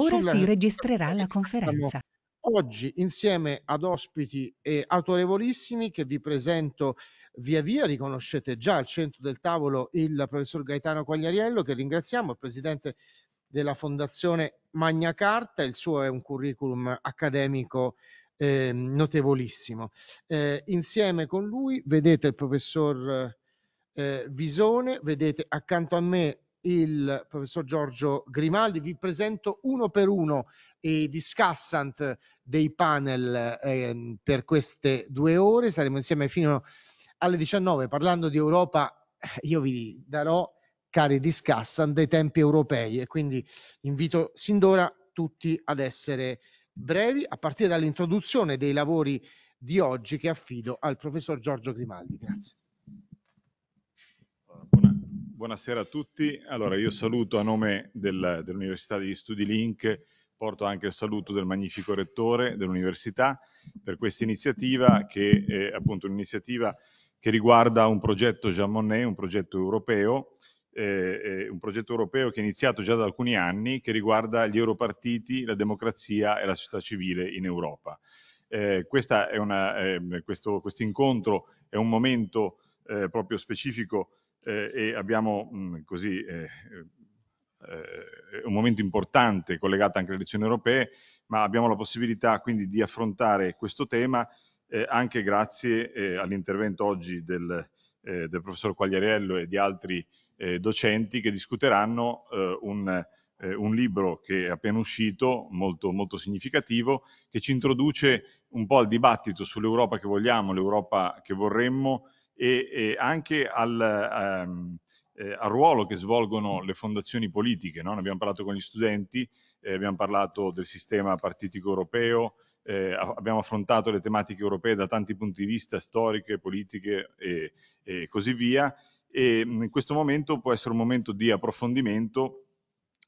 Ora sulla... si registrerà la conferenza. Oggi insieme ad ospiti eh, autorevolissimi che vi presento via via, riconoscete già al centro del tavolo il professor Gaetano Quagliariello che ringraziamo, il presidente della fondazione Magna Carta, il suo è un curriculum accademico eh, notevolissimo. Eh, insieme con lui vedete il professor eh, Visone, vedete accanto a me il professor Giorgio Grimaldi. Vi presento uno per uno i discussant dei panel eh, per queste due ore. Saremo insieme fino alle 19 parlando di Europa. Eh, io vi darò, cari discussant, dei tempi europei e quindi invito sin d'ora tutti ad essere brevi a partire dall'introduzione dei lavori di oggi che affido al professor Giorgio Grimaldi. Grazie. Buonasera a tutti. Allora, io saluto a nome del, dell'Università degli Studi Link, porto anche il saluto del magnifico rettore dell'Università per questa iniziativa che è appunto un'iniziativa che riguarda un progetto Jean Monnet, un progetto europeo, eh, eh un progetto europeo che è iniziato già da alcuni anni, che riguarda gli europartiti, la democrazia e la società civile in Europa. Eh, una, eh, questo, questo incontro è un momento eh, proprio specifico eh, e abbiamo mh, mm, così eh, eh, eh, un momento importante collegato anche alle elezioni europee, ma abbiamo la possibilità quindi di affrontare questo tema eh, anche grazie eh, all'intervento oggi del, del, professor Quagliariello e di altri docenti che discuteranno un, un libro che è appena uscito, molto, molto significativo, che ci introduce un po' al dibattito sull'Europa che vogliamo, l'Europa che vorremmo, e, e anche al, um, eh, al, ruolo che svolgono le fondazioni politiche. No? Ne abbiamo parlato con gli studenti, eh, abbiamo parlato del sistema partitico europeo, eh, abbiamo affrontato le tematiche europee da tanti punti di vista, storiche, politiche e, e così via. E mm, in questo momento può essere un momento di approfondimento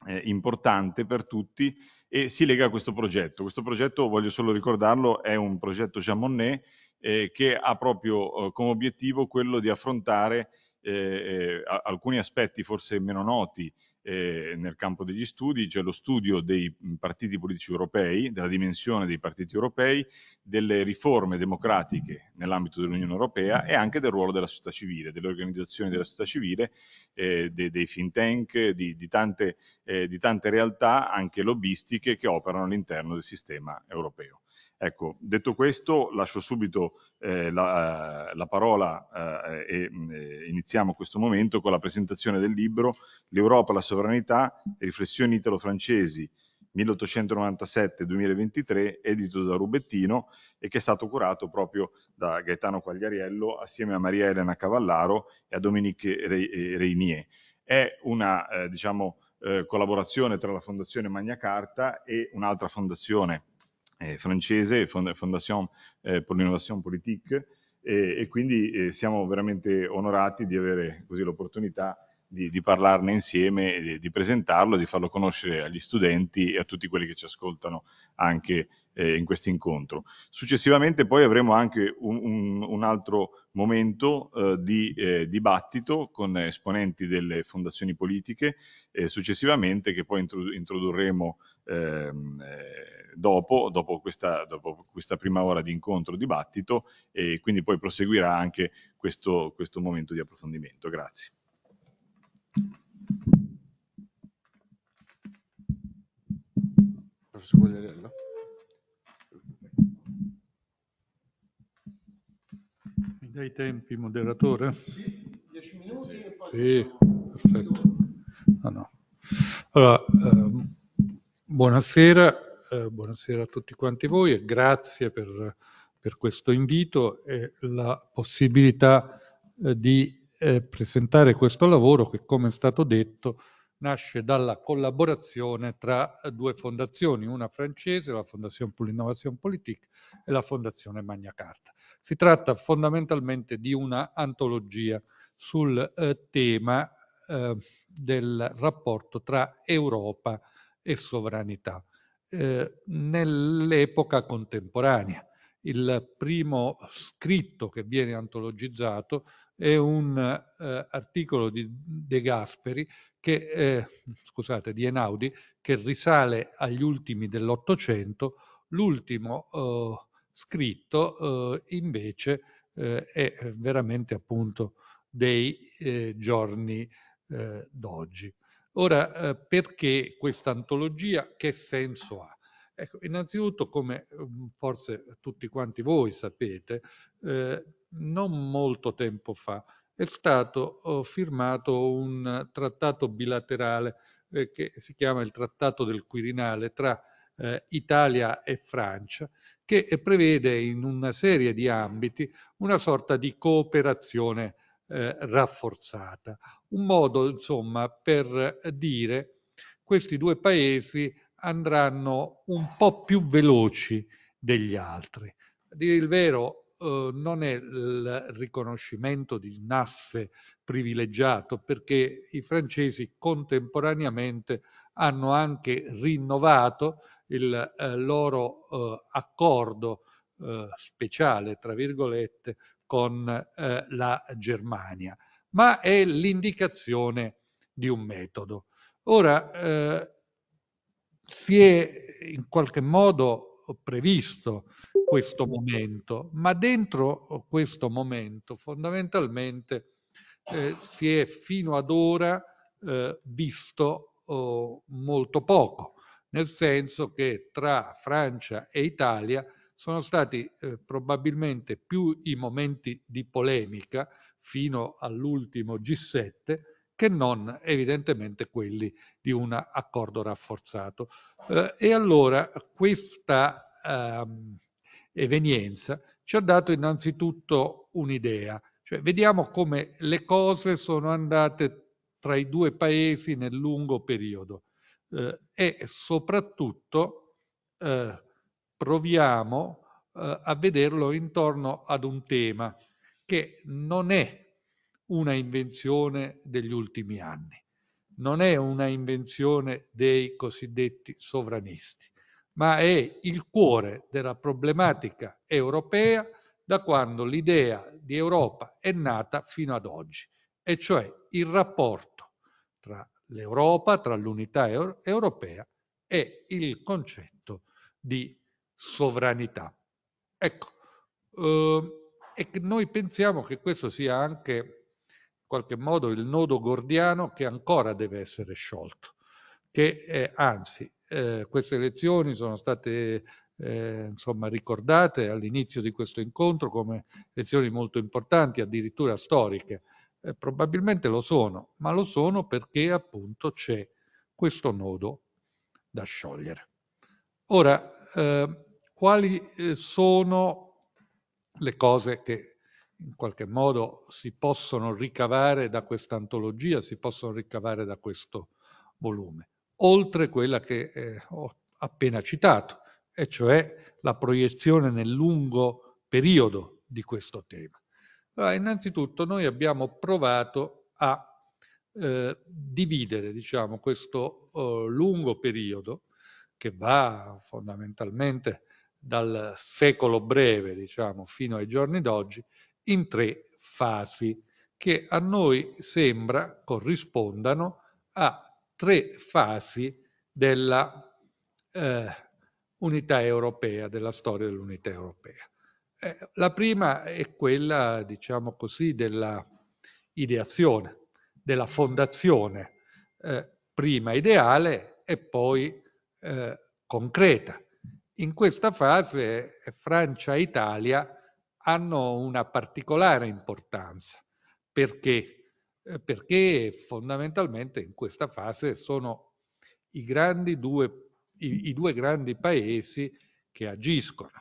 eh, importante per tutti e si lega a questo progetto. Questo progetto, voglio solo ricordarlo, è un progetto Jean Monnet eh, che ha proprio eh, come obiettivo quello di affrontare eh, eh, alcuni aspetti forse meno noti eh, nel campo degli studi, cioè lo studio dei partiti politici europei, della dimensione dei partiti europei, delle riforme democratiche nell'ambito dell'Unione Europea e anche del ruolo della società civile, delle organizzazioni della società civile, eh, dei, dei think tank, di, di, tante, eh, di tante realtà anche lobbistiche che operano all'interno del sistema europeo. Ecco, detto questo, lascio subito eh, la, eh, la, parola eh, e mm, eh, iniziamo questo momento con la presentazione del libro L'Europa, la sovranità, riflessioni italo-francesi 1897-2023, edito da Rubettino e che è stato curato proprio da Gaetano Quagliariello assieme a Maria Elena Cavallaro e a Dominique Re eh, Reinier. È una, eh, diciamo, collaborazione tra la Fondazione Magna Carta e un'altra fondazione eh, francese, Fondation eh, pour l'innovation politique, e, e quindi eh, siamo veramente onorati di avere così l'opportunità di, di, parlarne insieme, di, di, presentarlo, di farlo conoscere agli studenti e a tutti quelli che ci ascoltano anche eh, in questo incontro. Successivamente poi avremo anche un, un, un altro momento eh, di eh, dibattito con esponenti delle fondazioni politiche e eh, successivamente che poi introdu introdurremo ehm, eh, dopo, dopo questa, dopo questa, prima ora di incontro dibattito e quindi poi proseguirà anche questo, questo momento di approfondimento. Grazie. Professor Guagliarello. dai tempi, moderatore? Sì, 10 minuti sì, sì. perfetto. No, ah, no. Allora, eh, buonasera, eh, buonasera a tutti quanti voi e grazie per, per questo invito e la possibilità eh, di eh, presentare questo lavoro che, come è stato detto, nasce dalla collaborazione tra due fondazioni, una francese, la Fondazione pour l'innovation politique e la Fondazione Magna Carta. Si tratta fondamentalmente di una antologia sul eh, tema eh, del rapporto tra Europa e sovranità eh, nell'epoca contemporanea. Il primo scritto che viene antologizzato è un eh, articolo di De Gasperi, che, eh, scusate, di Enaudi, che risale agli ultimi dell'Ottocento, l'ultimo eh, scritto eh, invece eh, è eh, veramente appunto dei giorni d'oggi. Ora, perché questa antologia? Che senso ha? Ecco, innanzitutto, come mm, forse tutti quanti voi sapete, eh, non molto tempo fa è stato firmato un trattato bilaterale eh, che si chiama il Trattato del Quirinale tra eh, Italia e Francia, che prevede in una serie di ambiti una sorta di cooperazione eh, rafforzata. Un modo, insomma, per dire questi due paesi andranno un po' più veloci degli altri. A dire il vero, eh, non è il riconoscimento di Nasse privilegiato perché i francesi contemporaneamente hanno anche rinnovato il eh, loro eh, accordo eh, speciale, tra virgolette, con eh, la Germania, ma è l'indicazione di un metodo. Ora, eh, si è in qualche modo previsto questo momento, ma dentro questo momento fondamentalmente eh, si è fino ad ora eh, visto oh, molto poco, nel senso che tra Francia e Italia sono stati eh, probabilmente più i momenti di polemica fino all'ultimo G7 che non evidentemente quelli di un accordo rafforzato. Eh, e allora questa ehm, evenienza ci ha dato innanzitutto un'idea, cioè vediamo come le cose sono andate tra i due paesi nel lungo periodo eh, e soprattutto eh, proviamo eh, a vederlo intorno ad un tema che non è una invenzione degli ultimi anni, non è una invenzione dei cosiddetti sovranisti, ma è il cuore della problematica europea da quando l'idea di Europa è nata fino ad oggi, e cioè il rapporto tra l'Europa, tra l'unità europea e il concetto di sovranità. Ecco, eh, e noi pensiamo che questo sia anche qualche modo il nodo gordiano che ancora deve essere sciolto, che è, eh, anzi eh, queste elezioni sono state eh, insomma, ricordate all'inizio di questo incontro come elezioni molto importanti, addirittura storiche. Eh, probabilmente lo sono, ma lo sono perché appunto c'è questo nodo da sciogliere. Ora, eh, quali eh, sono le cose che in qualche modo si possono ricavare da questa antologia, si possono ricavare da questo volume, oltre quella che eh, ho appena citato, e cioè la proiezione nel lungo periodo di questo tema. Allora, innanzitutto noi abbiamo provato a eh, dividere diciamo, questo eh, lungo periodo che va fondamentalmente dal secolo breve diciamo, fino ai giorni d'oggi in tre fasi che a noi sembra corrispondano a tre fasi della eh, unità europea, della storia dell'unità europea. Eh, la prima è quella, diciamo così, della ideazione, della fondazione, eh, prima ideale e poi eh, concreta. In questa fase eh, Francia e Italia hanno una particolare importanza perché, eh, perché fondamentalmente in questa fase sono i, due, i, i due grandi paesi che agiscono.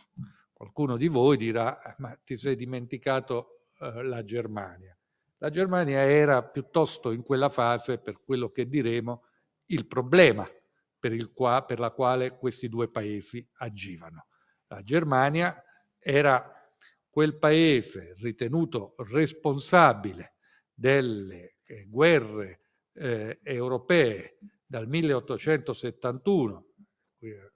Qualcuno di voi dirà, eh, ma ti sei dimenticato eh, la Germania. La Germania era piuttosto in quella fase, per quello che diremo, il problema per, il qua, per la quale questi due paesi agivano. La Germania era quel paese ritenuto responsabile delle eh, guerre eh, europee dal 1871, eh,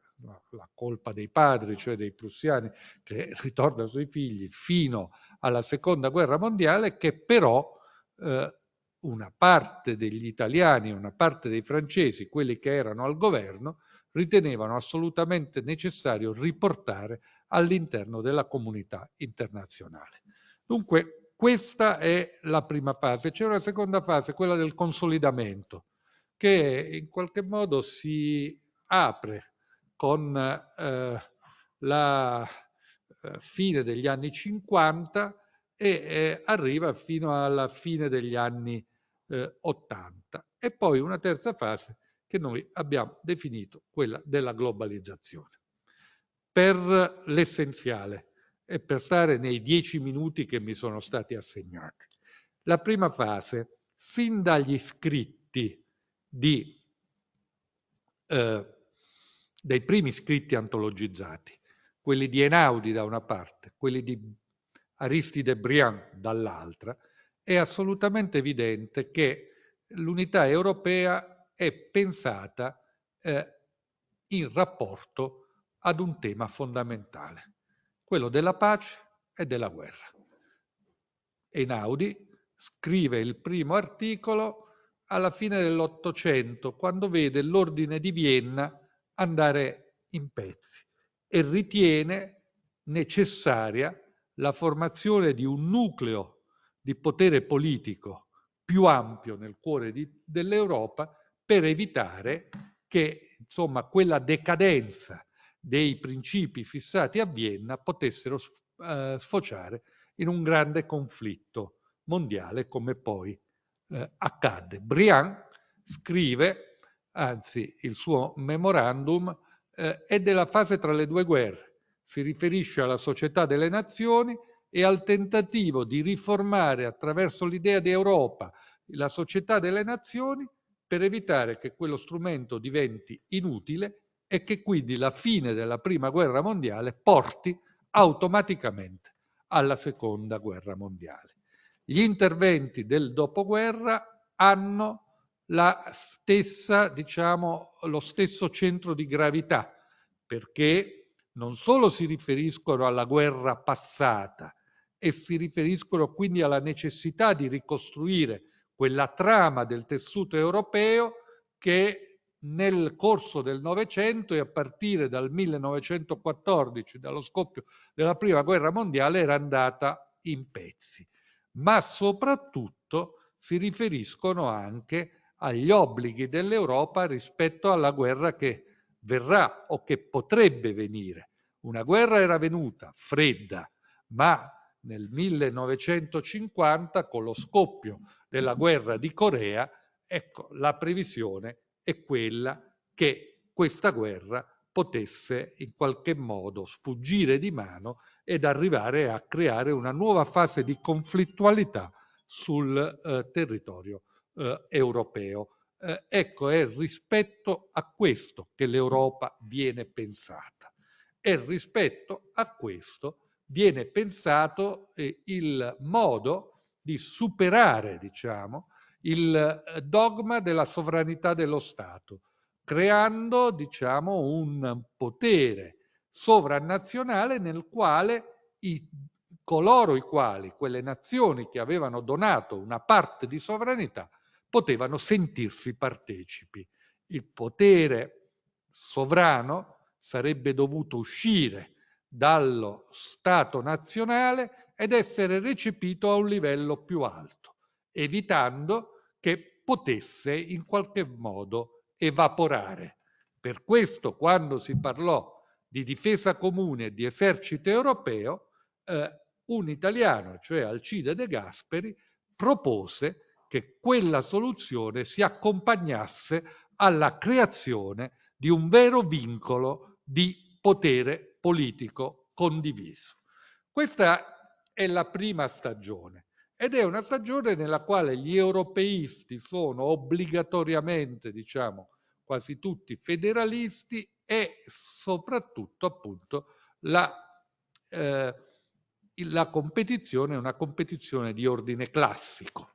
la colpa dei padri, cioè dei prussiani, che ritorna sui figli fino alla seconda guerra mondiale, che però eh, una parte degli italiani, una parte dei francesi, quelli che erano al governo, ritenevano assolutamente necessario riportare all'interno della comunità internazionale. Dunque questa è la prima fase. C'è una seconda fase, quella del consolidamento, che in qualche modo si apre con eh, la eh, fine degli anni 50 e eh, arriva fino alla fine degli anni 80 eh, e poi una terza fase che noi abbiamo definito quella della globalizzazione per l'essenziale e per stare nei dieci minuti che mi sono stati assegnati. La prima fase, sin dagli scritti di, eh, dei primi scritti antologizzati, quelli di Enaudi da una parte, quelli di Aristide Briand dall'altra, è assolutamente evidente che l'unità europea è pensata eh, in rapporto ad un tema fondamentale, quello della pace e della guerra. Einaudi scrive il primo articolo alla fine dell'Ottocento, quando vede l'ordine di Vienna andare in pezzi e ritiene necessaria la formazione di un nucleo di potere politico più ampio nel cuore dell'Europa per evitare che insomma, quella decadenza dei principi fissati a Vienna potessero eh, sfociare in un grande conflitto mondiale come poi eh, accadde. Briand scrive, anzi il suo memorandum, eh, è della fase tra le due guerre, si riferisce alla società delle nazioni e al tentativo di riformare attraverso l'idea di Europa la società delle nazioni per evitare che quello strumento diventi inutile e che quindi la fine della Prima Guerra Mondiale porti automaticamente alla Seconda Guerra Mondiale. Gli interventi del dopoguerra hanno stessa, diciamo, lo stesso centro di gravità, perché non solo si riferiscono alla guerra passata e si riferiscono quindi alla necessità di ricostruire quella trama del tessuto europeo che nel corso del Novecento e a partire dal 1914, dallo scoppio della Prima Guerra Mondiale, era andata in pezzi, ma soprattutto si riferiscono anche agli obblighi dell'Europa rispetto alla guerra che verrà o che potrebbe venire. Una guerra era venuta fredda, ma nel 1950, con lo scoppio della guerra di Corea, ecco, la previsione è quella che questa guerra potesse in qualche modo sfuggire di mano ed arrivare a creare una nuova fase di conflittualità sul eh, territorio eh, europeo. Eh, ecco, è rispetto a questo che l'Europa viene pensata e rispetto a questo viene pensato eh, il modo di superare, diciamo, il eh, dogma della sovranità dello Stato, creando diciamo, un potere sovranazionale nel quale i, coloro i quali, quelle nazioni che avevano donato una parte di sovranità, potevano sentirsi partecipi. Il potere sovrano sarebbe dovuto uscire dallo Stato nazionale ed essere recepito a un livello più alto evitando che potesse in qualche modo evaporare. Per questo quando si parlò di difesa comune e di esercito europeo, eh, un italiano, cioè Alcide De Gasperi, propose che quella soluzione si accompagnasse alla creazione di un vero vincolo di potere politico condiviso. Questa è la prima stagione ed è una stagione nella quale gli europeisti sono obbligatoriamente, diciamo, quasi tutti federalisti e soprattutto appunto la, eh, la competizione è una competizione di ordine classico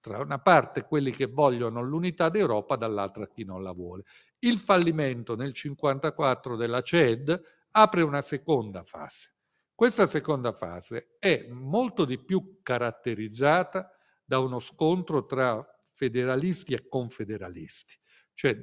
tra una parte quelli che vogliono l'unità d'Europa, dall'altra chi non la vuole. Il fallimento nel 1954 della CED apre una seconda fase questa seconda fase è molto di più caratterizzata da uno scontro tra federalisti e confederalisti, cioè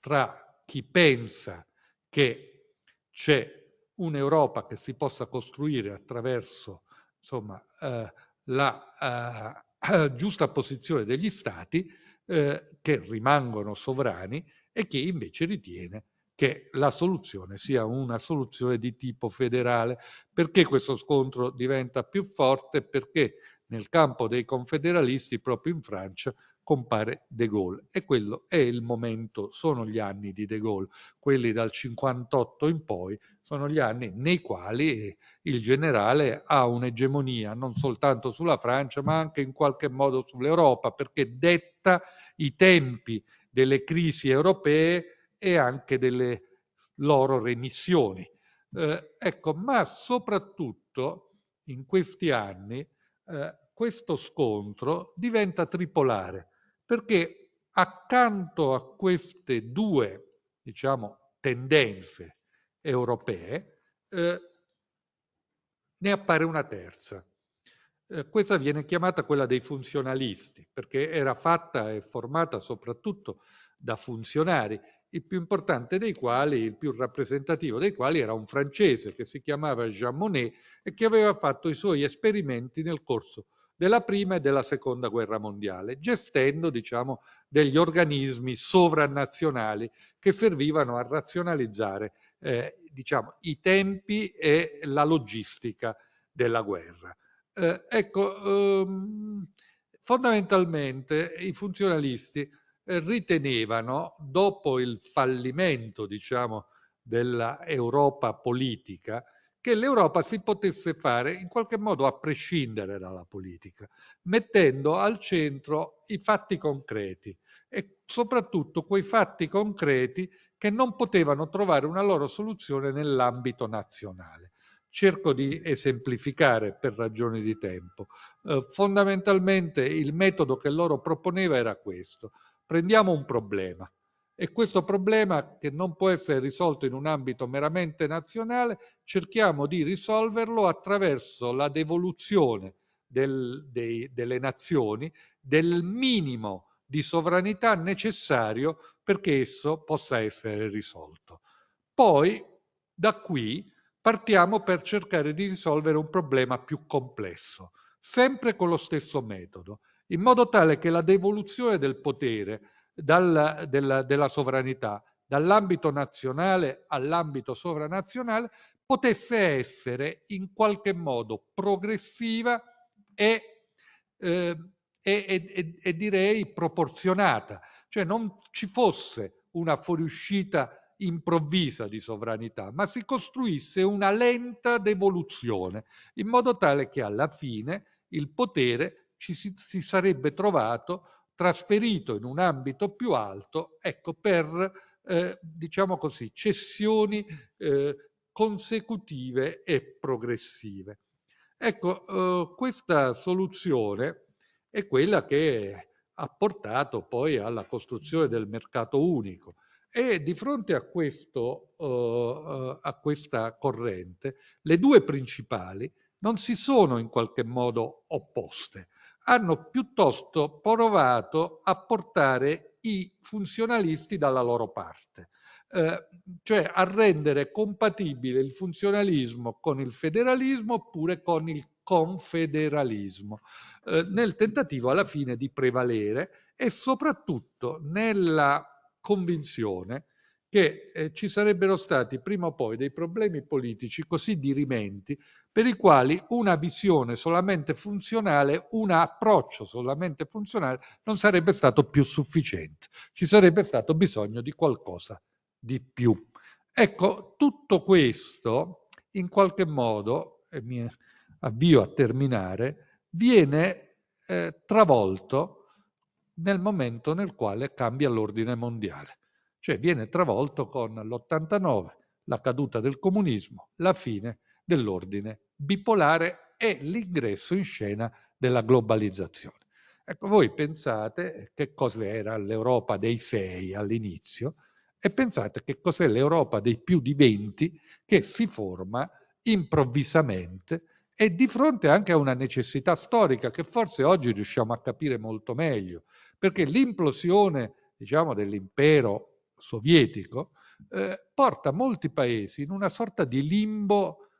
tra chi pensa che c'è un'Europa che si possa costruire attraverso insomma, eh, la eh, giusta posizione degli stati eh, che rimangono sovrani e chi invece ritiene che la soluzione sia una soluzione di tipo federale. Perché questo scontro diventa più forte? Perché nel campo dei confederalisti, proprio in Francia, compare De Gaulle e quello è il momento, sono gli anni di De Gaulle, quelli dal 58 in poi sono gli anni nei quali il generale ha un'egemonia non soltanto sulla Francia ma anche in qualche modo sull'Europa perché detta i tempi delle crisi europee e anche delle loro remissioni. Eh, ecco, ma soprattutto in questi anni eh, questo scontro diventa tripolare perché accanto a queste due, diciamo, tendenze europee, eh, ne appare una terza. Eh, questa viene chiamata quella dei funzionalisti, perché era fatta e formata soprattutto da funzionari il più importante dei quali, il più rappresentativo dei quali era un francese che si chiamava Jean Monnet e che aveva fatto i suoi esperimenti nel corso della prima e della seconda guerra mondiale, gestendo diciamo, degli organismi sovranazionali che servivano a razionalizzare eh, diciamo, i tempi e la logistica della guerra. Eh, ecco, ehm, fondamentalmente i funzionalisti eh, ritenevano, dopo il fallimento, diciamo, dell'Europa politica, che l'Europa si potesse fare in qualche modo a prescindere dalla politica, mettendo al centro i fatti concreti e soprattutto quei fatti concreti che non potevano trovare una loro soluzione nell'ambito nazionale. Cerco di esemplificare per ragioni di tempo. Eh, fondamentalmente il metodo che loro proponeva era questo. Prendiamo un problema e questo problema che non può essere risolto in un ambito meramente nazionale, cerchiamo di risolverlo attraverso la devoluzione del, dei, delle nazioni del minimo di sovranità necessario perché esso possa essere risolto. Poi da qui partiamo per cercare di risolvere un problema più complesso, sempre con lo stesso metodo, in modo tale che la devoluzione del potere dal, della, della sovranità dall'ambito nazionale all'ambito sovranazionale potesse essere in qualche modo progressiva e, eh, e, e, e, direi proporzionata, cioè non ci fosse una fuoriuscita improvvisa di sovranità, ma si costruisse una lenta devoluzione, in modo tale che alla fine il potere ci si, si sarebbe trovato trasferito in un ambito più alto ecco, per eh, diciamo così, cessioni eh, consecutive e progressive. Ecco, eh, questa soluzione è quella che ha portato poi alla costruzione del mercato unico e di fronte a, questo, eh, eh, a questa corrente le due principali non si sono in qualche modo opposte, hanno piuttosto provato a portare i funzionalisti dalla loro parte, eh, cioè a rendere compatibile il funzionalismo con il federalismo oppure con il confederalismo, eh, nel tentativo alla fine di prevalere e soprattutto nella convinzione che eh, ci sarebbero stati prima o poi dei problemi politici così dirimenti per i quali una visione solamente funzionale, un approccio solamente funzionale non sarebbe stato più sufficiente. Ci sarebbe stato bisogno di qualcosa di più. Ecco, tutto questo in qualche modo, e mi avvio a terminare, viene eh, travolto nel momento nel quale cambia l'ordine mondiale cioè viene travolto con l'89, la caduta del comunismo, la fine dell'ordine bipolare e l'ingresso in scena della globalizzazione. Ecco, voi pensate che cos'era l'Europa dei sei all'inizio e pensate che cos'è l'Europa dei più di venti che si forma improvvisamente e di fronte anche a una necessità storica che forse oggi riusciamo a capire molto meglio, perché l'implosione diciamo, dell'impero sovietico, eh, porta molti paesi in una sorta di limbo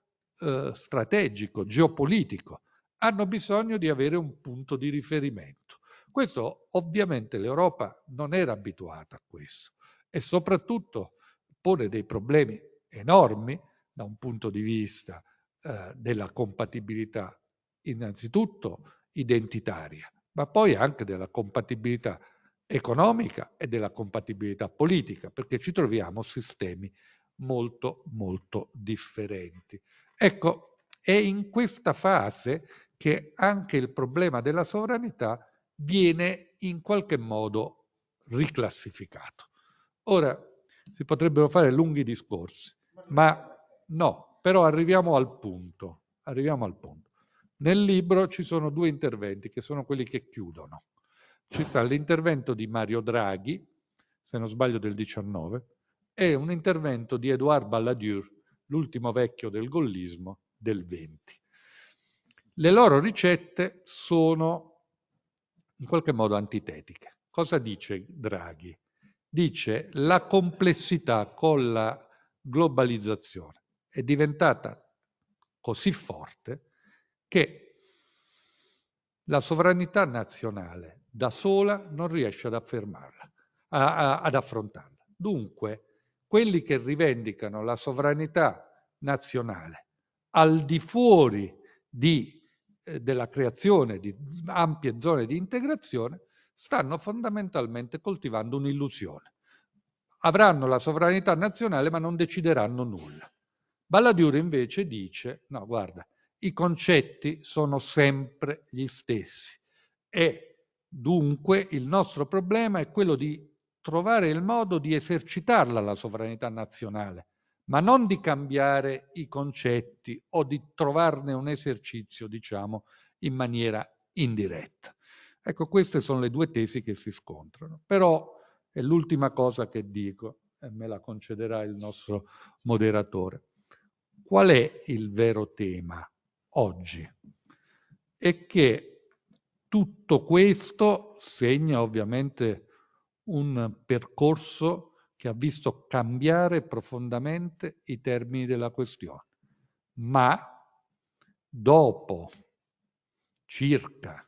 eh, strategico, geopolitico. Hanno bisogno di avere un punto di riferimento. Questo ovviamente l'Europa non era abituata a questo e soprattutto pone dei problemi enormi da un punto di vista eh, della compatibilità innanzitutto identitaria, ma poi anche della compatibilità economica e della compatibilità politica, perché ci troviamo sistemi molto molto differenti. Ecco, è in questa fase che anche il problema della sovranità viene in qualche modo riclassificato. Ora, si potrebbero fare lunghi discorsi, ma no, però arriviamo al punto. Arriviamo al punto. Nel libro ci sono due interventi che sono quelli che chiudono ci sta l'intervento di Mario Draghi, se non sbaglio del 19, e un intervento di Edouard Balladur, l'ultimo vecchio del gollismo, del 20. Le loro ricette sono in qualche modo antitetiche. Cosa dice Draghi? Dice la complessità con la globalizzazione è diventata così forte che la sovranità nazionale da sola non riesce ad affermarla, a, a, ad affrontarla. Dunque, quelli che rivendicano la sovranità nazionale al di fuori di, eh, della creazione di ampie zone di integrazione stanno fondamentalmente coltivando un'illusione. Avranno la sovranità nazionale ma non decideranno nulla. Balladur invece dice, no guarda, i concetti sono sempre gli stessi e Dunque il nostro problema è quello di trovare il modo di esercitarla la sovranità nazionale, ma non di cambiare i concetti o di trovarne un esercizio, diciamo, in maniera indiretta. Ecco, queste sono le due tesi che si scontrano. Però è l'ultima cosa che dico, e me la concederà il nostro moderatore. Qual è il vero tema oggi? È che tutto questo segna ovviamente un percorso che ha visto cambiare profondamente i termini della questione. Ma dopo circa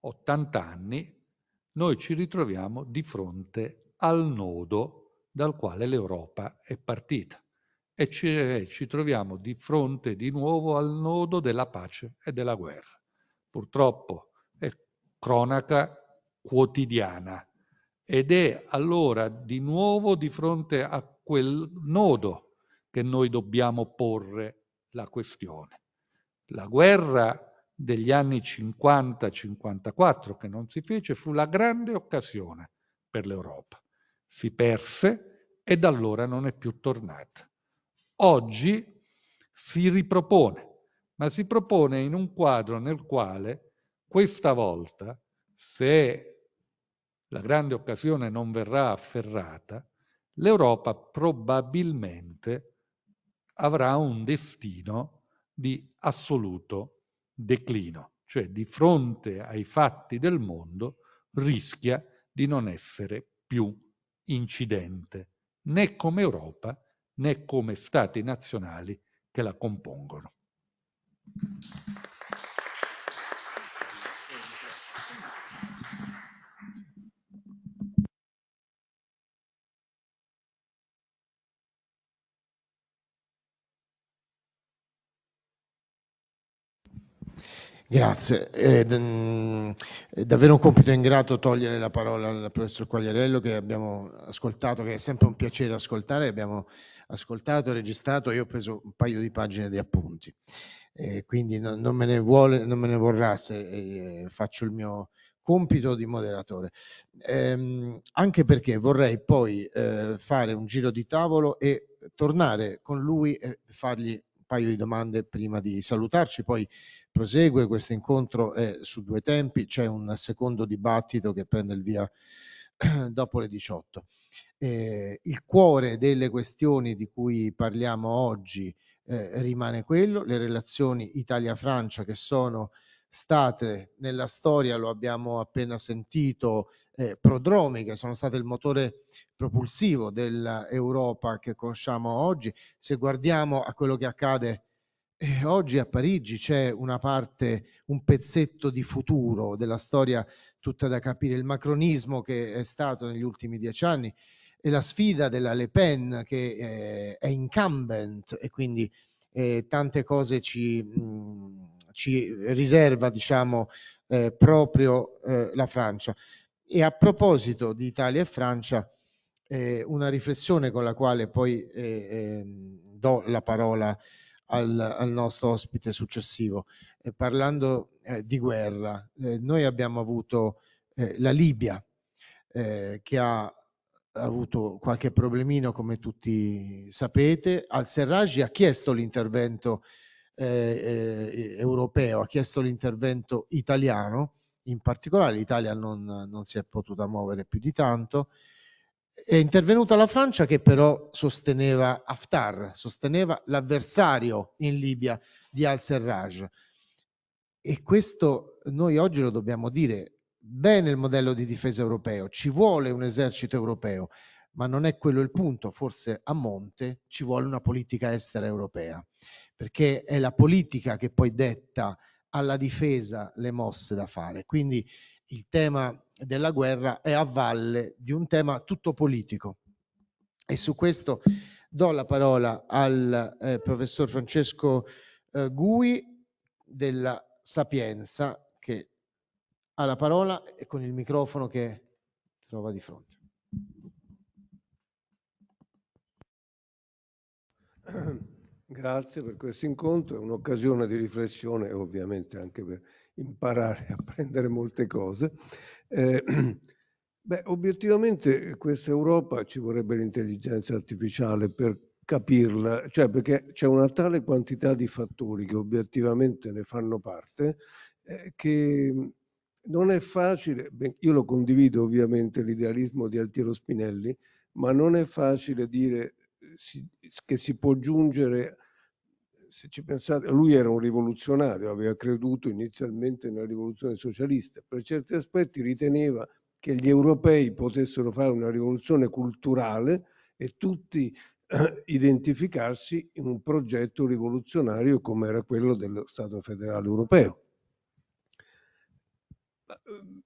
80 anni noi ci ritroviamo di fronte al nodo dal quale l'Europa è partita e ci, ci troviamo di fronte di nuovo al nodo della pace e della guerra. Purtroppo cronaca quotidiana ed è allora di nuovo di fronte a quel nodo che noi dobbiamo porre la questione. La guerra degli anni 50-54 che non si fece fu la grande occasione per l'Europa. Si perse e da allora non è più tornata. Oggi si ripropone, ma si propone in un quadro nel quale questa volta, se la grande occasione non verrà afferrata, l'Europa probabilmente avrà un destino di assoluto declino, cioè di fronte ai fatti del mondo rischia di non essere più incidente, né come Europa né come stati nazionali che la compongono. Grazie, eh, è davvero un compito ingrato togliere la parola al professor Quagliarello che abbiamo ascoltato, che è sempre un piacere ascoltare, abbiamo ascoltato, registrato e io ho preso un paio di pagine di appunti, eh, quindi no, non, me ne vuole, non me ne vorrà se eh, faccio il mio compito di moderatore, eh, anche perché vorrei poi eh, fare un giro di tavolo e tornare con lui e fargli un paio di domande prima di salutarci, poi prosegue questo incontro è su due tempi, c'è un secondo dibattito che prende il via dopo le 18. Eh, il cuore delle questioni di cui parliamo oggi eh, rimane quello, le relazioni Italia-Francia che sono state nella storia, lo abbiamo appena sentito, eh, che sono state il motore propulsivo dell'Europa che conosciamo oggi. Se guardiamo a quello che accade e eh, oggi a Parigi c'è una parte, un pezzetto di futuro della storia tutta da capire, il macronismo che è stato negli ultimi dieci anni e la sfida della Le Pen che eh, è incumbent e quindi eh, tante cose ci, mh, mm, ci riserva, diciamo, eh, proprio eh, la Francia. E a proposito di Italia e Francia, eh, una riflessione con la quale poi ehm, do la parola a al, al nostro ospite successivo. Eh, parlando eh, di guerra, eh, noi abbiamo avuto eh, la Libia eh, che ha avuto qualche problemino, come tutti sapete. al Serraggi ha chiesto l'intervento europeo, ha chiesto l'intervento italiano in particolare l'Italia non, non, si è potuta muovere più di tanto è intervenuta la Francia che però sosteneva Haftar, sosteneva l'avversario in Libia di al-Serraj. E questo noi oggi lo dobbiamo dire, bene il modello di difesa europeo, ci vuole un esercito europeo, ma non è quello il punto, forse a monte ci vuole una politica estera europea, perché è la politica che poi detta alla difesa le mosse da fare. Quindi il tema della guerra è a valle di un tema tutto politico. E su questo do la parola al eh, professor Francesco eh, Gui della Sapienza che ha la parola e con il microfono che trova di fronte. Grazie per questo incontro, è un'occasione di riflessione e ovviamente anche per imparare a prendere molte cose. Eh, beh, obiettivamente questa Europa ci vorrebbe l'intelligenza artificiale per capirla, cioè perché c'è una tale quantità di fattori che obiettivamente ne fanno parte eh, che mm, non è facile, beh, io lo condivido ovviamente l'idealismo di Altiero Spinelli, ma non è facile dire eh, si, che si può giungere se ci pensate, lui era un rivoluzionario, aveva creduto inizialmente nella rivoluzione socialista, per certi aspetti riteneva che gli europei potessero fare una rivoluzione culturale e tutti eh, identificarsi in un progetto rivoluzionario come era quello dello Stato federale europeo. Eh,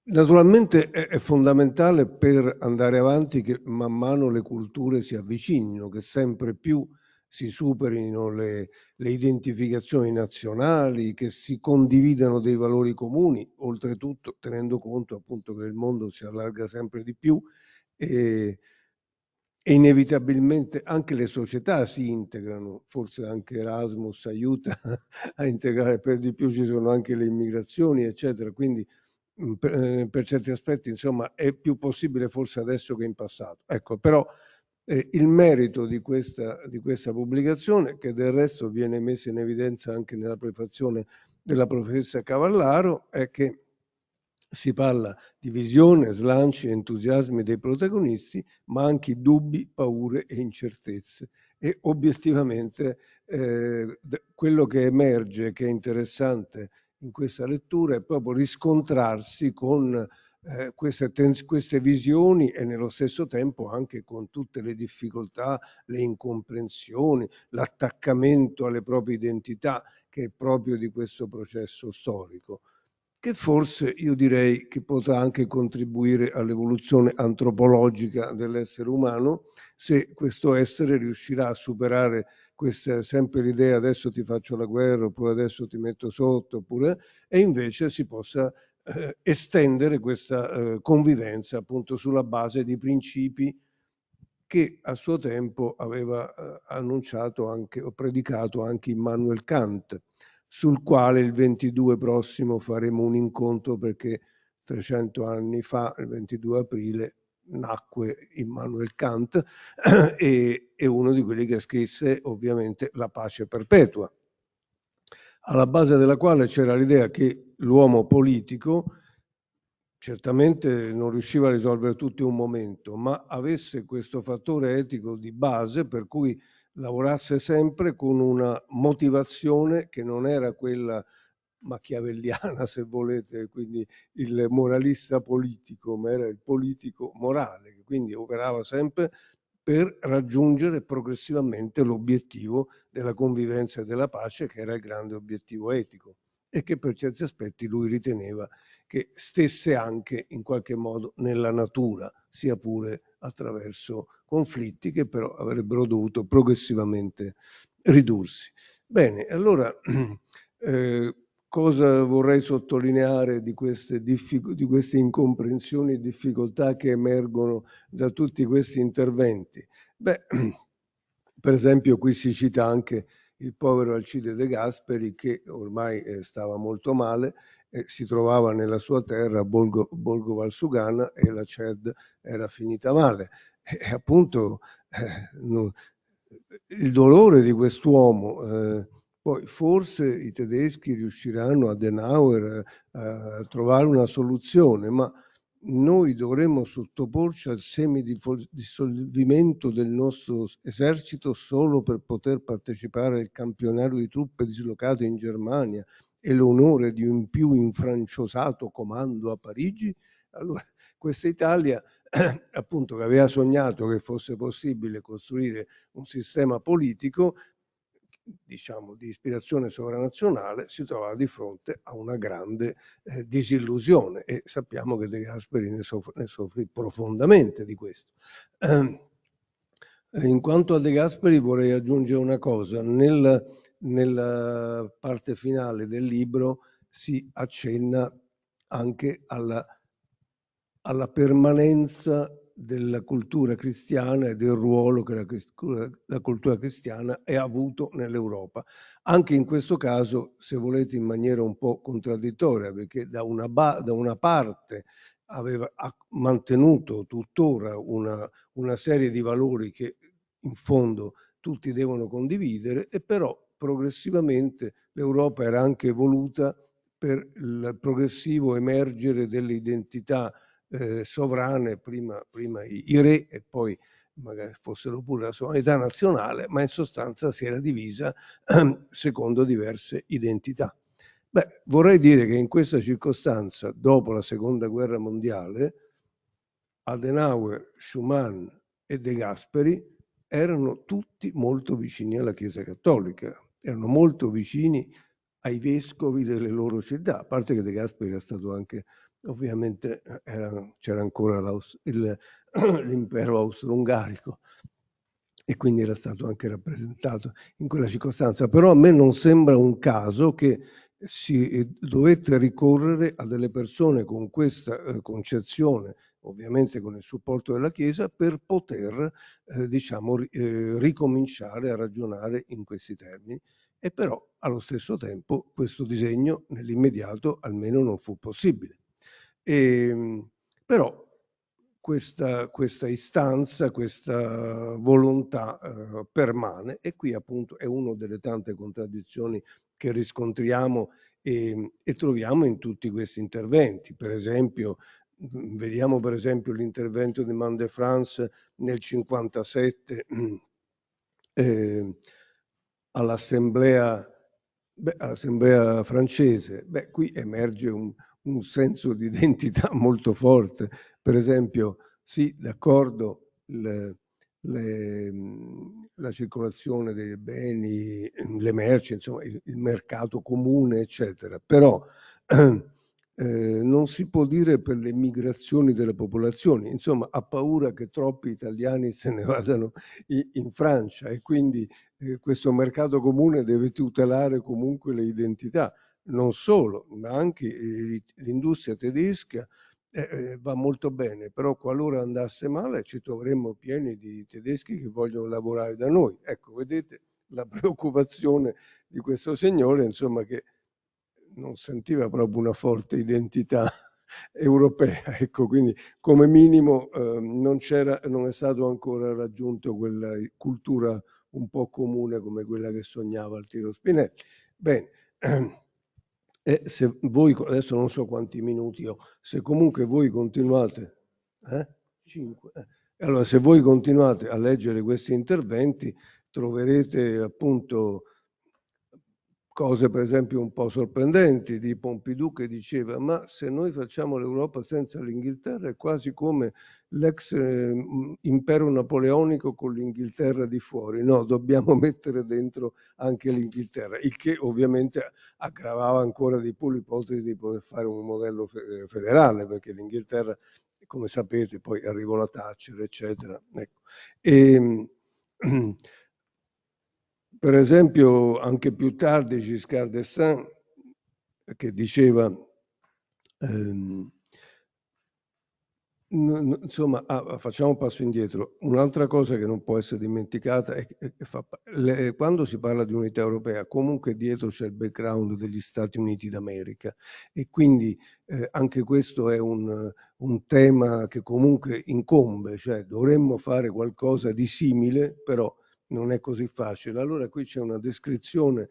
naturalmente è fondamentale per andare avanti che man mano le culture si avvicinino, che sempre più si superino le, le identificazioni nazionali, che si condividano dei valori comuni, oltretutto tenendo conto appunto che il mondo si allarga sempre di più e, e inevitabilmente anche le società si integrano, forse anche Erasmus aiuta a integrare, per di più ci sono anche le immigrazioni, eccetera. Quindi per, eh, per certi aspetti, insomma, è più possibile forse adesso che in passato. Ecco, però eh, il merito di questa, di questa pubblicazione, che del resto viene messa in evidenza anche nella prefazione della professoressa Cavallaro, è che si parla di visione, slanci e entusiasmi dei protagonisti, ma anche dubbi, paure e incertezze. E obiettivamente eh, quello che emerge, che è interessante in questa lettura, è proprio riscontrarsi con eh, queste, queste, visioni e nello stesso tempo anche con tutte le difficoltà, le incomprensioni, l'attaccamento alle proprie identità che è proprio di questo processo storico che forse io direi che potrà anche contribuire all'evoluzione antropologica dell'essere umano se questo essere riuscirà a superare questa, sempre l'idea adesso ti faccio la guerra oppure adesso ti metto sotto oppure e invece si possa eh, estendere questa eh, convivenza appunto sulla base di principi che a suo tempo aveva eh, annunciato anche, o predicato anche Immanuel Kant, sul quale il 22 prossimo faremo un incontro perché 300 anni fa, il 22 aprile, nacque Immanuel Kant e, e uno di quelli che scrisse ovviamente La pace perpetua, alla base della quale c'era l'idea che l'uomo politico certamente non riusciva a risolvere tutti un momento, ma avesse questo fattore etico di base per cui lavorasse sempre con una motivazione che non era quella machiavelliana, se volete, quindi il moralista politico, ma era il politico morale, che quindi operava sempre per raggiungere progressivamente l'obiettivo della convivenza e della pace, che era il grande obiettivo etico e che per certi aspetti lui riteneva che stesse anche in qualche modo nella natura, sia pure attraverso conflitti che però avrebbero dovuto progressivamente ridursi. Bene, allora eh, cosa vorrei sottolineare di queste, di queste incomprensioni e difficoltà che emergono da tutti questi interventi? Beh, per esempio qui si cita anche il povero Alcide De Gasperi che ormai eh, stava molto male eh, si trovava nella sua terra Borgo, Borgo Valsugana e la CED era finita male e, appunto eh, no, il dolore di quest'uomo eh, poi forse i tedeschi riusciranno a Denauer eh, a trovare una soluzione ma noi dovremmo sottoporci al semidissolvimento del nostro esercito solo per poter partecipare al campionato di truppe dislocate in Germania e l'onore di un più infranciosato comando a Parigi, allora questa Italia appunto che aveva sognato che fosse possibile costruire un sistema politico diciamo, di ispirazione sovranazionale si trovava di fronte a una grande eh, disillusione e sappiamo che De Gasperi ne, soff ne soffrì profondamente di questo. Eh, in quanto a De Gasperi vorrei aggiungere una cosa, nel, nella parte finale del libro si accenna anche alla, alla permanenza della cultura cristiana e del ruolo che la, la cultura cristiana ha avuto nell'Europa. Anche in questo caso, se volete, in maniera un po' contraddittoria, perché da una, da una parte aveva mantenuto tuttora una, una serie di valori che in fondo tutti devono condividere e però progressivamente l'Europa era anche evoluta per il progressivo emergere delle identità eh, sovrane, prima, prima i, i, re e poi magari fossero pure la sovranità nazionale, ma in sostanza si era divisa ehm, secondo diverse identità. Beh, vorrei dire che in questa circostanza, dopo la seconda guerra mondiale, Adenauer, Schumann e De Gasperi erano tutti molto vicini alla Chiesa Cattolica, erano molto vicini ai vescovi delle loro città, a parte che De Gasperi era stato anche ovviamente eh, c'era ancora l'impero austro-ungarico e quindi era stato anche rappresentato in quella circostanza. Però a me non sembra un caso che si eh, dovette ricorrere a delle persone con questa eh, concezione, ovviamente con il supporto della Chiesa, per poter eh, diciamo, eh, ricominciare a ragionare in questi termini. E però allo stesso tempo questo disegno nell'immediato almeno non fu possibile. E, ehm, però questa, questa, istanza, questa volontà eh, permane e qui appunto è una delle tante contraddizioni che riscontriamo e, e troviamo in tutti questi interventi. Per esempio, mm, vediamo per esempio l'intervento di Mande France nel 1957 eh, all'assemblea, all'assemblea francese. Beh, qui emerge un, un senso di identità molto forte. Per esempio, sì, d'accordo, le, le, la circolazione dei beni, le merci, insomma, il, il mercato comune, eccetera. Però eh, non si può dire per le migrazioni delle popolazioni, insomma, ha paura che troppi italiani se ne vadano in, in Francia e quindi eh, questo mercato comune deve tutelare comunque le identità non solo, ma anche eh, l'industria tedesca eh, eh, va molto bene, però qualora andasse male ci troveremmo pieni di tedeschi che vogliono lavorare da noi. Ecco, vedete la preoccupazione di questo signore, insomma, che non sentiva proprio una forte identità europea, ecco, quindi come minimo eh, non, non è stato ancora raggiunto quella cultura un po' comune come quella che sognava il tiro Spinelli. Bene. E se voi, adesso non so quanti minuti ho, se comunque voi continuate, eh? 5, eh. Allora, se voi continuate a leggere questi interventi, troverete appunto cose per esempio un po' sorprendenti di Pompidou che diceva ma se noi facciamo l'Europa senza l'Inghilterra è quasi come l'ex eh, impero napoleonico con l'Inghilterra di fuori, no dobbiamo mettere dentro anche l'Inghilterra, il che ovviamente aggravava ancora di più l'ipotesi di poter fare un modello fe- eh, federale perché l'Inghilterra come sapete poi arrivò la Thatcher eccetera. Ecco. E, ehm, Per esempio, anche più tardi Giscard d'Estaing, che diceva, ehm, insomma, ah, facciamo un passo indietro. Un'altra cosa che non può essere dimenticata è che fa, le, quando si parla di unità europea, comunque dietro c'è il background degli Stati Uniti d'America e quindi eh, anche questo è un, un tema che comunque incombe, cioè dovremmo fare qualcosa di simile, però non è così facile. Allora qui c'è una descrizione.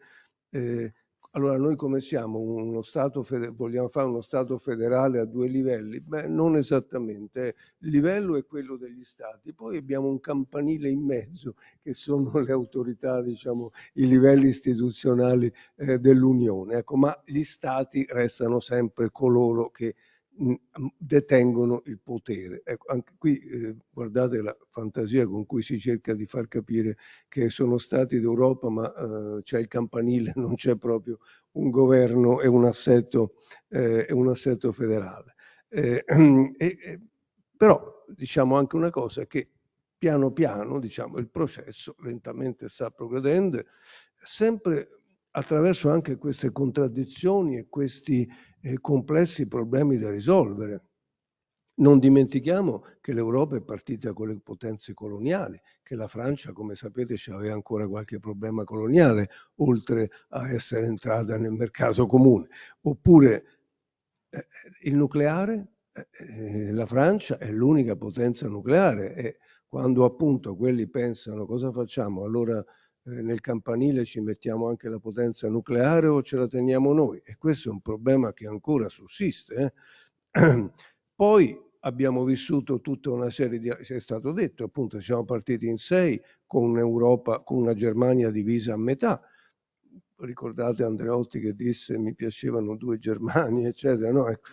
Eh, allora noi come siamo? Uno stato vogliamo fare uno Stato federale a due livelli? Beh, non esattamente. Il livello è quello degli Stati. Poi abbiamo un campanile in mezzo che sono le autorità, diciamo, i livelli istituzionali eh, dell'Unione. Ecco, ma gli Stati restano sempre coloro che detengono il potere. Ecco, anche qui eh, guardate la fantasia con cui si cerca di far capire che sono stati d'Europa, ma eh, c'è il campanile, non c'è proprio un governo e un assetto, eh, e un assetto federale. Eh, però diciamo anche una cosa che piano piano diciamo, il processo lentamente sta progredendo, sempre attraverso anche queste contraddizioni e questi eh, complessi problemi da risolvere. Non dimentichiamo che l'Europa è partita con le potenze coloniali, che la Francia, come sapete, aveva ancora qualche problema coloniale, oltre a essere entrata nel mercato comune. Oppure eh, il nucleare, eh, la Francia è l'unica potenza nucleare e quando appunto quelli pensano cosa facciamo, allora eh, nel campanile ci mettiamo anche la potenza nucleare o ce la teniamo noi? E questo è un problema che ancora sussiste. Eh? Poi abbiamo vissuto tutta una serie di, è stato detto appunto, siamo partiti in sei con un'Europa, con una Germania divisa a metà. Ricordate Andreotti che disse mi piacevano due Germanie, eccetera, no? Ecco.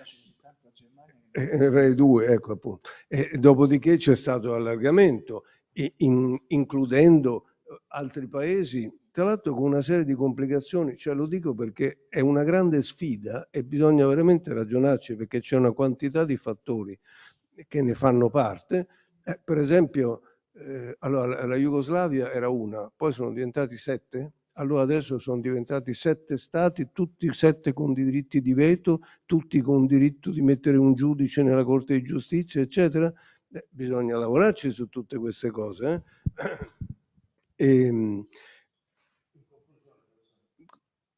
Eh, eh due, ecco appunto. E dopodiché c'è stato l'allargamento, in, includendo altri paesi, tra l'altro con una serie di complicazioni, cioè lo dico perché è una grande sfida e bisogna veramente ragionarci perché c'è una quantità di fattori che ne fanno parte. Eh, per esempio, eh, allora, la Jugoslavia era una, poi sono diventati sette, allora adesso sono diventati sette stati, tutti sette con diritti di veto, tutti con diritto di mettere un giudice nella Corte di Giustizia, eccetera. Eh, bisogna lavorarci su tutte queste cose. Eh? E, ehm,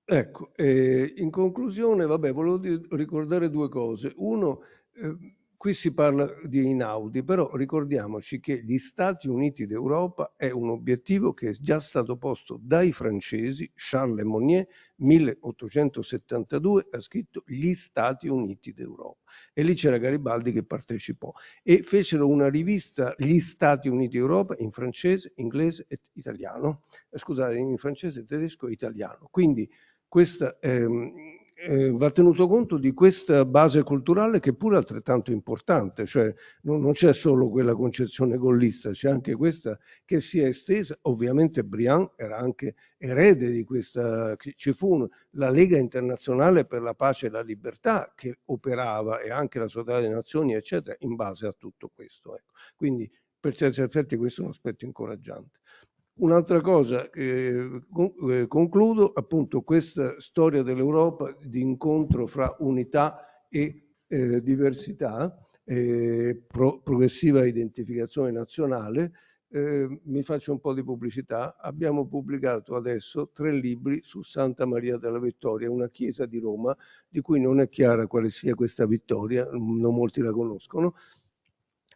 ecco, ehm, in conclusione, vabbè, volevo ricordare due cose. Uno, eh, Qui si parla di Inaudi, però ricordiamoci che gli Stati Uniti d'Europa è un obiettivo che è già stato posto dai francesi, Charles Monnier 1872 ha scritto gli Stati Uniti d'Europa e lì c'era Garibaldi che partecipò e fecero una rivista gli Stati Uniti d'Europa in francese, inglese e italiano, eh, scusate, in francese, tedesco e italiano. Quindi questa ehm, eh, va tenuto conto di questa base culturale che è pure altrettanto importante, cioè non, non c'è solo quella concezione gollista, c'è anche questa che si è estesa, ovviamente Briand era anche erede di questa, ci fu la Lega Internazionale per la Pace e la Libertà che operava e anche la Società delle Nazioni eccetera in base a tutto questo. Ecco. Quindi per certi aspetti questo è un aspetto incoraggiante. Un'altra cosa, eh, concludo appunto questa storia dell'Europa di incontro fra unità e eh, diversità, eh, pro progressiva identificazione nazionale, eh, mi faccio un po' di pubblicità. Abbiamo pubblicato adesso tre libri su Santa Maria della Vittoria, una chiesa di Roma di cui non è chiara quale sia questa vittoria, non molti la conoscono,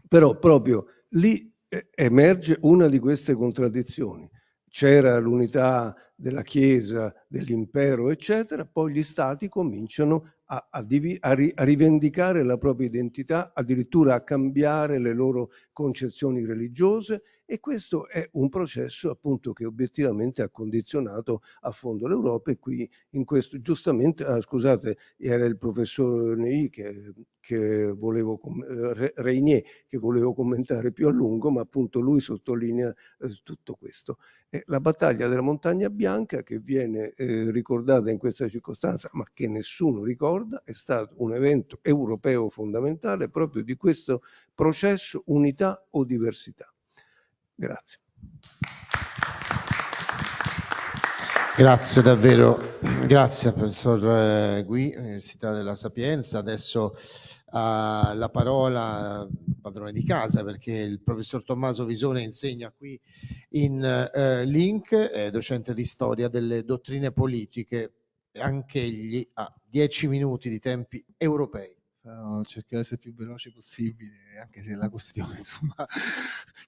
però proprio lì emerge una di queste contraddizioni. C'era l'unità della Chiesa, dell'impero, eccetera, poi gli stati cominciano a, a, divi, a, ri, a, rivendicare la propria identità, addirittura a cambiare le loro concezioni religiose e questo è un processo appunto che obiettivamente ha condizionato a fondo l'Europa e qui in questo giustamente, ah, scusate, era il professor Ney che, che volevo, eh, Reinier che volevo commentare più a lungo, ma appunto lui sottolinea eh, tutto questo. Eh, la battaglia della montagna bianca bianca che viene eh, ricordata in questa circostanza, ma che nessuno ricorda, è stato un evento europeo fondamentale proprio di questo processo unità o diversità. Grazie. Grazie davvero, grazie professor eh, Gui, Università della Sapienza. Adesso la parola padrone di casa perché il professor Tommaso Visone insegna qui in eh, Link, è docente di storia delle dottrine politiche, e anche egli ha dieci minuti di tempi europei. No, cercherò di essere più veloce possibile, anche se la questione insomma,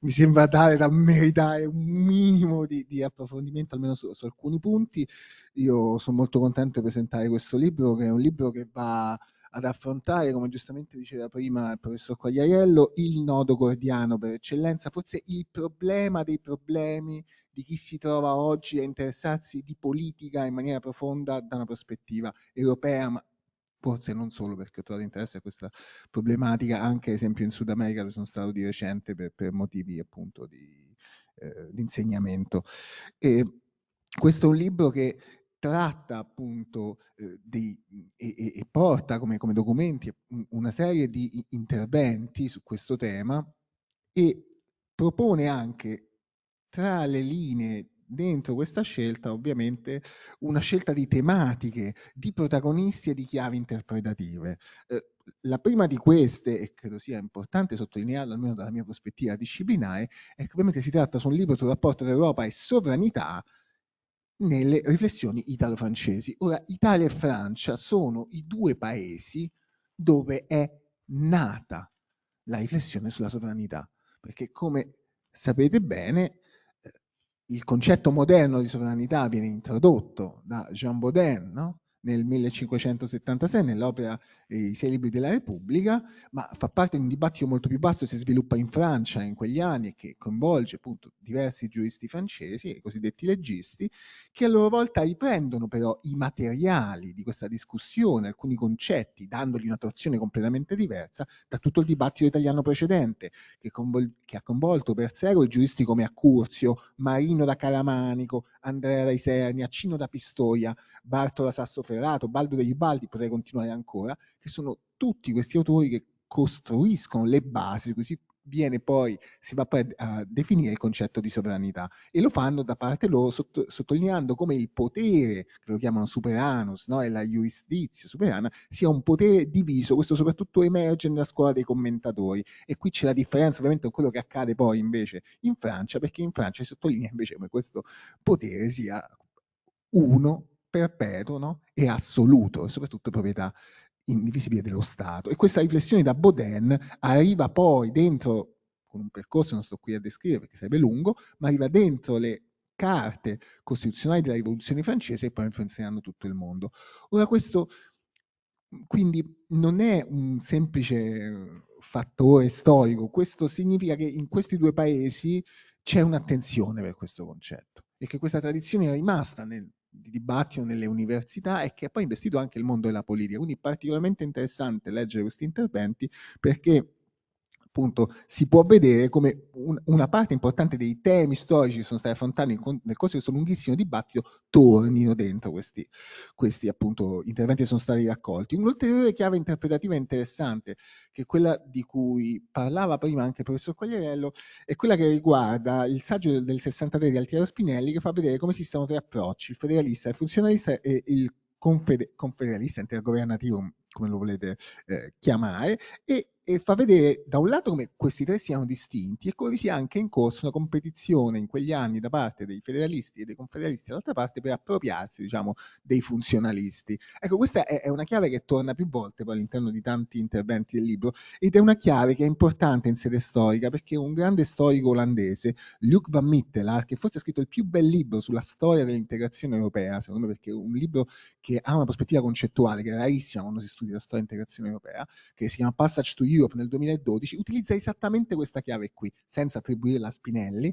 mi sembra tale da meritare un minimo di, di approfondimento, almeno su, su alcuni punti. Io sono molto contento di presentare questo libro, che è un libro che va ad affrontare, come giustamente diceva prima il professor Quagliariello, il nodo gordiano per eccellenza, forse il problema dei problemi di chi si trova oggi a interessarsi di politica in maniera profonda da una prospettiva europea, ma forse non solo perché ho trovato interesse a questa problematica, anche ad esempio in Sud America dove sono stato di recente per, per motivi appunto di, eh, insegnamento. questo è un libro che tratta appunto eh, dei, e, e, porta come, come, documenti una serie di interventi su questo tema e propone anche tra le linee dentro questa scelta ovviamente una scelta di tematiche, di protagonisti e di chiavi interpretative. Eh, la prima di queste, e credo sia importante sottolinearlo almeno dalla mia prospettiva disciplinare, è che ovviamente si tratta su un libro sul rapporto tra Europa e sovranità, nelle riflessioni italo-francesi. Ora, Italia e Francia sono i due paesi dove è nata la riflessione sulla sovranità, perché come sapete bene eh, il concetto moderno di sovranità viene introdotto da Jean Baudin no? nel 1576 nell'opera i sei libri della Repubblica, ma fa parte di un dibattito molto più basso che si sviluppa in Francia in quegli anni e che coinvolge appunto diversi giuristi francesi, i cosiddetti leggisti, che a loro volta riprendono però i materiali di questa discussione, alcuni concetti, dandogli una torsione completamente diversa da tutto il dibattito italiano precedente, che, convol- che ha coinvolto per secoli giuristi come Accurzio, Marino da Calamanico, Andrea da Isernia, Cino da Pistoia, Bartola Sassoferrato, Baldo degli Baldi, potrei continuare ancora, che sono tutti questi autori che costruiscono le basi su cui si viene poi, si va poi a definire il concetto di sovranità e lo fanno da parte loro sotto, sottolineando come il potere, che lo chiamano superanus, no? è la giurisdizio superana, sia un potere diviso, questo soprattutto emerge nella scuola dei commentatori e qui c'è la differenza ovviamente con quello che accade poi invece in Francia, perché in Francia si sottolinea invece come questo potere sia uno perpetuo no? e assoluto, e soprattutto proprietà indivisibile dello Stato. E questa riflessione da Baudin arriva poi dentro, con un percorso che non sto qui a descrivere perché sarebbe lungo, ma arriva dentro le carte costituzionali della rivoluzione francese e poi influenzeranno tutto il mondo. Ora questo quindi non è un semplice fattore storico, questo significa che in questi due paesi c'è un'attenzione per questo concetto e che questa tradizione è rimasta nel di dibattito nelle università e che ha poi investito anche il mondo della politica. Quindi è particolarmente interessante leggere questi interventi perché appunto si può vedere come un, una parte importante dei temi storici che sono stati affrontati nel corso di questo lunghissimo dibattito tornino dentro questi, questi appunto interventi che sono stati raccolti. Un'ulteriore chiave interpretativa interessante, che è quella di cui parlava prima anche il professor Quagliarello, è quella che riguarda il saggio del, del 63 di Altiero Spinelli che fa vedere come esistono tre approcci, il federalista, il funzionalista e il confede- confederalista intergovernativo come lo volete eh, chiamare, e, e, fa vedere da un lato come questi tre siano distinti e come vi sia anche in corso una competizione in quegli anni da parte dei federalisti e dei confederalisti dall'altra parte per appropriarsi diciamo, dei funzionalisti. Ecco, questa è, è una chiave che torna più volte all'interno di tanti interventi del libro ed è una chiave che è importante in sede storica perché un grande storico olandese, Luc van Mittelaar, che forse ha scritto il più bel libro sulla storia dell'integrazione europea, secondo me perché è un libro che ha una prospettiva concettuale che è rarissima quando si studia studi la storia integrazione europea, che si chiama Passage to Europe nel 2012, utilizza esattamente questa chiave qui, senza attribuirla a Spinelli,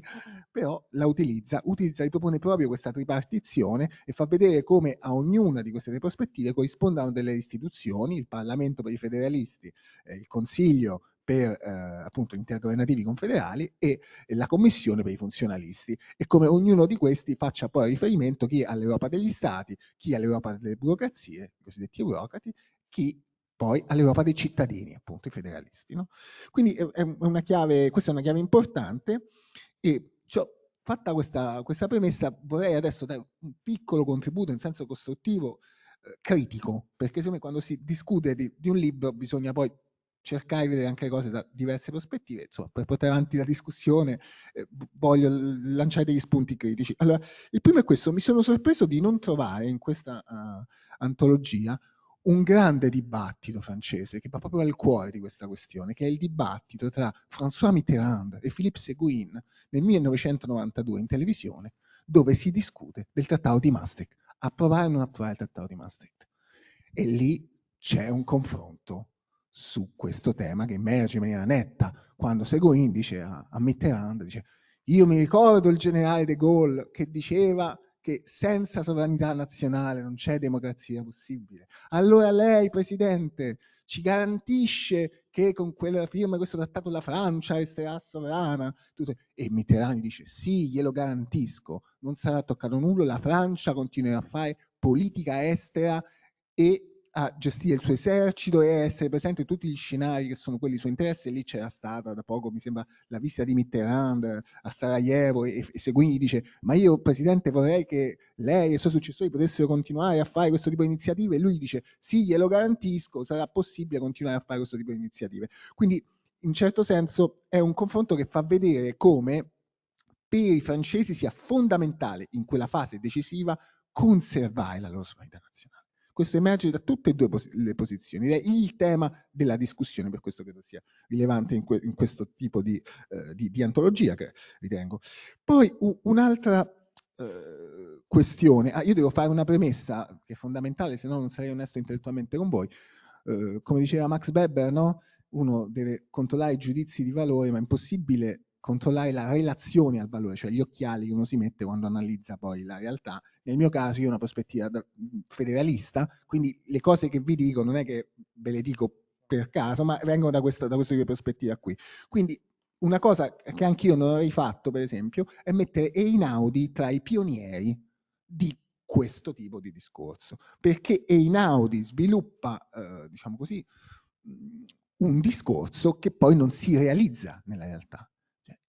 però la utilizza, utilizza, ripropone proprio questa tripartizione e fa vedere come a ognuna di queste tre prospettive corrispondano delle istituzioni, il Parlamento per i federalisti, eh, il Consiglio per eh, appunto intergovernativi confederali e, la commissione per i funzionalisti e come ognuno di questi faccia poi riferimento chi all'Europa degli Stati, chi all'Europa delle burocrazie, i cosiddetti eurocrati, chi poi all'Europa dei cittadini, appunto i federalisti. No? Quindi è una chiave, questa è una chiave importante e cioè, fatta questa, questa, premessa vorrei adesso dare un piccolo contributo in senso costruttivo, eh, critico, perché secondo quando si discute di, di, un libro bisogna poi cercare di vedere anche cose da diverse prospettive, insomma, per portare avanti la discussione eh, voglio lanciare degli spunti critici. Allora, il primo è questo, mi sono sorpreso di non trovare in questa uh, antologia un grande dibattito francese che va proprio al cuore di questa questione, che è il dibattito tra François Mitterrand e Philippe Seguin nel 1992 in televisione, dove si discute del trattato di Maastricht, approvare o non approvare il trattato di Maastricht. E lì c'è un confronto su questo tema che emerge in maniera netta quando Seguin dice a, a Mitterrand, dice, io mi ricordo il generale de Gaulle che diceva che senza sovranità nazionale non c'è democrazia possibile. Allora lei, Presidente, ci garantisce che con quella firma di questo trattato la Francia resterà sovrana? Tutto. E Mitterrand dice sì, glielo garantisco, non sarà toccato nulla, la Francia continuerà a fare politica estera e a gestire il suo esercito e a essere presente in tutti gli scenari che sono quelli di suo interesse. E Lì c'era stata da poco, mi sembra, la visita di Mitterrand a Sarajevo e, e Seguini dice ma io Presidente vorrei che lei e i suoi successori potessero continuare a fare questo tipo di iniziative e lui dice sì, glielo garantisco, sarà possibile continuare a fare questo tipo di iniziative. Quindi in certo senso è un confronto che fa vedere come per i francesi sia fondamentale in quella fase decisiva conservare la loro sovranità nazionale questo emerge da tutte e due pos- le posizioni ed è il tema della discussione, per questo credo sia rilevante in, que- in questo tipo di, eh, di, di, antologia che ritengo. Poi u- un'altra eh, questione, ah, io devo fare una premessa che è fondamentale, se no non sarei onesto intellettualmente con voi. Eh, come diceva Max Weber, no? uno deve controllare i giudizi di valore, ma è impossibile controllare la relazione al valore, cioè gli occhiali che uno si mette quando analizza poi la realtà. Nel mio caso io ho una prospettiva federalista, quindi le cose che vi dico non è che ve le dico per caso, ma vengono da questa, da questa prospettiva qui. Quindi una cosa che anch'io non avrei fatto, per esempio, è mettere Einaudi tra i pionieri di questo tipo di discorso, perché Einaudi sviluppa, eh, diciamo così, un discorso che poi non si realizza nella realtà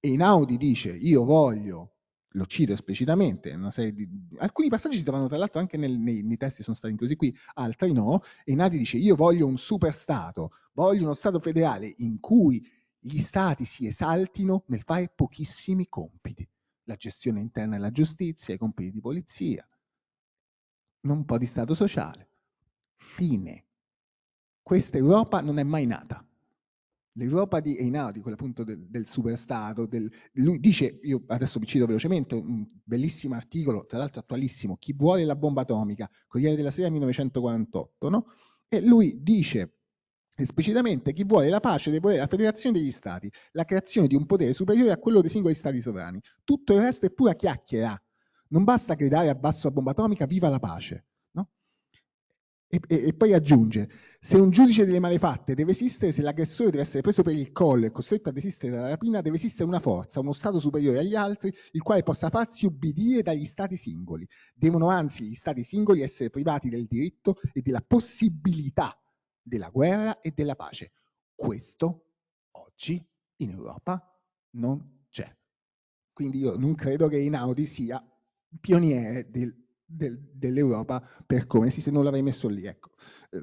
e Inaudi dice io voglio, lo cito esplicitamente, di, alcuni passaggi si trovano tra l'altro anche nel, nei, nei, testi sono stati inclusi qui, altri no, e Inaudi dice io voglio un super Stato, voglio uno Stato federale in cui gli Stati si esaltino nel fare pochissimi compiti, la gestione interna della giustizia, i compiti di polizia, un po' di Stato sociale. Fine. Questa Europa non è mai nata. L'Europa di Einaudi, quella appunto del, del superstato, del, lui dice, io adesso vi cito velocemente, un bellissimo articolo, tra l'altro attualissimo, Chi vuole la bomba atomica, Corriere della Sera 1948, no? E lui dice esplicitamente chi vuole la pace deve volere la federazione degli stati, la creazione di un potere superiore a quello dei singoli stati sovrani. Tutto il resto è pura chiacchiera. Non basta gridare a basso la bomba atomica, viva la pace. E, e, e, poi aggiunge, se un giudice delle malefatte deve esistere, se l'aggressore deve essere preso per il collo e costretto a desistere dalla rapina, deve esistere una forza, uno Stato superiore agli altri, il quale possa farsi ubbidire dagli Stati singoli. Devono anzi gli Stati singoli essere privati del diritto e della possibilità della guerra e della pace. Questo oggi in Europa non c'è. Quindi io non credo che Inaudi sia pioniere del del, dell'Europa per come si se non l'avrei messo lì. Ecco. Eh,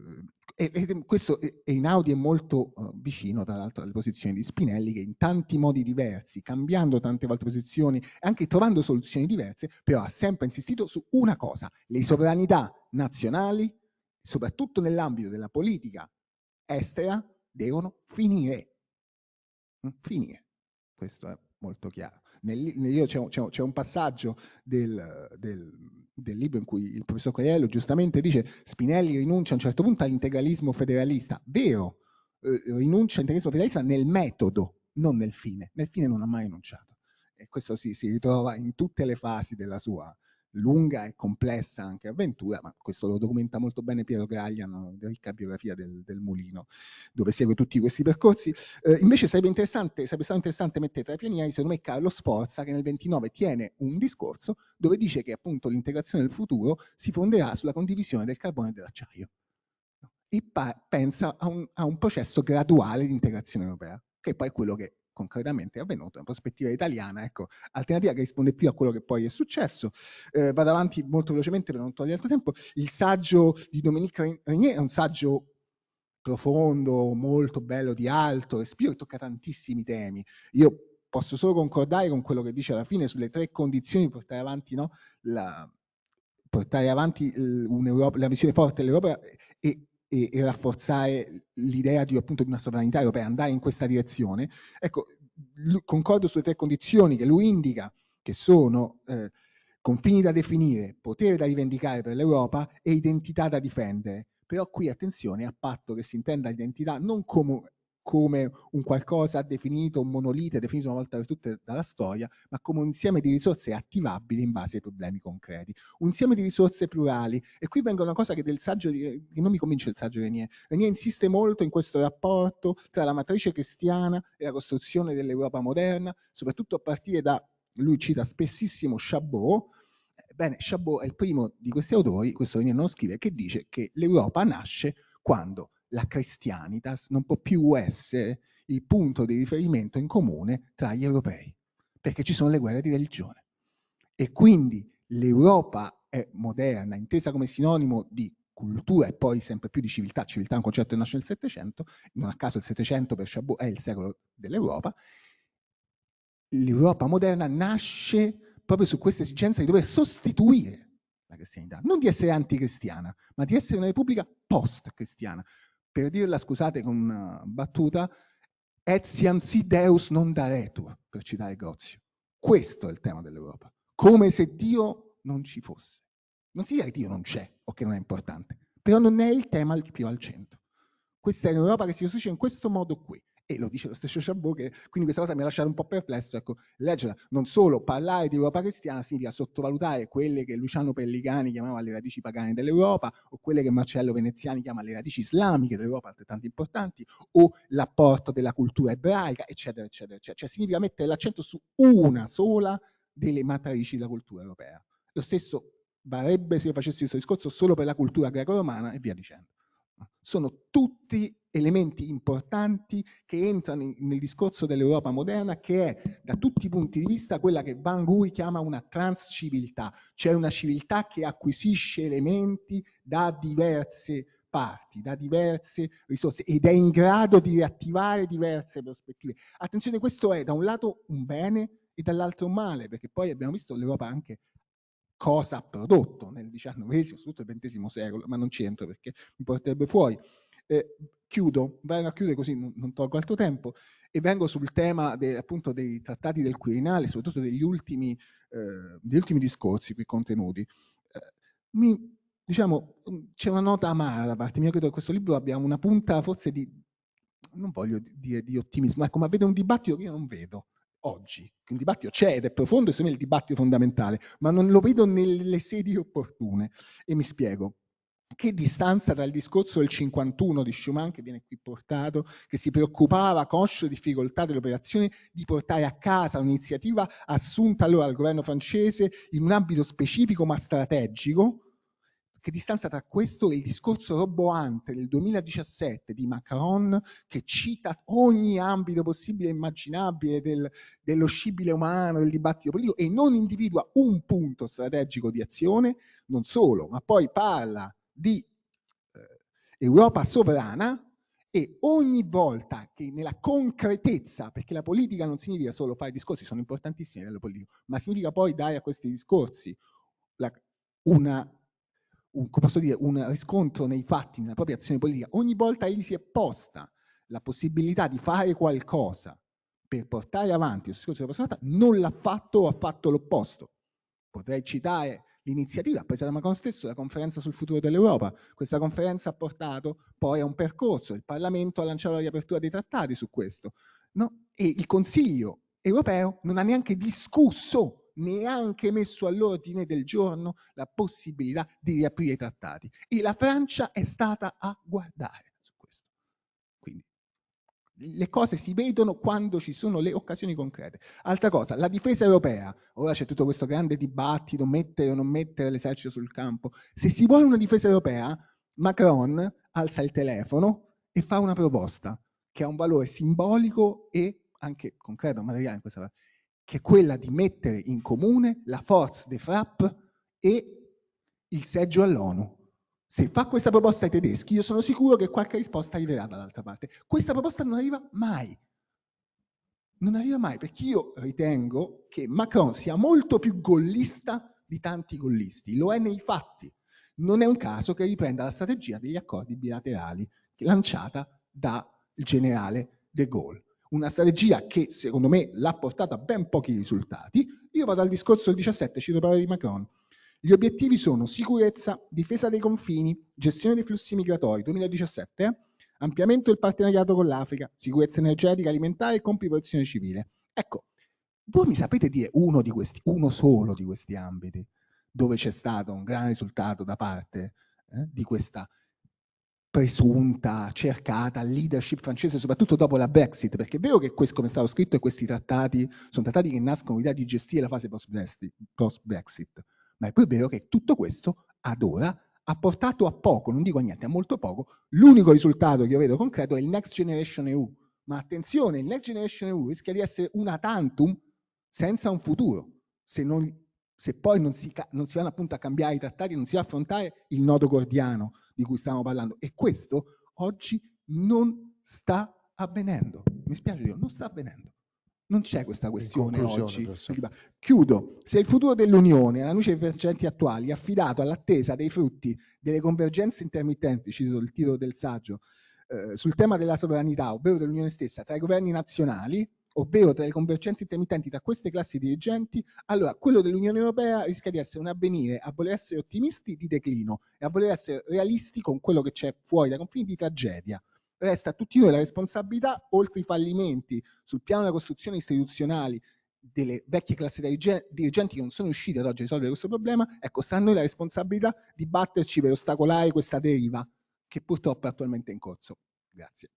eh, eh, e, e, questo è, in Audi è molto uh, vicino, tra l'altro, alle posizioni di Spinelli, che in tanti modi diversi, cambiando tante volte posizioni, anche trovando soluzioni diverse, però ha sempre insistito su una cosa, le sovranità nazionali, soprattutto nell'ambito della politica estera, devono finire. Mm, finire. Questo è molto chiaro. Nel, nel, c'è, un, c'è, un, passaggio del, del, del, libro in cui il professor Coiello giustamente dice Spinelli rinuncia a un certo punto all'integralismo federalista. Vero, eh, rinuncia all'integralismo federalista nel metodo, non nel fine. Nel fine non ha mai rinunciato. E questo si, si ritrova in tutte le fasi della sua, lunga e complessa anche avventura, ma questo lo documenta molto bene Piero Graglia ricca biografia del, del, Mulino, dove segue tutti questi percorsi. Eh, invece sarebbe, interessante, sarebbe stato interessante mettere tra i pionieri, secondo me, Carlo Sforza, che nel 29 tiene un discorso dove dice che appunto l'integrazione del futuro si fonderà sulla condivisione del carbone e dell'acciaio. E pensa a un, a un processo graduale di integrazione europea, che poi è quello che concretamente è avvenuto, una prospettiva italiana, ecco, alternativa che risponde più a quello che poi è successo. Eh, vado avanti molto velocemente per non togliere altro tempo. Il saggio di Dominique Regnier è un saggio profondo, molto bello, di alto respiro, che tocca tantissimi temi. Io posso solo concordare con quello che dice alla fine sulle tre condizioni di portare avanti no, la, portare avanti la visione forte dell'Europa e e, e rafforzare l'idea di, appunto, di una sovranità europea, andare in questa direzione, ecco, concordo sulle tre condizioni che lui indica, che sono eh, confini da definire, potere da rivendicare per l'Europa e identità da difendere. Però qui attenzione a patto che si intenda identità non come come un qualcosa definito, un monolite definito una volta per tutte dalla storia, ma come un insieme di risorse attivabili in base ai problemi concreti. Un insieme di risorse plurali. E qui venga una cosa che del saggio, che non mi convince il saggio Renier. Renier insiste molto in questo rapporto tra la matrice cristiana e la costruzione dell'Europa moderna, soprattutto a partire da, lui cita spessissimo Chabot, Bene, Chabot è il primo di questi autori, questo Renier non scrive, che dice che l'Europa nasce quando la Christianitas non può più essere il punto di riferimento in comune tra gli europei, perché ci sono le guerre di religione. E quindi l'Europa è moderna, intesa come sinonimo di cultura e poi sempre più di civiltà, civiltà è un concetto che nasce nel Settecento, non a caso il Settecento per Chabot è il secolo dell'Europa, l'Europa moderna nasce proprio su questa esigenza di dover sostituire la cristianità, non di essere anticristiana, ma di essere una repubblica post-cristiana, per dirla, scusate, con una battuta, etiam si Deus non daretur, per citare Gozio. Questo è il tema dell'Europa, come se Dio non ci fosse. Non si significa che Dio non c'è o che non è importante, però non è il tema più al centro. Questa è un'Europa che si costruisce in questo modo qui e lo dice lo stesso Chabot, che quindi questa cosa mi ha lasciato un po' perplesso, ecco, leggerla, non solo parlare di Europa cristiana significa sottovalutare quelle che Luciano Pellicani chiamava le radici pagane dell'Europa, o quelle che Marcello Veneziani chiama le radici islamiche dell'Europa, altrettanto importanti, o l'apporto della cultura ebraica, eccetera, eccetera, eccetera. Cioè significa mettere l'accento su una sola delle matrici della cultura europea. Lo stesso varrebbe se io facessi questo discorso solo per la cultura greco-romana e via dicendo. Sono tutti elementi importanti che entrano in, nel discorso dell'Europa moderna che è da tutti i punti di vista quella che Van Gogh chiama una transciviltà, cioè una civiltà che acquisisce elementi da diverse parti, da diverse risorse ed è in grado di riattivare diverse prospettive. Attenzione, questo è da un lato un bene e dall'altro un male, perché poi abbiamo visto l'Europa anche cosa ha prodotto nel XIX, soprattutto nel XX secolo, ma non c'entro perché mi porterebbe fuori. Eh, chiudo, vengo a chiudere così non, non, tolgo altro tempo e vengo sul tema de, appunto dei trattati del Quirinale, soprattutto degli ultimi, eh, degli ultimi discorsi qui contenuti. Eh, mi, diciamo, mm, c'è una nota amara da parte mia, credo che questo libro abbia una punta forse di, non voglio dire di ottimismo, ecco, ma vede un dibattito che io non vedo oggi. Il dibattito c'è ed è profondo e secondo me il dibattito fondamentale, ma non lo vedo nelle sedi opportune. E mi spiego. Che distanza tra il discorso del 51 di Schumann, che viene qui portato, che si preoccupava, conscio di difficoltà dell'operazione, di portare a casa un'iniziativa assunta allora dal governo francese in un ambito specifico ma strategico, che distanza tra questo e il discorso roboante del 2017 di Macron che cita ogni ambito possibile e immaginabile del, dello scibile umano, del dibattito politico e non individua un punto strategico di azione, non solo, ma poi parla di eh, Europa sovrana e ogni volta che nella concretezza, perché la politica non significa solo fare discorsi, sono importantissimi a livello politico, ma significa poi dare a questi discorsi la, una un, dire, un riscontro nei fatti, nella propria azione politica, ogni volta egli si è posta la possibilità di fare qualcosa per portare avanti il discorso della passata, non l'ha fatto o ha fatto l'opposto. Potrei citare l'iniziativa presa da Macron stesso, la conferenza sul futuro dell'Europa. Questa conferenza ha portato poi a un percorso, il Parlamento ha lanciato la riapertura dei trattati su questo, no? e il Consiglio europeo non ha neanche discusso neanche messo all'ordine del giorno la possibilità di riaprire i trattati. E la Francia è stata a guardare su questo. Quindi le cose si vedono quando ci sono le occasioni concrete. Altra cosa, la difesa europea. Ora c'è tutto questo grande dibattito, mettere o non mettere l'esercito sul campo. Se si vuole una difesa europea, Macron alza il telefono e fa una proposta che ha un valore simbolico e anche concreto, materiale in questa parte che è quella di mettere in comune la force de frappes e il seggio all'ONU. Se fa questa proposta ai tedeschi, io sono sicuro che qualche risposta arriverà dall'altra parte. Questa proposta non arriva mai. Non arriva mai, perché io ritengo che Macron sia molto più gollista di tanti gollisti. Lo è nei fatti. Non è un caso che riprenda la strategia degli accordi bilaterali lanciata dal generale De Gaulle una strategia che secondo me l'ha portata a ben pochi risultati. Io vado al discorso del 17, cito parole di Macron. Gli obiettivi sono sicurezza, difesa dei confini, gestione dei flussi migratori 2017, eh? ampliamento del partenariato con l'Africa, sicurezza energetica, alimentare e compilazione civile. Ecco, voi mi sapete dire uno, di questi, uno solo di questi ambiti dove c'è stato un gran risultato da parte eh, di questa presunta, cercata leadership francese, soprattutto dopo la Brexit, perché è vero che questo, come è stato scritto, questi trattati sono trattati che nascono l'idea di gestire la fase post-Brexit, ma è pure vero che tutto questo ad ora ha portato a poco, non dico niente, a molto poco, l'unico risultato che io vedo concreto è il Next Generation EU, ma attenzione, il Next Generation EU rischia di essere una tantum senza un futuro, se, non, se poi non si, non si vanno appunto a cambiare i trattati, non si va a affrontare il nodo gordiano di cui stiamo parlando. E questo oggi non sta avvenendo. Mi spiace dire, non sta avvenendo. Non c'è questa questione oggi. Professor. Chiudo. Se il futuro dell'Unione, alla luce dei precedenti attuali, è affidato all'attesa dei frutti delle convergenze intermittenti, cito il titolo del saggio, eh, sul tema della sovranità, ovvero dell'Unione stessa, tra i governi nazionali, ovvero tra le convergenze intermittenti tra queste classi dirigenti, allora quello dell'Unione Europea rischia di essere un avvenire a voler essere ottimisti di declino e a voler essere realisti con quello che c'è fuori dai confini di tragedia. Resta a tutti noi la responsabilità, oltre i fallimenti sul piano della costruzione istituzionali delle vecchie classi dirigenti che non sono riuscite ad oggi a risolvere questo problema, ecco, sta a noi la responsabilità di batterci per ostacolare questa deriva che purtroppo è attualmente in corso. Grazie.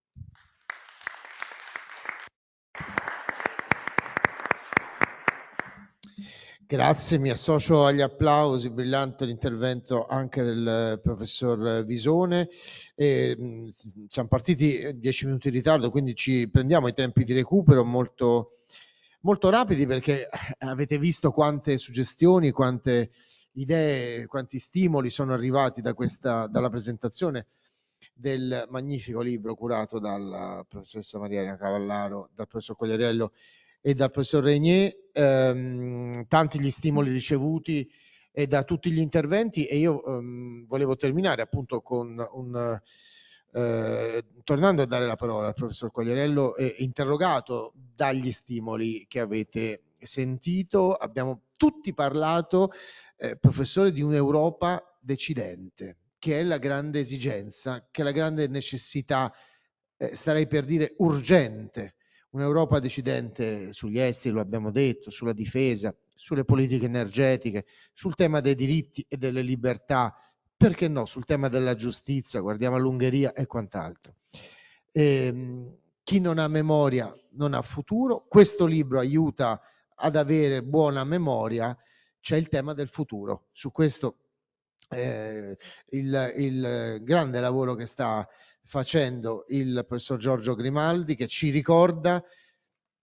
Grazie, mi associo agli applausi, brillante l'intervento anche del eh, professor Visone. E, mm, siamo partiti eh, dieci minuti in ritardo, quindi ci prendiamo i tempi di recupero molto, molto rapidi perché eh, avete visto quante suggestioni, quante idee, quanti stimoli sono arrivati da questa, dalla presentazione del magnifico libro curato dalla professoressa Maria Cavallaro, dal professor Cogliariello e dal professor Regnier, ehm, tanti gli stimoli ricevuti e da tutti gli interventi e io ehm, volevo terminare appunto con un... Eh, tornando a dare la parola al professor Quagliarello, eh, interrogato dagli stimoli che avete sentito, abbiamo tutti parlato, eh, professore, di un'Europa decidente, che è la grande esigenza, che è la grande necessità, eh, starei per dire urgente, un'Europa decidente sugli esteri, lo abbiamo detto, sulla difesa, sulle politiche energetiche, sul tema dei diritti e delle libertà, perché no, sul tema della giustizia, guardiamo l'Ungheria e quant'altro. E, ehm, chi non ha memoria non ha futuro, questo libro aiuta ad avere buona memoria, c'è il tema del futuro, su questo eh, il, il grande lavoro che sta facendo il professor Giorgio Grimaldi che ci ricorda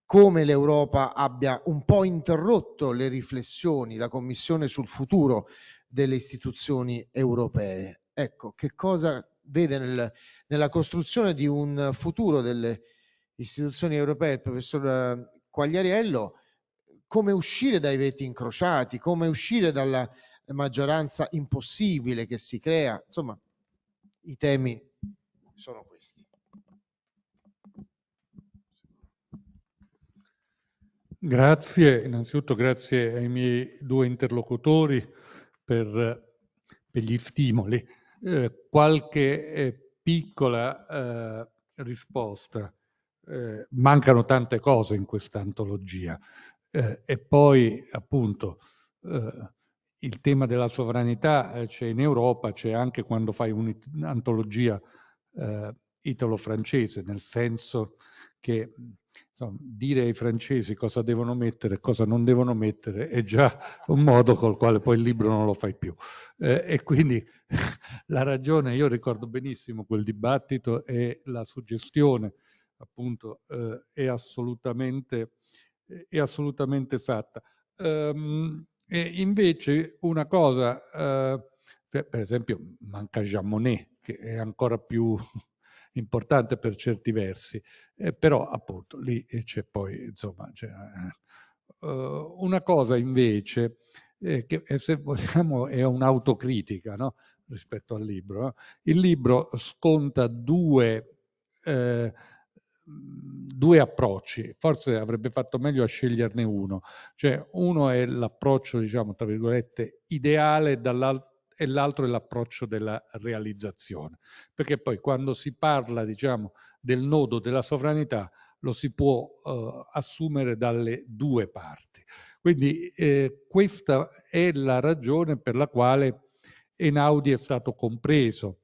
come l'Europa abbia un po' interrotto le riflessioni, la Commissione sul futuro delle istituzioni europee. Ecco, che cosa vede nel, nella costruzione di un futuro delle istituzioni europee il professor eh, Quagliariello, come uscire dai veti incrociati, come uscire dalla maggioranza impossibile che si crea, insomma i temi sono questi. Grazie, innanzitutto grazie ai miei due interlocutori per, per gli stimoli. Eh, qualche eh, piccola eh, risposta. Eh, mancano tante cose in questa antologia. Eh, e poi, appunto, il tema della sovranità c'è in Europa, c'è anche quando fai un'antologia eh, italo-francese, nel senso che insomma, dire ai francesi cosa devono mettere e cosa non devono mettere è già un modo col quale poi il libro non lo fai più. Eh, e quindi la ragione, io ricordo benissimo quel dibattito e la suggestione appunto eh, è, assolutamente, è assolutamente esatta. Um, ehm, e invece una cosa, eh, per esempio manca Jean Monnet, che è ancora più importante per certi versi, eh, però appunto lì eh, c'è poi insomma c'è, eh, eh, una cosa invece eh, che è, eh, se vogliamo è un'autocritica no? rispetto al libro. No? Il libro sconta due, due approcci, forse avrebbe fatto meglio a sceglierne uno, cioè uno è l'approccio diciamo tra virgolette ideale, dall'altro e l'altro è l'approccio della realizzazione. Perché poi quando si parla diciamo, del nodo della sovranità lo si può eh, assumere dalle due parti. Quindi eh, questa è la ragione per la quale Einaudi è stato compreso,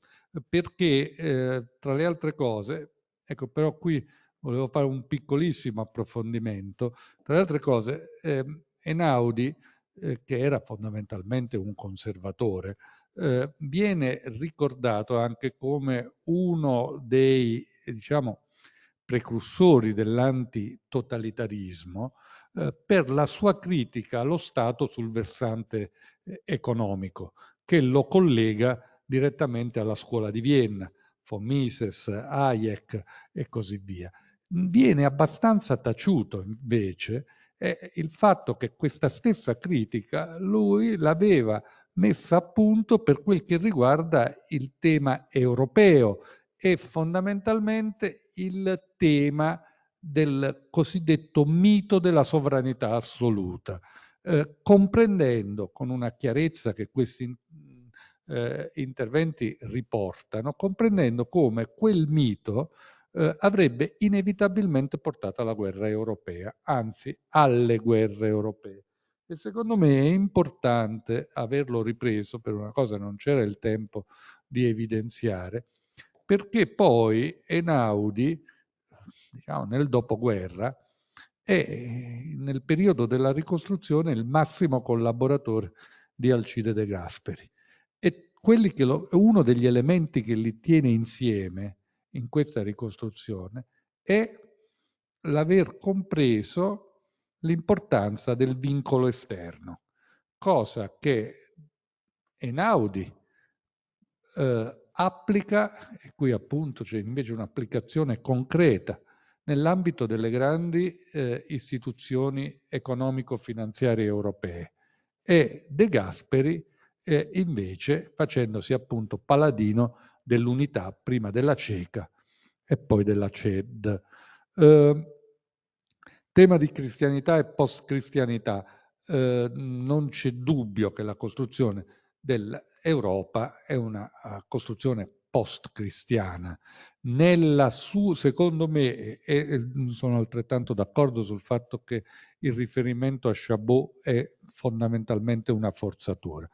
perché eh, tra le altre cose, ecco però qui volevo fare un piccolissimo approfondimento, tra le altre cose ehm, Einaudi eh, che era fondamentalmente un conservatore, eh, viene ricordato anche come uno dei, eh, diciamo, precursori dell'antitotalitarismo eh, per la sua critica allo Stato sul versante eh, economico, che lo collega direttamente alla scuola di Vienna, von Mises, Hayek e così via. Viene abbastanza taciuto invece è il fatto che questa stessa critica lui l'aveva messa a punto per quel che riguarda il tema europeo e fondamentalmente il tema del cosiddetto mito della sovranità assoluta, eh, comprendendo con una chiarezza che questi mm, eh, interventi riportano, comprendendo come quel mito eh, avrebbe inevitabilmente portato alla guerra europea, anzi alle guerre europee. E secondo me è importante averlo ripreso, per una cosa non c'era il tempo di evidenziare, perché poi Einaudi, diciamo nel dopoguerra, è nel periodo della ricostruzione il massimo collaboratore di Alcide De Gasperi. E lo, uno degli elementi che li tiene insieme in questa ricostruzione è l'aver compreso l'importanza del vincolo esterno, cosa che Einaudi eh, applica, e qui appunto c'è invece un'applicazione concreta nell'ambito delle grandi eh, istituzioni economico-finanziarie europee e De Gasperi eh, invece facendosi appunto paladino dell'unità, prima della CECA e poi della CED. Eh, tema di cristianità e post-cristianità. Eh, non c'è dubbio che la costruzione dell'Europa è una eh, costruzione post-cristiana. Nella su, secondo me, e, sono altrettanto d'accordo sul fatto che il riferimento a Chabot è fondamentalmente una forzatura,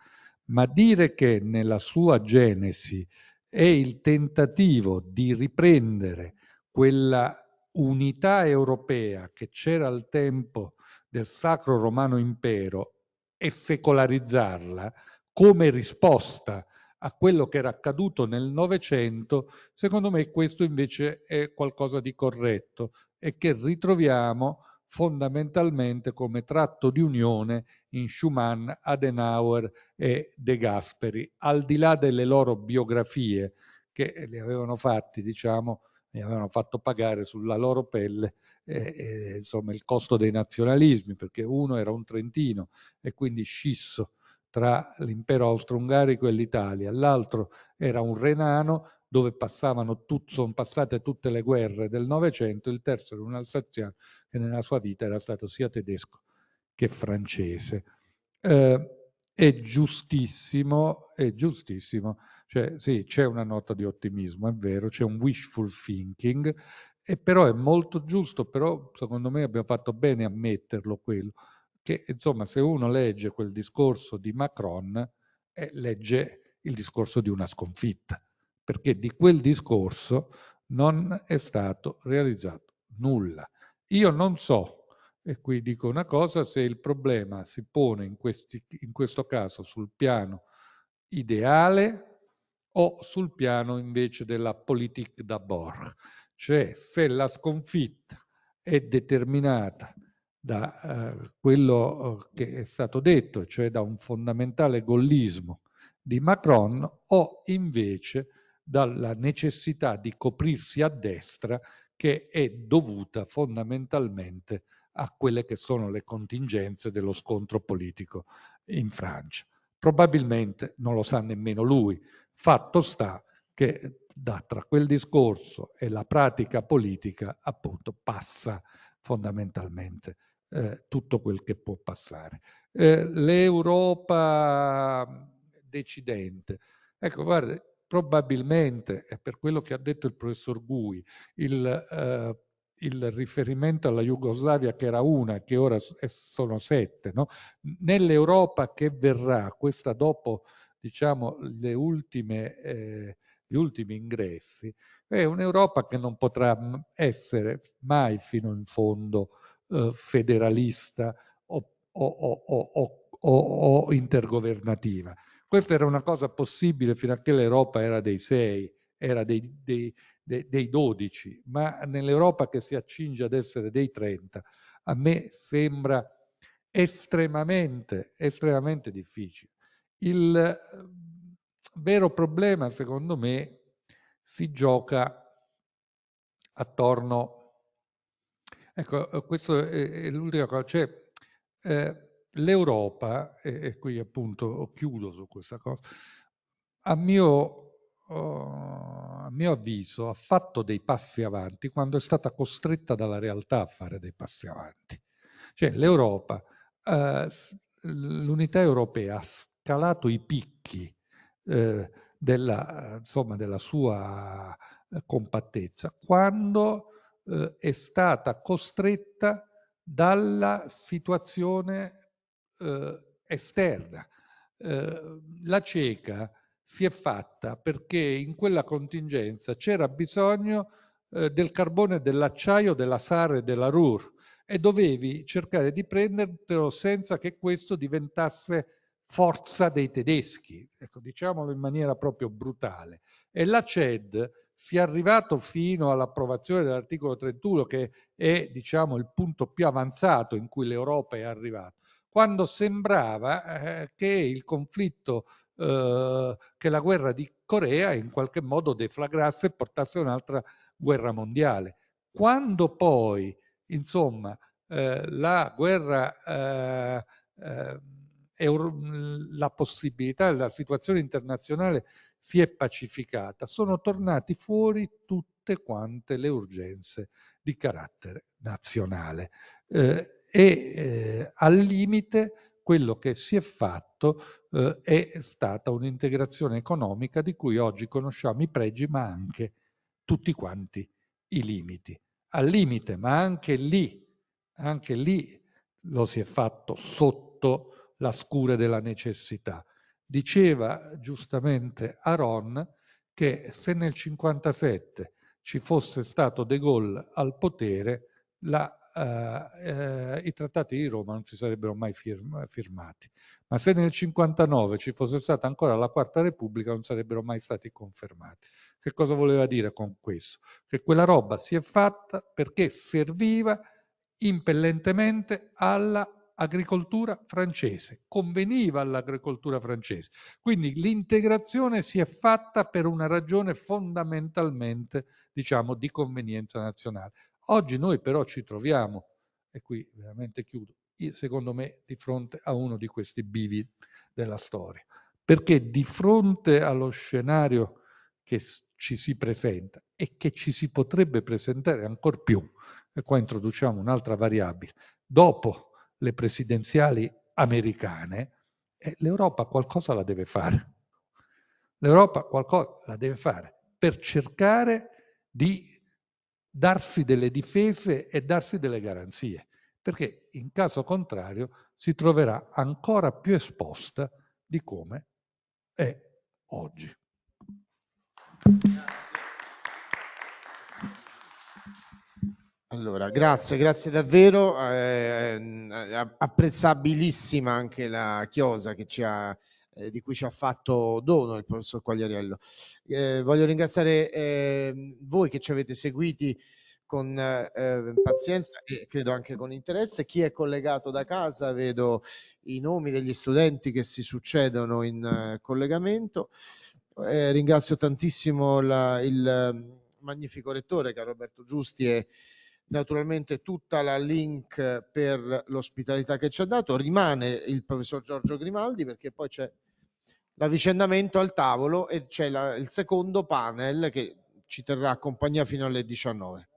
ma dire che nella sua genesi è il tentativo di riprendere quella unità europea che c'era al tempo del Sacro Romano Impero e secolarizzarla come risposta a quello che era accaduto nel Novecento, secondo me questo invece è qualcosa di corretto e che ritroviamo fondamentalmente come tratto di unione in Schumann, Adenauer e De Gasperi, al di là delle loro biografie che li avevano fatti, diciamo, li avevano fatto pagare sulla loro pelle eh, eh, insomma, il costo dei nazionalismi, perché uno era un trentino e quindi scisso tra l'impero austro-ungarico e l'Italia, l'altro era un renano dove passavano tut, sono passate tutte le guerre del Novecento, il terzo era un alsaziano che nella sua vita era stato sia tedesco che francese. Eh, è giustissimo, è giustissimo, cioè sì, c'è una nota di ottimismo, è vero, c'è un wishful thinking, e però è molto giusto, però secondo me abbiamo fatto bene a metterlo quello, che insomma se uno legge quel discorso di Macron, eh, legge il discorso di una sconfitta, perché di quel discorso non è stato realizzato nulla. Io non so, e qui dico una cosa, se il problema si pone in, questi, in questo caso sul piano ideale o sul piano invece della politique d'abord, cioè se la sconfitta è determinata da eh, quello eh, che è stato detto, cioè da un fondamentale gollismo di Macron, o invece dalla necessità di coprirsi a destra che è dovuta fondamentalmente a quelle che sono le contingenze dello scontro politico in Francia. Probabilmente non lo sa nemmeno lui, fatto sta che eh, da, tra quel discorso e la pratica politica appunto passa fondamentalmente eh, tutto quel che può passare. Eh, L'Europa mm, decidente. Ecco, guarda, probabilmente, e per quello che ha detto il professor Gui, il, eh, il riferimento alla Jugoslavia che era una che ora sono sette, no? nell'Europa che verrà, questa dopo diciamo, ultime, eh, gli ultimi ingressi, è un'Europa che non potrà essere mai fino in fondo eh, federalista o, o, o, o intergovernativa. Questa era una cosa possibile fino a che l'Europa era dei 6, era dei, dei, dei, dei 12, ma nell'Europa che si accinge ad essere dei 30, a me sembra estremamente, estremamente difficile. Il ehm, vero problema, secondo me, si gioca attorno... Ecco, eh, questo è, l'ultima cosa. Cioè, eh, l'Europa, e, e, qui appunto chiudo su questa cosa, a mio, uh, a mio avviso ha fatto dei passi avanti quando è stata costretta dalla realtà a fare dei passi avanti. Cioè l'Europa, uh, l'unità europea ha scalato i picchi uh, della, insomma, della, sua eh, compattezza quando è stata costretta dalla situazione eh, esterna. Eh, la cieca si è fatta perché in quella contingenza c'era bisogno eh, del carbone, dell'acciaio, della SARE e della RUR e dovevi cercare di prendertelo senza che questo diventasse forza dei tedeschi, ecco, diciamolo in maniera proprio brutale. E la CED si è arrivato fino all'approvazione dell'articolo 31 che è diciamo, il punto più avanzato in cui l'Europa è arrivata, quando sembrava eh, che il conflitto, eh, che la guerra di Corea in qualche modo deflagrasse e portasse un'altra guerra mondiale. Quando poi, insomma, eh, la guerra, eh, eh, la possibilità, la situazione internazionale si è pacificata, sono tornati fuori tutte quante le urgenze di carattere nazionale. Eh, e eh, al limite quello che si è fatto eh, è stata un'integrazione economica di cui oggi conosciamo i pregi ma anche tutti quanti i limiti. Al limite, ma anche lì, anche lì lo si è fatto sotto la scure della necessità. Diceva giustamente Aron che se nel 57 ci fosse stato De Gaulle al potere, la eh, eh, i trattati di Roma non si sarebbero mai firma, firmati. Ma se nel 59 ci fosse stata ancora la Quarta Repubblica non sarebbero mai stati confermati. Che cosa voleva dire con questo? Che quella roba si è fatta perché serviva impellentemente alla agricoltura francese, conveniva all'agricoltura francese. Quindi l'integrazione si è fatta per una ragione fondamentalmente, diciamo, di convenienza nazionale. Oggi noi però ci troviamo, e qui veramente chiudo, secondo me di fronte a uno di questi bivi della storia, perché di fronte allo scenario che ci si presenta e che ci si potrebbe presentare ancora più, e qua introduciamo un'altra variabile, dopo le presidenziali americane, eh, l'Europa qualcosa la deve fare. L'Europa qualcosa la deve fare per cercare di darsi delle difese e darsi delle garanzie, perché in caso contrario si troverà ancora più esposta di come è oggi. Allora, grazie, grazie davvero, eh, eh apprezzabilissima anche la chiosa che ci ha eh, di cui ci ha fatto dono il professor Quagliariello. Eh, voglio ringraziare eh, voi che ci avete seguiti con eh, pazienza e credo anche con interesse. Chi è collegato da casa, vedo i nomi degli studenti che si succedono in eh, collegamento. ringrazio tantissimo la, il ehm, magnifico rettore, caro Roberto Giusti, e naturalmente tutta la link per l'ospitalità che ci ha dato. Rimane il professor Giorgio Grimaldi perché poi c'è l'avvicendamento al tavolo e c'è la, il secondo panel che ci terrà compagnia fino alle 19.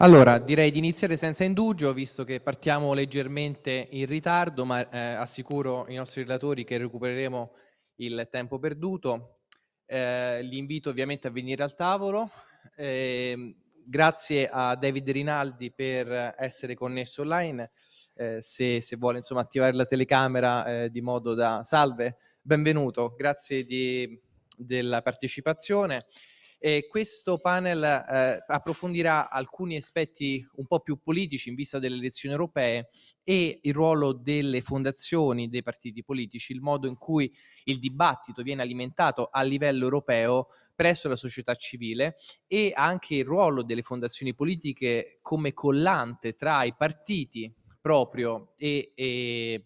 Allora, direi di iniziare senza indugio, visto che partiamo leggermente in ritardo, ma eh, assicuro i nostri relatori che recupereremo il tempo perduto. Eh, li invito ovviamente a venire al tavolo. Eh, grazie a David Rinaldi per essere connesso online. Eh, se, se, vuole insomma, attivare la telecamera eh, di modo da... Salve, benvenuto, grazie di, della partecipazione. Eh, questo panel eh, approfondirà alcuni aspetti un po' più politici in vista delle elezioni europee e il ruolo delle fondazioni dei partiti politici, il modo in cui il dibattito viene alimentato a livello europeo presso la società civile e anche il ruolo delle fondazioni politiche come collante tra i partiti proprio e, e,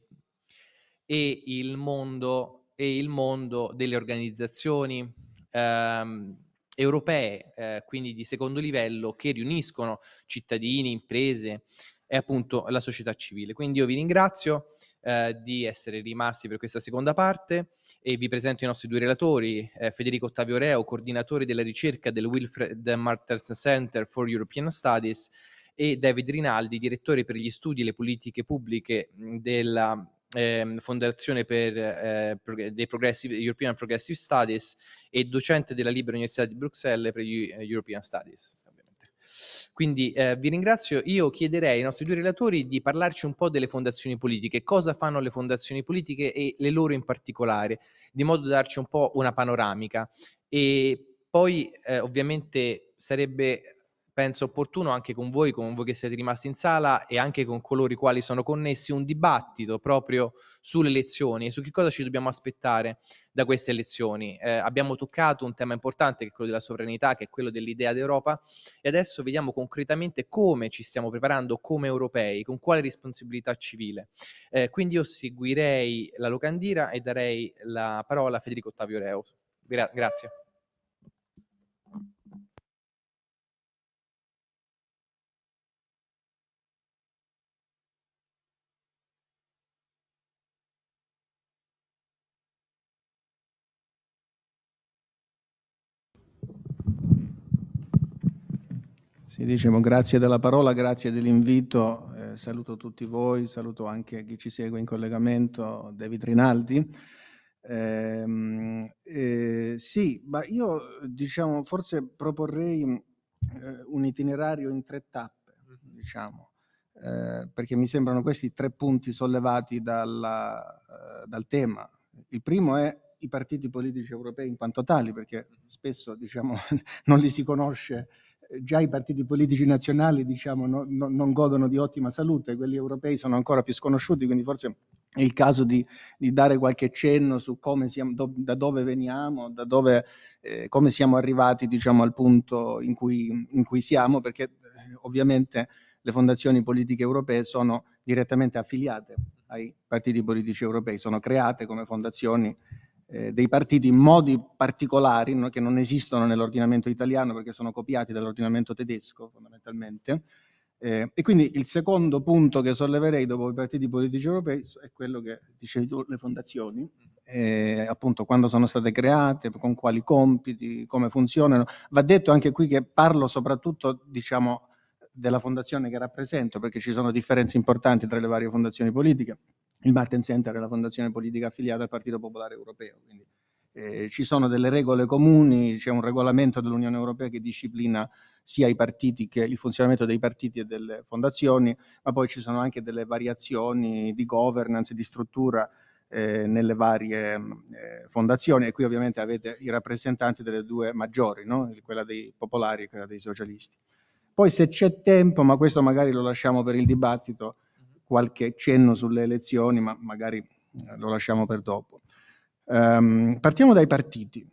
e il mondo e il mondo delle organizzazioni ehm, europee, eh, quindi di secondo livello, che riuniscono cittadini, imprese e appunto la società civile. Quindi io vi ringrazio eh, di essere rimasti per questa seconda parte e vi presento i nostri due relatori, eh, Federico Ottavio Reo, coordinatore della ricerca del Wilfred Martens Center for European Studies, e David Rinaldi, direttore per gli studi e le politiche pubbliche mm, della ehm, fondazione per, eh, prog- dei Progressive, European Progressive Studies e docente della Libera Università di Bruxelles per gli eh, European Studies. Quindi eh, vi ringrazio, io chiederei ai nostri due relatori di parlarci un po' delle fondazioni politiche, cosa fanno le fondazioni politiche e le loro in particolare, di modo da darci un po' una panoramica. E poi eh, ovviamente sarebbe penso opportuno anche con voi, con voi che siete rimasti in sala e anche con coloro i quali sono connessi, un dibattito proprio sulle elezioni e su che cosa ci dobbiamo aspettare da queste elezioni. Eh, abbiamo toccato un tema importante che è quello della sovranità, che è quello dell'idea d'Europa e adesso vediamo concretamente come ci stiamo preparando come europei, con quale responsabilità civile. Eh, quindi io seguirei la locandira e darei la parola a Federico Ottavio Reus. Gra- grazie. Sì, diciamo, grazie della parola, grazie dell'invito, eh, saluto tutti voi, saluto anche chi ci segue in collegamento, David Rinaldi. Eh, eh, sì, ma io diciamo, forse proporrei eh, un itinerario in tre tappe, mm-hmm. diciamo, eh, perché mi sembrano questi tre punti sollevati dalla, eh, dal tema. Il primo è i partiti politici europei in quanto tali, perché mm-hmm. spesso diciamo, non li si conosce già i partiti politici nazionali diciamo, no, no, non godono di ottima salute, quelli europei sono ancora più sconosciuti, quindi forse è il caso di, di dare qualche cenno su come siamo, do, da dove veniamo, da dove, eh, come siamo arrivati diciamo, al punto in cui, in cui siamo, perché eh, ovviamente le fondazioni politiche europee sono direttamente affiliate ai partiti politici europei, sono create come fondazioni eh, dei partiti in modi particolari no, che non esistono nell'ordinamento italiano perché sono copiati dall'ordinamento tedesco fondamentalmente. Eh, e quindi il secondo punto che solleverei dopo i partiti politici europei è quello che dicevi tu, le fondazioni, eh, appunto quando sono state create, con quali compiti, come funzionano. Va detto anche qui che parlo soprattutto, diciamo, della fondazione che rappresento, perché ci sono differenze importanti tra le varie fondazioni politiche il Martin Center è la fondazione politica affiliata al Partito Popolare Europeo, quindi eh, ci sono delle regole comuni, c'è un regolamento dell'Unione Europea che disciplina sia i partiti che il funzionamento dei partiti e delle fondazioni, ma poi ci sono anche delle variazioni di governance, di struttura eh, nelle varie mm, eh, fondazioni e qui ovviamente avete i rappresentanti delle due maggiori, no? quella dei popolari e quella dei socialisti. Poi se c'è tempo, ma questo magari lo lasciamo per il dibattito, qualche cenno sulle elezioni, ma magari eh, lo lasciamo per dopo. Um, partiamo dai partiti.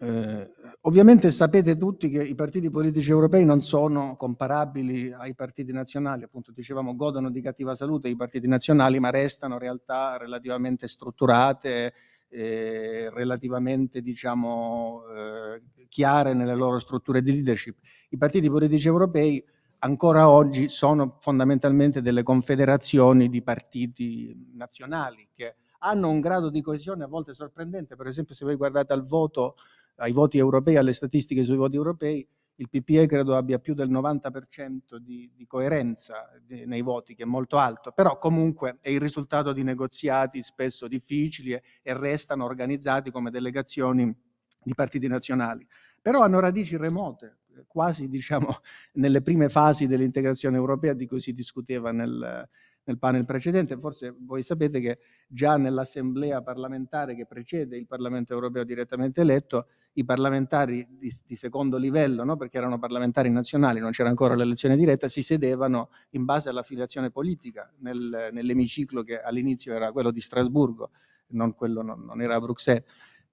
Eh, ovviamente sapete tutti che i partiti politici europei non sono comparabili ai partiti nazionali, appunto dicevamo godono di cattiva salute i partiti nazionali, ma restano realtà relativamente strutturate, eh, relativamente diciamo, eh, chiare nelle loro strutture di leadership. I partiti politici europei ancora oggi sono fondamentalmente delle confederazioni di partiti nazionali che hanno un grado di coesione a volte sorprendente, per esempio se voi guardate al voto, ai voti europei, alle statistiche sui voti europei, il PPE credo abbia più del 90% di, di coerenza di, nei voti, che è molto alto, però comunque è il risultato di negoziati spesso difficili e, e restano organizzati come delegazioni di partiti nazionali. Però hanno radici remote, quasi diciamo, nelle prime fasi dell'integrazione europea di cui si discuteva nel, nel panel precedente. Forse voi sapete che già nell'assemblea parlamentare che precede il Parlamento europeo direttamente eletto, i parlamentari di, di secondo livello, no? perché erano parlamentari nazionali, non c'era ancora l'elezione diretta, si sedevano in base all'affiliazione politica nel, nell'emiciclo che all'inizio era quello di Strasburgo, non quello non, non era a Bruxelles.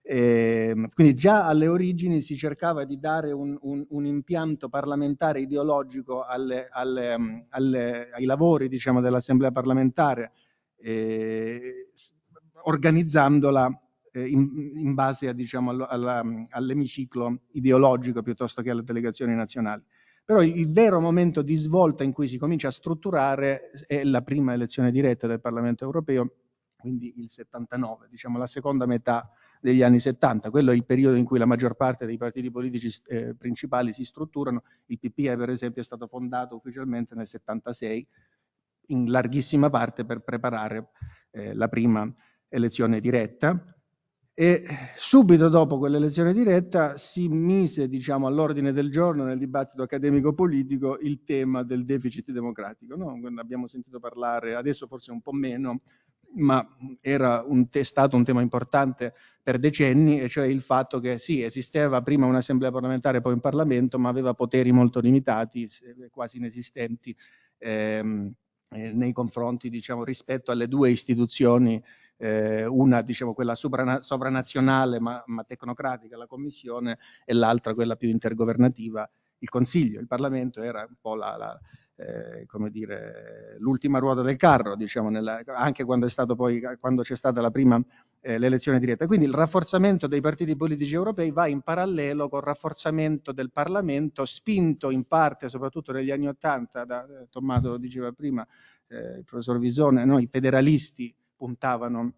Ehm, quindi già alle origini si cercava di dare un, un, un impianto parlamentare ideologico alle, alle, mm, alle, ai lavori diciamo, dell'Assemblea parlamentare, eh, organizzandola eh, in, in, base diciamo, mm, all'emiciclo ideologico piuttosto che alle delegazioni nazionali. Però il vero momento di svolta in cui si comincia a strutturare è la prima elezione diretta del Parlamento europeo, quindi il 79, diciamo la seconda metà degli anni 70, quello è il periodo in cui la maggior parte dei partiti politici eh, principali si strutturano, il PPE per esempio è stato fondato ufficialmente nel 76, in larghissima parte per preparare eh, la prima elezione diretta e subito dopo quell'elezione diretta si mise diciamo, all'ordine del giorno nel dibattito accademico-politico il tema del deficit democratico. No? Abbiamo sentito parlare, adesso forse un po' meno, ma era un te- stato un tema importante per decenni, e cioè il fatto che sì, esisteva prima un'assemblea parlamentare, e poi un Parlamento, ma aveva poteri molto limitati, quasi inesistenti, ehm, nei confronti, diciamo, rispetto alle due istituzioni, eh, una, diciamo, quella sovrana- sovranazionale ma-, ma tecnocratica, la Commissione, e l'altra, quella più intergovernativa, il Consiglio. Il Parlamento era un po' la, la eh, come dire, l'ultima ruota del carro, diciamo, nella, anche quando, poi, quando, c'è stata la prima eh, l'elezione diretta. Quindi il rafforzamento dei partiti politici europei va in parallelo col rafforzamento del Parlamento, spinto in parte, soprattutto negli anni Ottanta, da eh, Tommaso lo diceva prima, eh, il professor Visone, no? i federalisti puntavano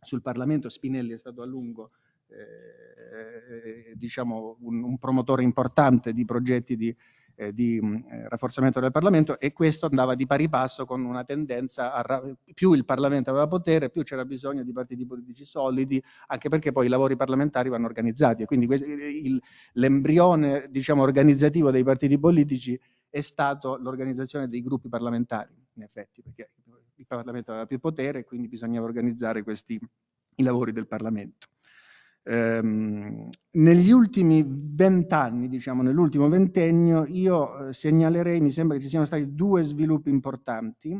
sul Parlamento, Spinelli è stato a lungo eh, eh diciamo un, un, promotore importante di progetti di eh, di mh, mm, eh, rafforzamento del Parlamento e questo andava di pari passo con una tendenza a più il Parlamento aveva potere, più c'era bisogno di partiti politici solidi, anche perché poi i lavori parlamentari vanno organizzati e quindi eh, l'embrione diciamo, organizzativo dei partiti politici è stato l'organizzazione dei gruppi parlamentari, in effetti, perché il Parlamento aveva più potere e quindi bisognava organizzare questi, i lavori del Parlamento. Ehm, negli ultimi vent'anni, diciamo nell'ultimo ventennio, io eh, segnalerei, mi sembra che ci siano stati due sviluppi importanti.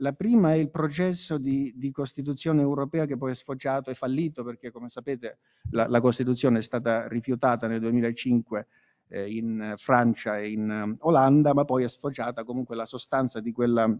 La prima è il processo di, di Costituzione europea che poi è sfociato e fallito perché, come sapete, la, la Costituzione è stata rifiutata nel 2005 eh, in Francia e in eh, Olanda, ma poi è sfociata comunque la sostanza di quella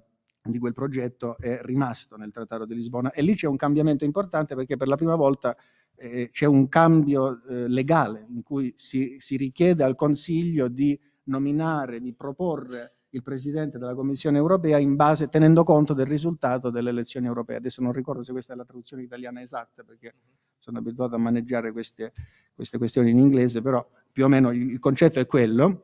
di quel progetto è rimasto nel Trattato di Lisbona e lì c'è un cambiamento importante perché per la prima volta eh, c'è un cambio eh, legale in cui si, si, richiede al Consiglio di nominare, di proporre il Presidente della Commissione europea in base, tenendo conto del risultato delle elezioni europee. Adesso non ricordo se questa è la traduzione italiana esatta perché sono abituato a maneggiare queste, queste questioni in inglese, però più o meno il concetto è quello.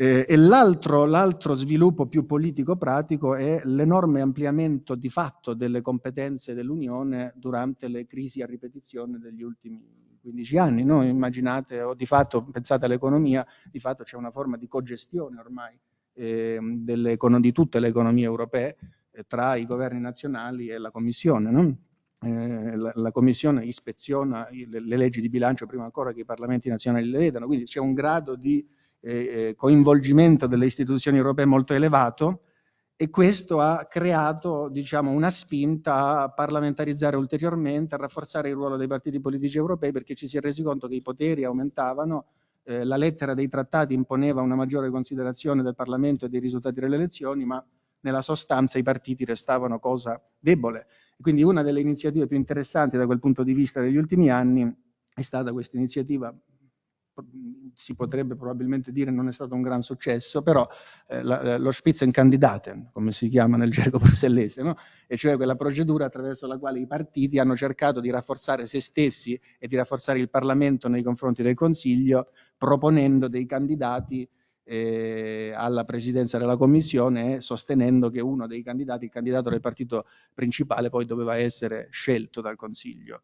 Eh, e l'altro, l'altro sviluppo più politico-pratico è l'enorme ampliamento di fatto delle competenze dell'Unione durante le crisi a ripetizione degli ultimi 15 anni. No? Immaginate, o di fatto pensate all'economia, di fatto c'è una forma di cogestione ormai eh, di tutte le economie europee eh, tra i governi nazionali e la Commissione. No? Eh, la, la, Commissione ispeziona le, le leggi di bilancio prima ancora che i parlamenti nazionali le vedano, quindi c'è un grado di eh, coinvolgimento delle istituzioni europee molto elevato e questo ha creato diciamo, una spinta a parlamentarizzare ulteriormente, a rafforzare il ruolo dei partiti politici europei perché ci si è resi conto che i poteri aumentavano, eh, la lettera dei trattati imponeva una maggiore considerazione del Parlamento e dei risultati delle elezioni, ma nella sostanza i partiti restavano cosa debole. Quindi una delle iniziative più interessanti da quel punto di vista degli ultimi anni è stata questa iniziativa si potrebbe probabilmente dire non è stato un gran successo, però eh, la, lo Spitzenkandidaten, come si chiama nel gergo brussellese, no? e cioè quella procedura attraverso la quale i partiti hanno cercato di rafforzare se stessi e di rafforzare il Parlamento nei confronti del Consiglio, proponendo dei candidati eh, alla presidenza della commissione sostenendo che uno dei candidati, il candidato del partito principale, poi doveva essere scelto dal Consiglio.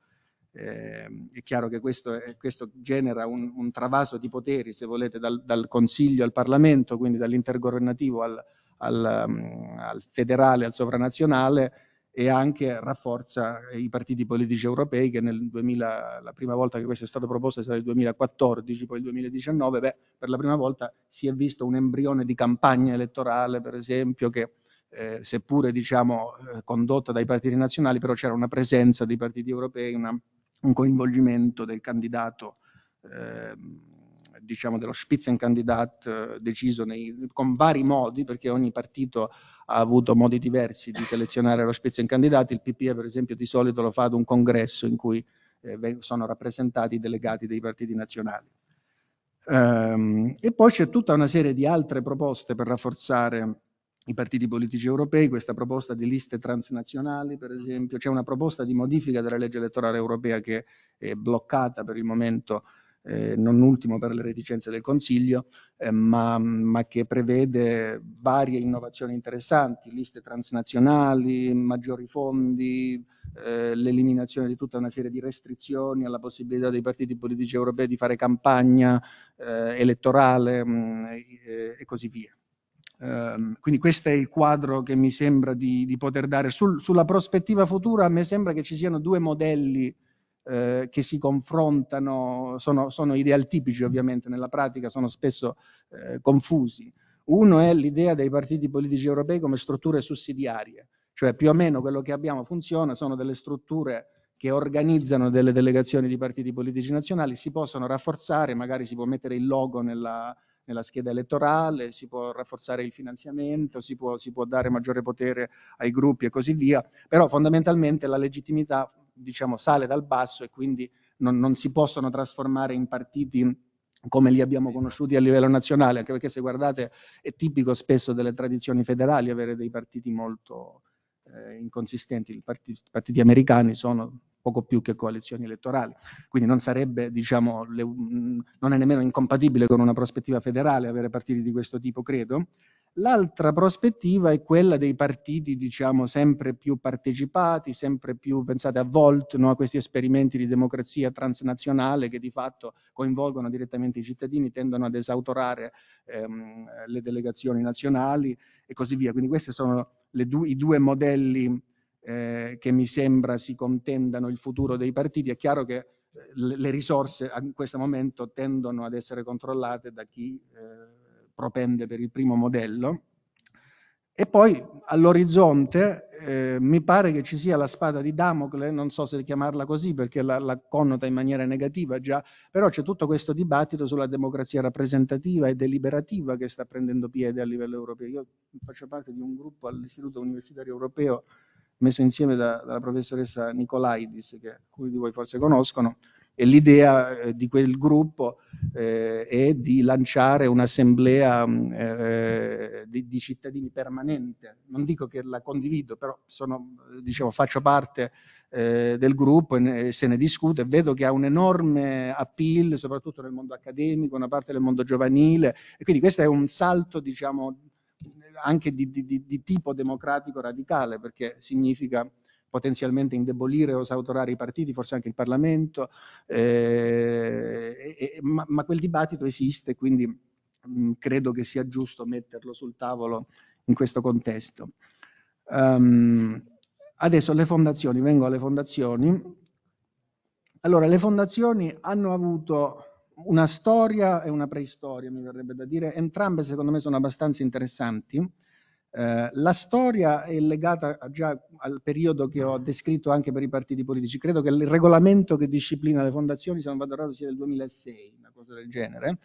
Eh, è chiaro che questo, questo genera un, un, travaso di poteri, se volete, dal, dal Consiglio al Parlamento, quindi dall'intergovernativo al, al, mm, al, federale, al sovranazionale e anche rafforza i partiti politici europei che nel 2000, la prima volta che questo è stato proposto è stato il 2014, poi il 2019, beh, per la prima volta si è visto un embrione di campagna elettorale, per esempio, che eh, seppure diciamo, eh, condotta dai partiti nazionali, però c'era una presenza dei partiti europei, una, un coinvolgimento del candidato, eh, diciamo dello Spitzenkandidat eh, deciso nei, con vari modi, perché ogni partito ha avuto modi diversi di selezionare lo Spitzenkandidat, il PPE per esempio di solito lo fa ad un congresso in cui eh, sono rappresentati i delegati dei partiti nazionali. Ehm, e poi c'è tutta una serie di altre proposte per rafforzare i partiti politici europei, questa proposta di liste transnazionali, per esempio, c'è una proposta di modifica della legge elettorale europea che è bloccata per il momento, eh, non ultimo per le reticenze del Consiglio, eh, ma, ma, che prevede varie innovazioni interessanti, liste transnazionali, maggiori fondi, eh, l'eliminazione di tutta una serie di restrizioni alla possibilità dei partiti politici europei di fare campagna eh, elettorale mh, mm, e così via. Ehm, quindi questo è il quadro che mi sembra di, di poter dare. Sul, sulla prospettiva futura, a me sembra che ci siano due modelli eh, che si confrontano, sono, sono idealtipici ovviamente, nella pratica sono spesso eh, confusi. Uno è l'idea dei partiti politici europei come strutture sussidiarie, cioè più o meno quello che abbiamo funziona, sono delle strutture che organizzano delle delegazioni di partiti politici nazionali, si possono rafforzare, magari si può mettere il logo nella, nella scheda elettorale, si può rafforzare il finanziamento, si può, si può dare maggiore potere ai gruppi e così via, però fondamentalmente la legittimità diciamo, sale dal basso e quindi non, non si possono trasformare in partiti come li abbiamo conosciuti a livello nazionale, anche perché se guardate è tipico spesso delle tradizioni federali avere dei partiti molto eh, inconsistenti, i partiti, partiti americani sono poco più che coalizioni elettorali. Quindi non sarebbe, diciamo, le, mm, non è nemmeno incompatibile con una prospettiva federale avere partiti di questo tipo, credo. L'altra prospettiva è quella dei partiti, diciamo, sempre più partecipati, sempre più, pensate, avvolti no, a questi esperimenti di democrazia transnazionale che di fatto coinvolgono direttamente i cittadini, tendono ad esautorare ehm, le delegazioni nazionali e così via. Quindi questi sono due, i due modelli eh, che mi sembra si contendano il futuro dei partiti, è chiaro che eh, le risorse in questo momento tendono ad essere controllate da chi eh, propende per il primo modello. E poi all'orizzonte eh, mi pare che ci sia la spada di Damocle, non so se chiamarla così perché la, la connota in maniera negativa già, però c'è tutto questo dibattito sulla democrazia rappresentativa e deliberativa che sta prendendo piede a livello europeo. Io faccio parte di un gruppo all'Istituto Universitario Europeo messo insieme da, dalla professoressa Nicolaidis, che alcuni di voi forse conoscono, e l'idea eh, di quel gruppo eh, è di lanciare un'assemblea mm, eh, di, di, cittadini permanente. Non dico che la condivido, però sono, diciamo, faccio parte eh, del gruppo e se ne discute. Vedo che ha un enorme appeal, soprattutto nel mondo accademico, una parte del mondo giovanile, e quindi questo è un salto, diciamo, anche di, di, di tipo democratico radicale, perché significa potenzialmente indebolire o sautorare i partiti, forse anche il Parlamento, eh, eh, ma, ma, quel dibattito esiste, quindi mh, mm, credo che sia giusto metterlo sul tavolo in questo contesto. Um, adesso le fondazioni, vengo alle fondazioni. Allora, le fondazioni hanno avuto una storia e una preistoria, mi verrebbe da dire. Entrambe secondo me sono abbastanza interessanti. Eh, la storia è legata già al periodo che ho descritto anche per i partiti politici. Credo che il regolamento che disciplina le fondazioni, se non vado errato, sia del 2006, una cosa del genere.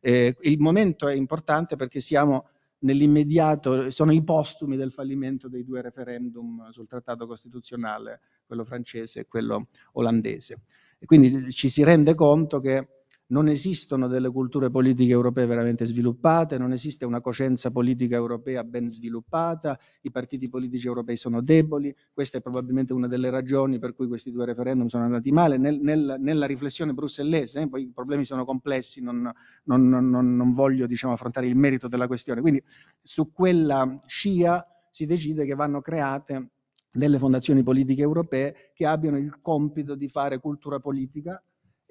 Eh, il momento è importante perché siamo nell'immediato, sono i postumi del fallimento dei due referendum sul trattato costituzionale, quello francese e quello olandese. E quindi ci si rende conto che non esistono delle culture politiche europee veramente sviluppate, non esiste una coscienza politica europea ben sviluppata, i partiti politici europei sono deboli, questa è probabilmente una delle ragioni per cui questi due referendum sono andati male. Nel, nel, nella riflessione brussellese, eh, poi i problemi sono complessi, non, non, non, non voglio diciamo, affrontare il merito della questione, quindi su quella scia si decide che vanno create delle fondazioni politiche europee che abbiano il compito di fare cultura politica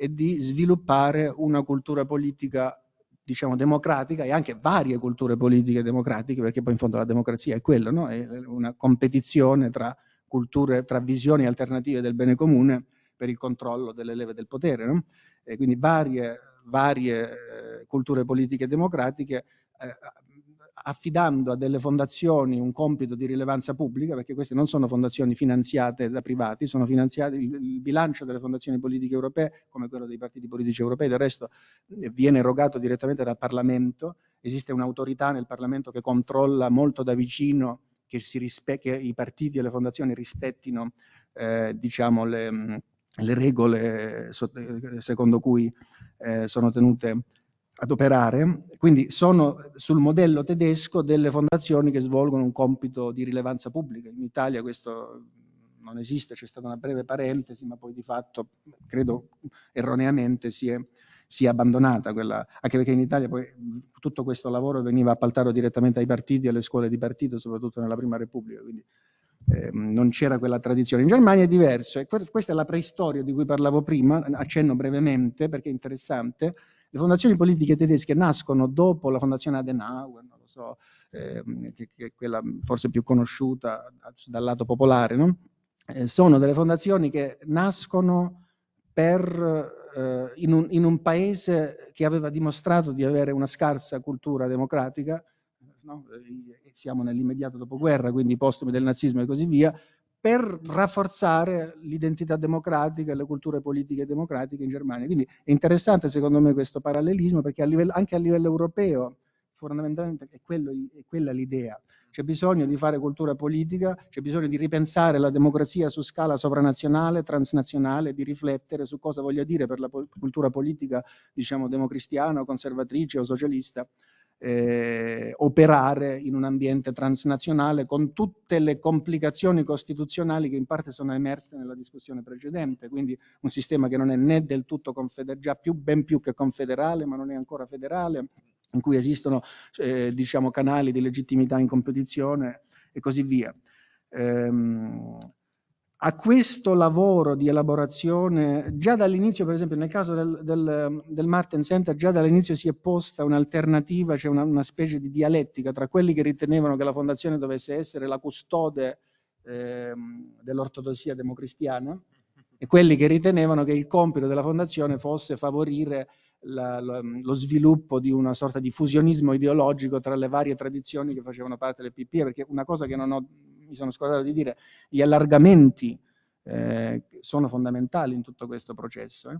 e di sviluppare una cultura politica diciamo democratica e anche varie culture politiche democratiche perché poi in fondo la democrazia è quello, no? è una competizione tra culture, tra visioni alternative del bene comune per il controllo delle leve del potere. No? quindi varie, varie, eh, culture politiche democratiche eh, affidando a delle fondazioni un compito di rilevanza pubblica, perché queste non sono fondazioni finanziate da privati, sono finanziate, il, il bilancio delle fondazioni politiche europee, come quello dei partiti politici europei, del resto eh, viene erogato direttamente dal Parlamento, esiste un'autorità nel Parlamento che controlla molto da vicino che, che i partiti e le fondazioni rispettino eh, diciamo le, le regole eh, eh, secondo cui eh, sono tenute ad operare, quindi sono sul modello tedesco delle fondazioni che svolgono un compito di rilevanza pubblica. In Italia questo non esiste, c'è stata una breve parentesi, ma poi di fatto, credo erroneamente, si è, si è abbandonata quella, anche perché in Italia poi tutto questo lavoro veniva appaltato direttamente ai partiti, alle scuole di partito, soprattutto nella Prima Repubblica, quindi eh, non c'era quella tradizione. In Germania è diverso, e questa è la preistoria di cui parlavo prima, accenno brevemente perché è interessante, le fondazioni politiche tedesche nascono dopo la fondazione Adenauer, non lo so, eh, che, che, è quella forse più conosciuta dal lato popolare, no? eh, sono delle fondazioni che nascono per eh, in un, in, un, paese che aveva dimostrato di avere una scarsa cultura democratica, no? Eh, siamo nell'immediato dopoguerra, quindi postumi del nazismo e così via, per rafforzare l'identità democratica e le culture politiche democratiche in Germania. Quindi è interessante secondo me questo parallelismo perché a livello, anche a livello europeo fondamentalmente è, quello, è quella l'idea. C'è bisogno di fare cultura politica, c'è bisogno di ripensare la democrazia su scala sovranazionale, transnazionale, di riflettere su cosa voglia dire per la cultura politica, diciamo, democristiana o conservatrice o socialista eh, operare in un ambiente transnazionale con tutte le complicazioni costituzionali che in parte sono emerse nella discussione precedente, quindi un sistema che non è né del tutto confederale, già più, ben più che confederale, ma non è ancora federale, in cui esistono eh, diciamo, canali di legittimità in competizione e così via. Ehm, a questo lavoro di elaborazione, già dall'inizio, per esempio nel caso del, del, del Martin Center, già dall'inizio si è posta un'alternativa, cioè una, una, specie di dialettica tra quelli che ritenevano che la fondazione dovesse essere la custode eh, dell'ortodossia democristiana e quelli che ritenevano che il compito della fondazione fosse favorire la, la, lo sviluppo di una sorta di fusionismo ideologico tra le varie tradizioni che facevano parte del PPE, perché una cosa che non ho mi sono scordato di dire, gli allargamenti eh, sono fondamentali in tutto questo processo, eh?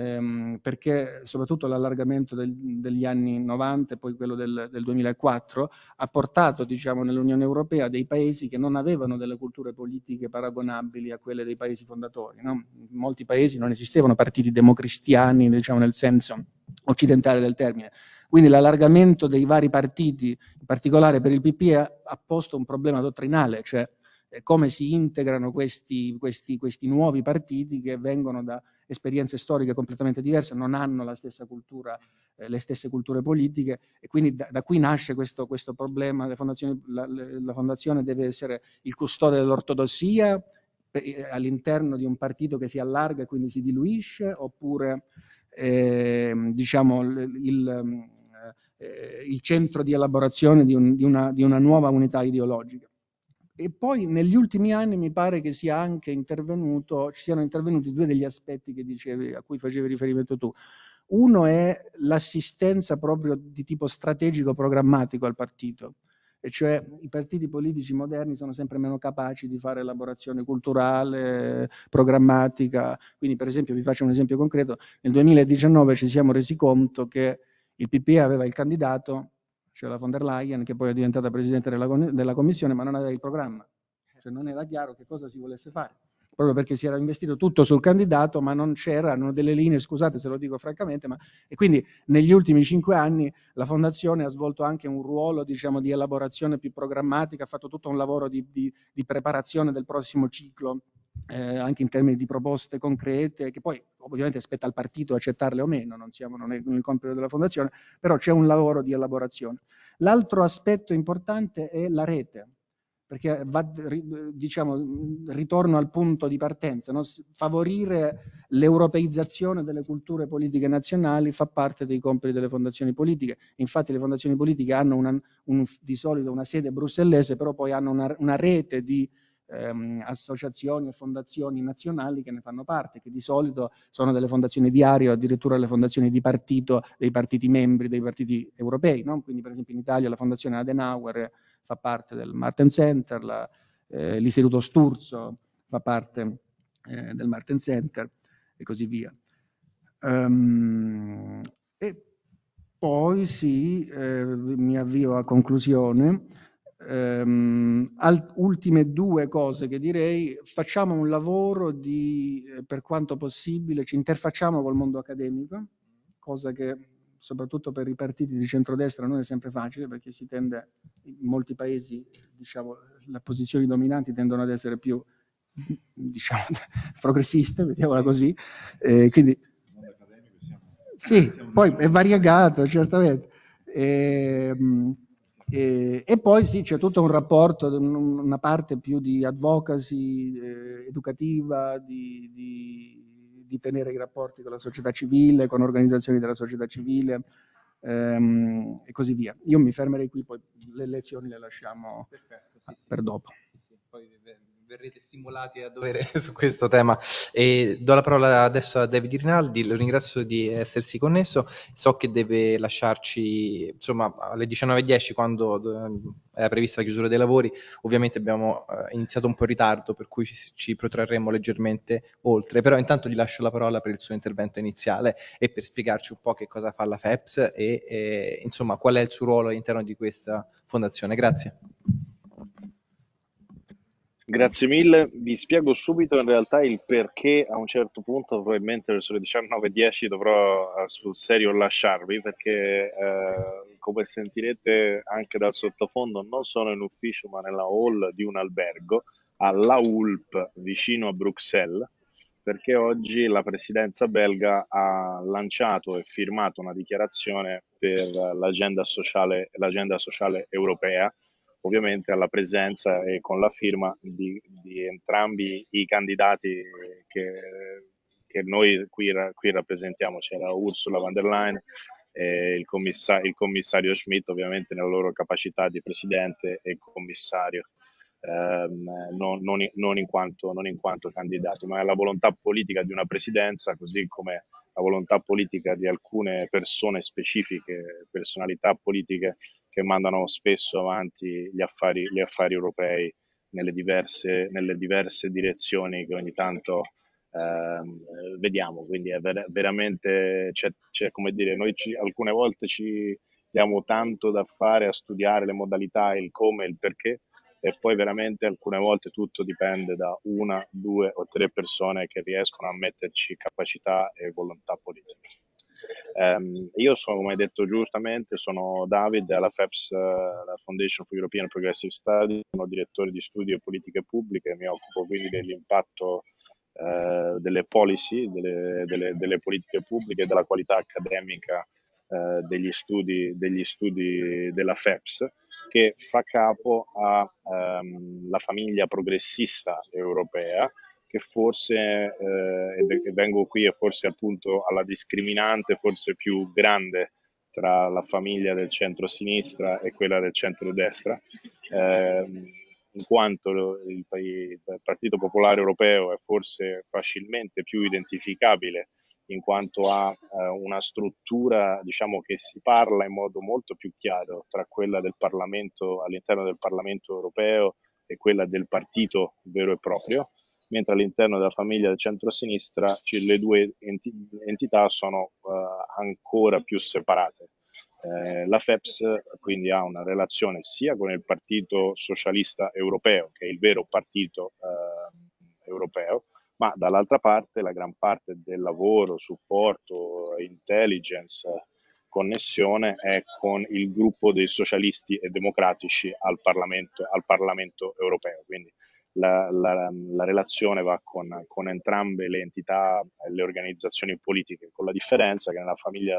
ehm, perché soprattutto l'allargamento del, degli anni 90 e poi quello del, del 2004 ha portato diciamo, nell'Unione Europea dei paesi che non avevano delle culture politiche paragonabili a quelle dei paesi fondatori. No? In molti paesi non esistevano partiti democristiani diciamo, nel senso occidentale del termine quindi l'allargamento dei vari partiti, in particolare per il PPE, ha posto un problema dottrinale, cioè eh, come si integrano questi, questi, questi nuovi partiti che vengono da esperienze storiche completamente diverse, non hanno la stessa cultura, eh, le stesse culture politiche e quindi da, da qui nasce questo, questo problema, la, la fondazione deve essere il custode dell'ortodossia eh, all'interno di un partito che si allarga e quindi si diluisce oppure eh, diciamo il, il eh, il centro di elaborazione di, un, di, una, di una nuova unità ideologica. E poi negli ultimi anni mi pare che sia anche intervenuto, ci siano intervenuti due degli aspetti dicevi, a cui facevi riferimento tu. Uno è l'assistenza proprio di tipo strategico programmatico al partito, e cioè i partiti politici moderni sono sempre meno capaci di fare elaborazione culturale, programmatica. Quindi per esempio, vi faccio un esempio concreto, nel 2019 ci siamo resi conto che il PPE aveva il candidato, cioè la von der Leyen, che poi è diventata Presidente della, della Commissione, ma non aveva il programma, cioè non era chiaro che cosa si volesse fare proprio perché si era investito tutto sul candidato, ma non c'erano delle linee, scusate se lo dico francamente, ma, e quindi negli ultimi cinque anni la Fondazione ha svolto anche un ruolo diciamo, di elaborazione più programmatica, ha fatto tutto un lavoro di, di, di preparazione del prossimo ciclo eh, anche in termini di proposte concrete, che poi ovviamente spetta al partito accettarle o meno, non, siamo, non è il compito della fondazione, però c'è un lavoro di elaborazione. L'altro aspetto importante è la rete, perché va, diciamo, ritorno al punto di partenza, no? favorire l'europeizzazione delle culture politiche nazionali fa parte dei compiti delle fondazioni politiche, infatti le fondazioni politiche hanno una, un, di solito una sede brussellese, però poi hanno una, una rete di ehm, associazioni e fondazioni nazionali che ne fanno parte, che di solito sono delle fondazioni di aria o addirittura le fondazioni di partito, dei partiti membri, dei partiti europei. No? Quindi per esempio in Italia la fondazione Adenauer fa parte del Martin Center, la, eh, l'istituto Sturzo fa parte eh, del Martin Center e così via. Um, e poi sì, eh, mi avvio a conclusione. Ehm, ultime due cose che direi, facciamo un lavoro di, eh, per quanto possibile, ci interfacciamo col mondo accademico, cosa che soprattutto per i partiti di centrodestra non è sempre facile perché si tende, in molti paesi, diciamo, le posizioni dominanti tendono ad essere più, diciamo, progressiste, mettiamola sì. così. Eh, quindi, siamo, sì, siamo poi è variegato, certamente. Eh, e, e poi sì, c'è tutto un rapporto, una parte più di advocacy eh, educativa, di, di, di, tenere i rapporti con la società civile, con organizzazioni della società civile ehm, e così via. Io mi fermerei qui, poi le lezioni le lasciamo Perfetto, sì, a, sì, per dopo. Sì, poi, eh, verrete stimolati a dovere su questo tema. E do la parola adesso a David Rinaldi, lo ringrazio di essersi connesso, so che deve lasciarci insomma alle 19.10 quando eh, era prevista la chiusura dei lavori, ovviamente abbiamo eh, iniziato un po' in ritardo per cui ci, protrarremo leggermente oltre, però intanto gli lascio la parola per il suo intervento iniziale e per spiegarci un po' che cosa fa la FEPS e, e insomma qual è il suo ruolo all'interno di questa fondazione. Grazie. Grazie mille, vi spiego subito in realtà il perché a un certo punto, probabilmente verso le 19.10 dovrò eh, sul serio lasciarvi perché eh, come sentirete anche dal sottofondo non sono in ufficio ma nella hall di un albergo alla ULP vicino a Bruxelles perché oggi la presidenza belga ha lanciato e firmato una dichiarazione per l'agenda sociale, l'agenda sociale europea ovviamente alla presenza e con la firma di, di entrambi i candidati che, che noi qui, qui, rappresentiamo, c'era Ursula von der Leyen e il, commissar- il commissario Schmidt ovviamente nella loro capacità di presidente e commissario. Ehm, non, non, non, in quanto, non in quanto candidati, ma è la volontà politica di una presidenza, così come la volontà politica di alcune persone specifiche, personalità politiche che mandano spesso avanti gli affari, gli affari europei nelle diverse, nelle diverse, direzioni che ogni tanto eh, vediamo. Quindi è ver- veramente, c'è, c'è, come dire, noi ci, alcune volte ci diamo tanto da fare a studiare le modalità, il come, e il perché, e poi veramente alcune volte tutto dipende da una, due o tre persone che riescono a metterci capacità e volontà politica. Um, io sono, come hai detto giustamente, sono David della FEPS, eh, la Foundation for European Progressive Studies, sono direttore di studio e politiche pubbliche, mi occupo quindi dell'impatto uh, delle policy, delle, delle, delle, politiche pubbliche e della qualità accademica uh, degli, studi, degli, studi, della FEPS che fa capo alla ehm, um, famiglia progressista europea, che forse, eh, e vengo qui e forse appunto alla discriminante forse più grande tra la famiglia del centro-sinistra e quella del centro-destra, eh, in quanto il, il, Partito Popolare Europeo è forse facilmente più identificabile in quanto ha eh, una struttura diciamo, che si parla in modo molto più chiaro tra quella del Parlamento all'interno del Parlamento europeo e quella del partito vero e proprio, mentre all'interno della famiglia del centro-sinistra le due enti- entità sono uh, ancora più separate. Eh, la FEPS quindi ha una relazione sia con il Partito Socialista Europeo, che è il vero partito eh, europeo, ma dall'altra parte la gran parte del lavoro, supporto, intelligence, connessione è con il gruppo dei socialisti e democratici al Parlamento, al Parlamento europeo. Quindi la, la, la relazione va con, con, entrambe le entità e le organizzazioni politiche, con la differenza che nella famiglia,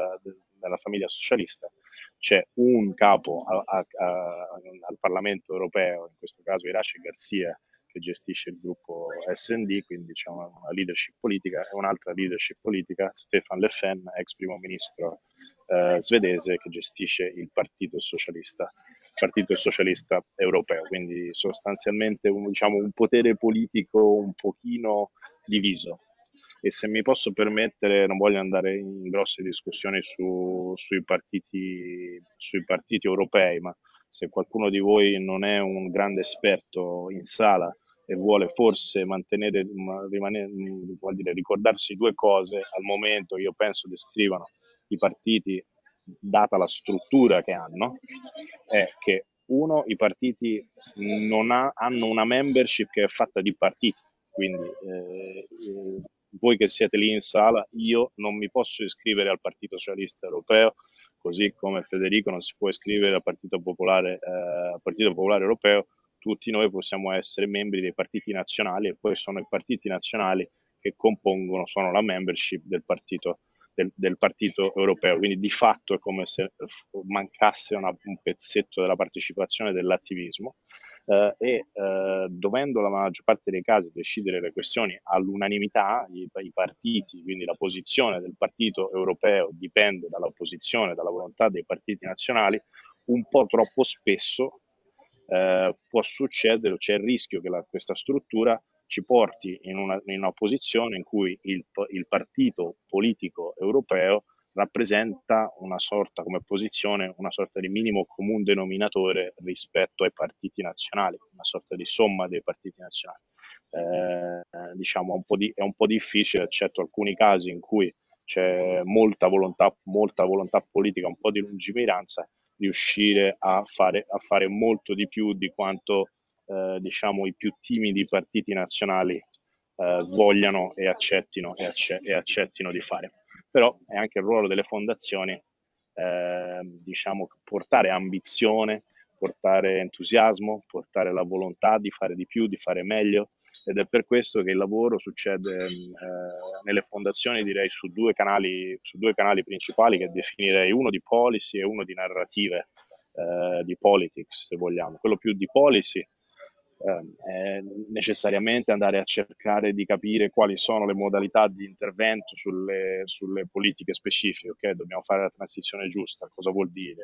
nella famiglia socialista c'è un capo a, a, a, al Parlamento europeo, in questo caso Irace Garcia, che gestisce il gruppo SD, quindi c'è una, una leadership politica, e un'altra leadership politica, Stefan Leffen, ex primo ministro eh, svedese, che gestisce il Partito Socialista Partito Socialista Europeo, quindi sostanzialmente un, diciamo, un potere politico un pochino diviso. E se mi posso permettere, non voglio andare in grosse discussioni su, sui, partiti, sui partiti europei, ma se qualcuno di voi non è un grande esperto in sala e vuole forse mantenere, rimanere, mm, vuol dire, ricordarsi due cose al momento, io penso descrivano i partiti data la struttura che hanno, è che uno, i partiti ha, hanno una membership che è fatta di partiti, quindi eh, eh, voi che siete lì in sala, io non mi posso iscrivere al Partito Socialista Europeo, così come Federico non si può iscrivere al Partito Popolare, eh, Partito Popolare Europeo, tutti noi possiamo essere membri dei partiti nazionali e poi sono i partiti nazionali che compongono, sono la membership del Partito del, del, partito europeo, quindi di fatto è come se mancasse una, un pezzetto della partecipazione dell'attivismo eh, e eh, dovendo la maggior parte dei casi decidere le questioni all'unanimità, i, i partiti, quindi la posizione del partito europeo dipende dalla posizione, dalla volontà dei partiti nazionali, un po' troppo spesso eh, può succedere, c'è il rischio che la, questa struttura ci porti in una, in una posizione in cui il, il, partito politico europeo rappresenta una sorta come posizione, una sorta di minimo comune denominatore rispetto ai partiti nazionali, una sorta di somma dei partiti nazionali. Eh, diciamo un di, è un po' difficile, eccetto alcuni casi in cui c'è molta volontà, molta volontà politica, un po' di lungimiranza, riuscire a fare, a fare molto di più di quanto eh, diciamo, i più timidi partiti nazionali eh, vogliano e accettino, e, acce- e accettino, di fare. Però è anche il ruolo delle fondazioni eh, diciamo, portare ambizione, portare entusiasmo, portare la volontà di fare di più, di fare meglio ed è per questo che il lavoro succede mm, eh, nelle fondazioni direi su due, canali, su due, canali, principali che definirei uno di policy e uno di narrative, eh, di politics se vogliamo. Quello più di policy Ehm, è necessariamente andare a cercare di capire quali sono le modalità di intervento sulle, sulle politiche specifiche, ok? Dobbiamo fare la transizione giusta, cosa vuol dire,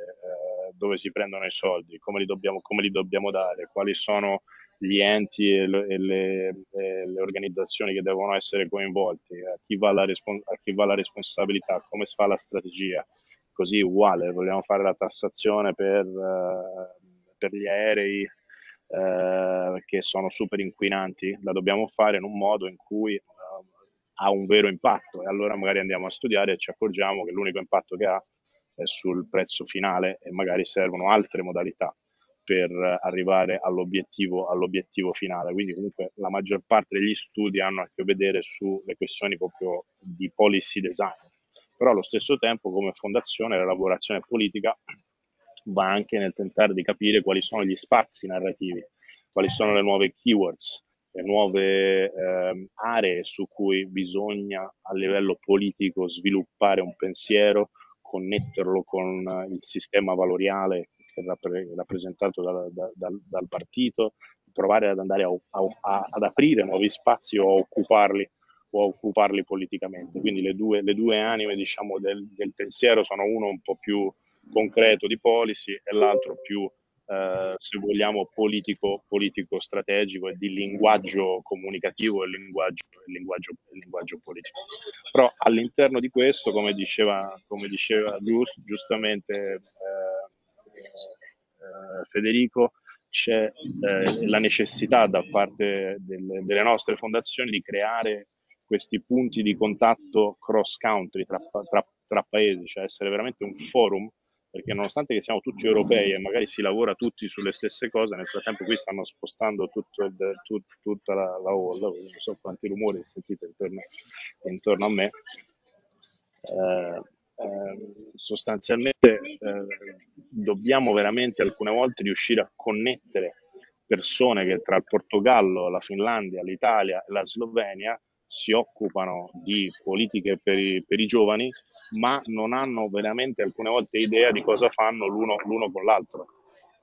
eh, dove si prendono i soldi, come li dobbiamo, come li dobbiamo dare, quali sono gli enti e, le, e le, e le organizzazioni che devono essere coinvolti, a chi, respons- a chi va la responsabilità, come si fa la strategia. Così uguale, vogliamo fare la tassazione per, uh, per gli aerei, eh, che sono super inquinanti, la dobbiamo fare in un modo in cui eh, ha un vero impatto e allora magari andiamo a studiare e ci accorgiamo che l'unico impatto che ha è sul prezzo finale e magari servono altre modalità per arrivare all'obiettivo, all'obiettivo finale. Quindi comunque la maggior parte degli studi hanno a che vedere sulle questioni proprio di policy design. Però allo stesso tempo come fondazione la lavorazione politica va anche nel tentare di capire quali sono gli spazi narrativi, quali sono le nuove keywords, le nuove eh, aree su cui bisogna a livello politico sviluppare un pensiero, connetterlo con eh, il sistema valoriale rappresentato da, da, dal, dal, partito, provare ad andare a, a, ad aprire nuovi spazi o a occuparli o occuparli politicamente. Quindi le due, le due anime diciamo, del, del pensiero sono uno un po' più concreto di policy e l'altro più, eh, se vogliamo, politico, politico strategico e di linguaggio comunicativo e linguaggio, linguaggio, linguaggio politico. Però all'interno di questo, come diceva, come diceva giust, giustamente eh, eh, Federico, c'è eh, la necessità da parte del, delle nostre fondazioni di creare questi punti di contatto cross country tra, tra, tra, paesi, cioè essere veramente un forum perché nonostante che siamo tutti europei e magari si lavora tutti sulle stesse cose, nel frattempo qui stanno spostando tutto, tut, tutta la, la hall, non so quanti rumori sentite intorno, intorno a me. Eh, eh, sostanzialmente eh, dobbiamo veramente alcune volte riuscire a connettere persone che tra il Portogallo, la Finlandia, l'Italia e la Slovenia si occupano di politiche per i, per i, giovani, ma non hanno veramente alcune volte idea di cosa fanno l'uno, l'uno con l'altro.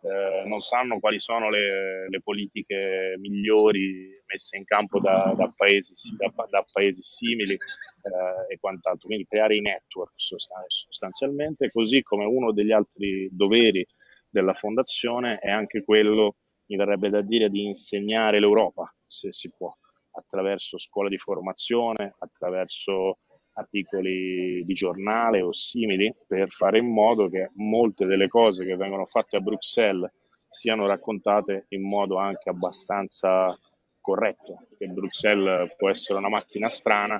Eh, non sanno quali sono le, le, politiche migliori messe in campo da, da, paesi, da, da paesi, simili eh, e quant'altro. Quindi creare i network sostanzialmente, così come uno degli altri doveri della fondazione è anche quello, mi verrebbe da dire, di insegnare l'Europa, se si può attraverso scuole di formazione, attraverso articoli di giornale o simili per fare in modo che molte delle cose che vengono fatte a Bruxelles siano raccontate in modo anche abbastanza corretto, che Bruxelles può essere una macchina strana,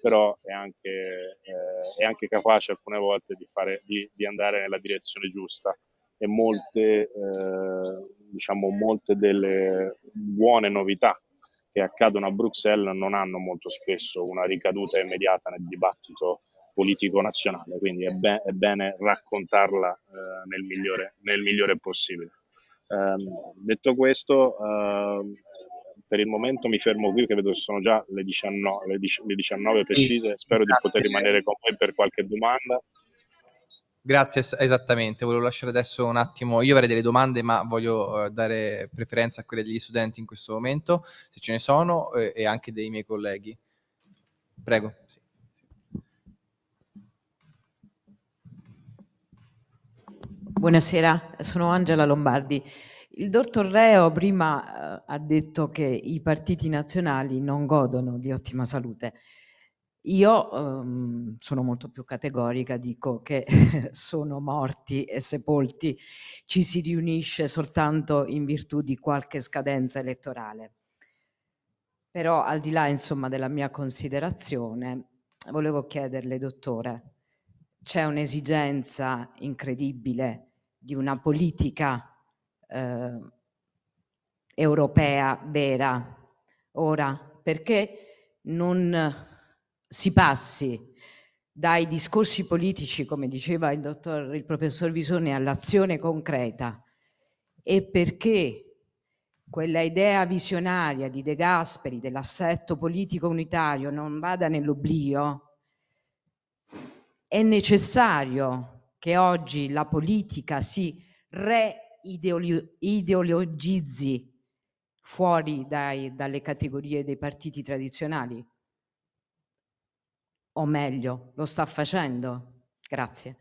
però è anche, eh, è anche capace alcune volte di, fare, di, di, andare nella direzione giusta e molte, eh, diciamo, molte delle buone novità che accadono a Bruxelles non hanno molto spesso una ricaduta immediata nel dibattito politico nazionale, quindi è, be- è bene raccontarla eh, nel, migliore, nel, migliore, possibile. Eh, detto questo, eh, per il momento mi fermo qui perché vedo che sono già le 19, le 19 precise, spero di poter rimanere con voi per qualche domanda. Grazie, esattamente. Volevo lasciare adesso un attimo. Io avrei delle domande, ma voglio eh, dare preferenza a quelle degli studenti in questo momento, se ce ne sono, e anche dei miei colleghi. Prego. Sì. Buonasera, sono Angela Lombardi. Il dottor Reo prima eh, ha detto che i partiti nazionali non godono di ottima salute. Io ehm, sono molto più categorica, dico che sono morti e sepolti, ci si riunisce soltanto in virtù di qualche scadenza elettorale. Però al di là insomma, della mia considerazione, volevo chiederle, dottore, c'è un'esigenza incredibile di una politica eh, europea vera ora, perché non si passi dai discorsi politici, come diceva il, dottor, il professor Visone, all'azione concreta e perché quella idea visionaria di De Gasperi dell'assetto politico unitario non vada nell'oblio, è necessario che oggi la politica si reideologizzi fuori dai, dalle categorie dei partiti tradizionali o meglio, lo sta facendo? Grazie.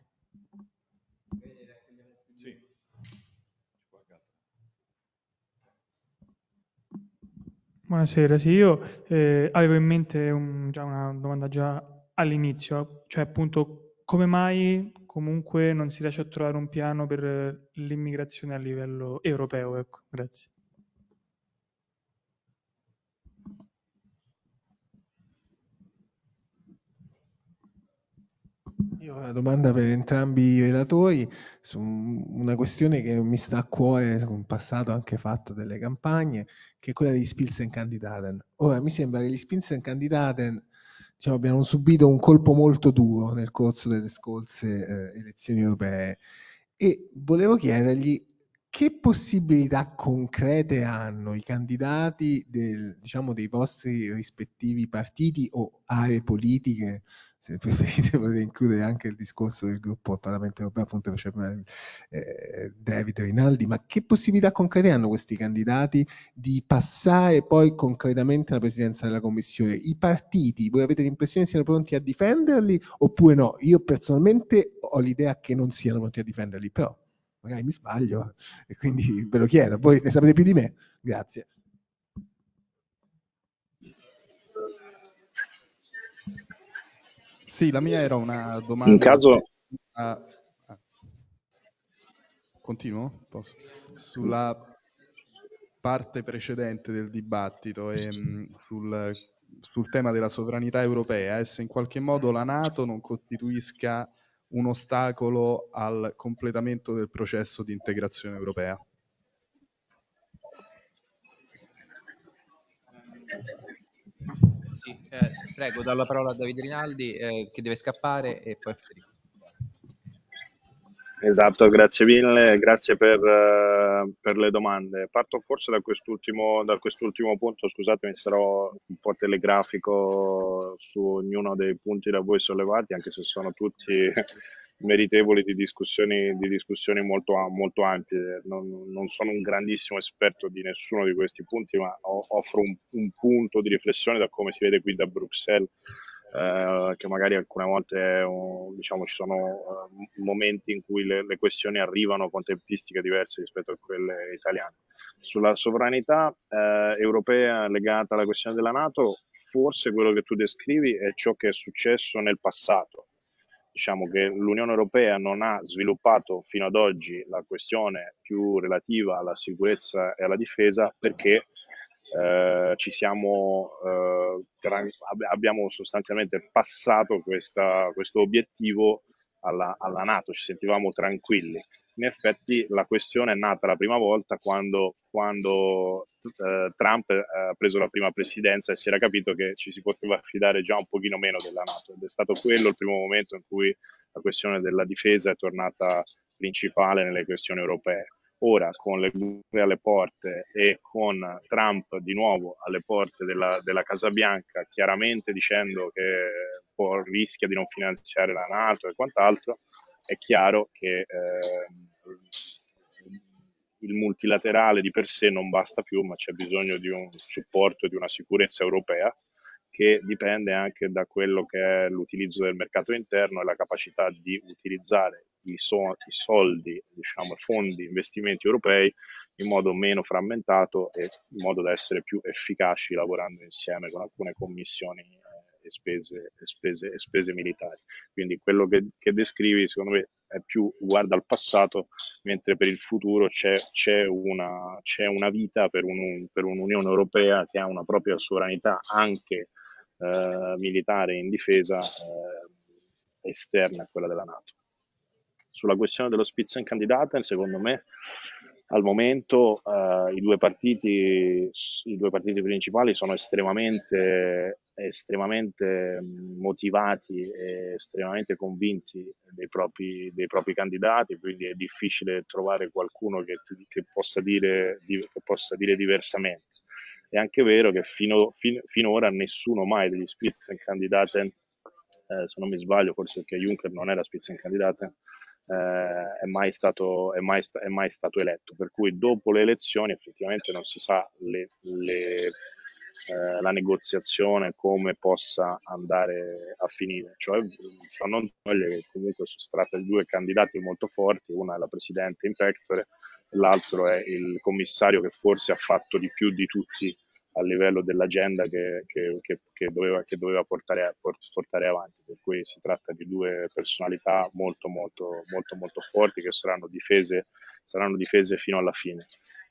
Buonasera, sì, io eh, avevo in mente un, già una domanda già all'inizio, cioè appunto come mai comunque non si riesce a trovare un piano per eh, l'immigrazione a livello europeo? Ecco, grazie. Io ho una domanda per entrambi i relatori su una questione che mi sta a cuore, un passato anche fatto delle campagne, che è quella degli Spitzenkandidaten. Ora mi sembra che gli Spitzenkandidaten diciamo, abbiano subito un colpo molto duro nel corso delle scorse eh, elezioni europee e volevo chiedergli che possibilità concrete hanno i candidati del, diciamo, dei vostri rispettivi partiti o aree politiche se preferite potete includere anche il discorso del gruppo al Parlamento europeo, appunto che faceva eh, David Rinaldi, ma che possibilità concrete hanno questi candidati di passare poi concretamente alla presidenza della Commissione? I partiti, voi avete l'impressione siano pronti a difenderli oppure no? Io personalmente ho l'idea che non siano pronti a difenderli, però magari mi sbaglio eh, e quindi ve lo chiedo, voi ne sapete più di me, grazie. Sì, la mia era una domanda. In caso... Ah, ah. Continuo? Posso? Sulla parte precedente del dibattito e mh, mm, sul, sul, tema della sovranità europea e eh, se in qualche modo la Nato non costituisca un ostacolo al completamento del processo di integrazione europea. Sì, eh, prego, do la parola a Davide Rinaldi eh, che deve scappare e poi Federico. Esatto, grazie mille, grazie per, uh, per, le domande. Parto forse da quest'ultimo, da quest'ultimo punto, scusatemi, sarò un po' telegrafico su ognuno dei punti da voi sollevati, anche se sono tutti meritevoli di discussioni, di discussioni molto, molto, ampie. Non, non, sono un grandissimo esperto di nessuno di questi punti, ma offro un, un punto di riflessione da come si vede qui da Bruxelles. Eh, che magari alcune volte eh, diciamo, ci sono eh, momenti in cui le, le, questioni arrivano con tempistiche diverse rispetto a quelle italiane. Sulla sovranità eh, europea legata alla questione della Nato, forse quello che tu descrivi è ciò che è successo nel passato, diciamo che l'Unione Europea non ha sviluppato fino ad oggi la questione più relativa alla sicurezza e alla difesa perché eh, ci siamo, eh, abbiamo sostanzialmente passato questa, questo obiettivo alla, alla Nato, ci sentivamo tranquilli. In effetti la questione è nata la prima volta quando, quando eh, Trump eh, ha preso la prima presidenza e si era capito che ci si poteva affidare già un pochino meno della Nato ed è stato quello il primo momento in cui la questione della difesa è tornata principale nelle questioni europee ora con le guerre alle porte e con Trump di nuovo alle porte della, della Casa Bianca, chiaramente dicendo che può, rischia di non finanziare la Nato e quant'altro, è chiaro che eh, il multilaterale di per sé non basta più, ma c'è bisogno di un supporto e di una sicurezza europea che dipende anche da quello che è l'utilizzo del mercato interno e la capacità di utilizzare i, so- i soldi, diciamo, fondi, investimenti europei in modo meno frammentato e in modo da essere più efficaci lavorando insieme con alcune commissioni eh, e spese, e spese, e spese militari. Quindi quello che, che, descrivi secondo me è più guarda al passato, mentre per il futuro c'è, c'è, una, c'è una, vita per, un, per, un'Unione Europea che ha una propria sovranità anche eh, militare in difesa eh, esterna a quella della Nato sulla questione dello Spitzenkandidaten, secondo me al momento eh, i, due partiti, i, due partiti, principali sono estremamente, estremamente motivati e estremamente convinti dei propri, dei propri, candidati, quindi è difficile trovare qualcuno che, che, possa, dire, che possa dire diversamente è anche vero che fino, fin, finora nessuno mai degli Spitzenkandidaten, eh, se non mi sbaglio, forse perché Juncker non era Spitzenkandidaten, eh, è, mai stato, è, mai, è, mai stato, eletto. Per cui dopo le elezioni effettivamente non si sa le, le, eh, la negoziazione come possa andare a finire. Cioè, ciò non toglie che comunque sono tratta due candidati molto forti, una è la Presidente in pectore, l'altro è il commissario che forse ha fatto di più di tutti a livello dell'agenda che, che, che, che doveva, doveva portare, portare, avanti. Per cui si tratta di due personalità molto, molto, molto, molto forti che saranno difese, saranno difese fino alla fine.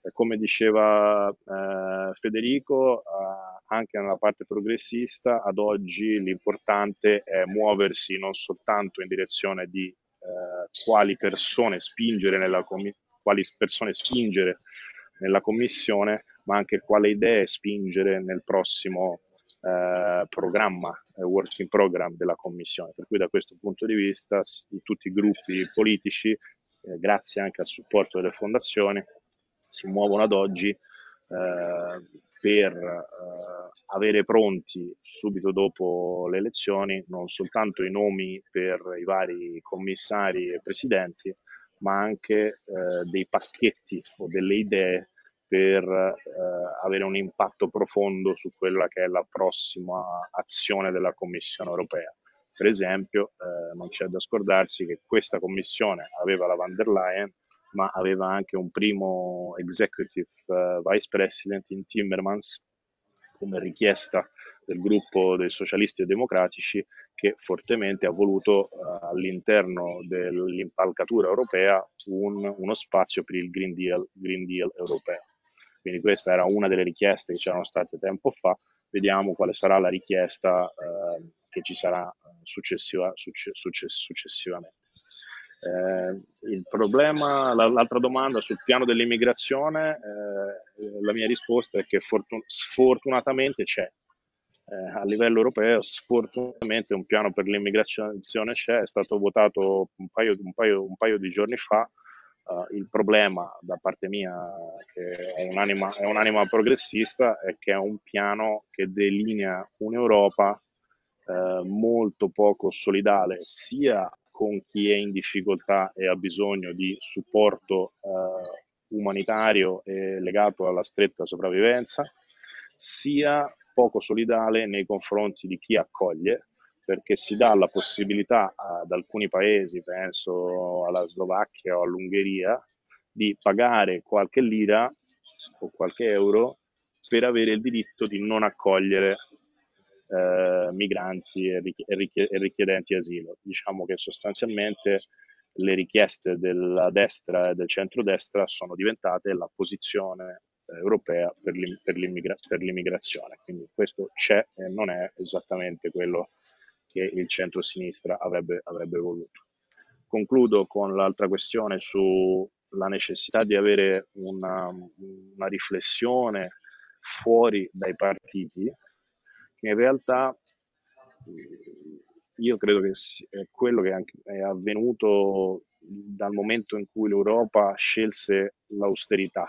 Eh, come diceva eh, Federico, eh, anche nella parte progressista ad oggi l'importante è muoversi non soltanto in direzione di eh, quali persone spingere quali persone spingere nella commissione, ma anche il quale idee spingere nel prossimo eh, programma, eh, working program della Commissione. Per cui da questo punto di vista tutti i gruppi politici, eh, grazie anche al supporto delle fondazioni, si muovono ad oggi eh, per eh, avere pronti subito dopo le elezioni non soltanto i nomi per i vari commissari e presidenti, ma anche eh, dei pacchetti o delle idee per eh, avere un impatto profondo su quella che è la prossima azione della Commissione europea. Per esempio, eh, non c'è da scordarsi che questa Commissione aveva la van der Leyen, ma aveva anche un primo executive eh, vice president in Timmermans come richiesta del gruppo dei socialisti e democratici che fortemente ha voluto eh, all'interno dell'impalcatura europea un, uno spazio per il Green Deal, Green Deal europeo. Quindi questa era una delle richieste che c'erano state tempo fa, vediamo quale sarà la richiesta eh, che ci sarà eh, successiva, success, successivamente. Eh, il problema, l'altra domanda sul piano dell'immigrazione, eh, la mia risposta è che fortun- sfortunatamente c'è. Eh, a livello europeo sfortunatamente un piano per l'immigrazione c'è, è stato votato un paio, un paio, un paio di giorni fa, Uh, il problema da parte mia, che è un'anima, è un'anima, progressista, è che è un piano che delinea un'Europa eh, molto poco solidale sia con chi è in difficoltà e ha bisogno di supporto eh, umanitario e legato alla stretta sopravvivenza, sia poco solidale nei confronti di chi accoglie perché si dà la possibilità ad alcuni paesi, penso alla Slovacchia o all'Ungheria, di pagare qualche lira o qualche euro per avere il diritto di non accogliere eh, migranti e, richiedenti asilo. Diciamo che sostanzialmente le richieste della destra e del centrodestra sono diventate la posizione eh, europea per, l'immigra- per l'immigrazione. Quindi questo c'è e non è esattamente quello che il centro-sinistra avrebbe, avrebbe voluto. Concludo con l'altra questione sulla necessità di avere una, una riflessione fuori dai partiti, che in realtà io credo che è quello che è avvenuto dal momento in cui l'Europa scelse l'austerità,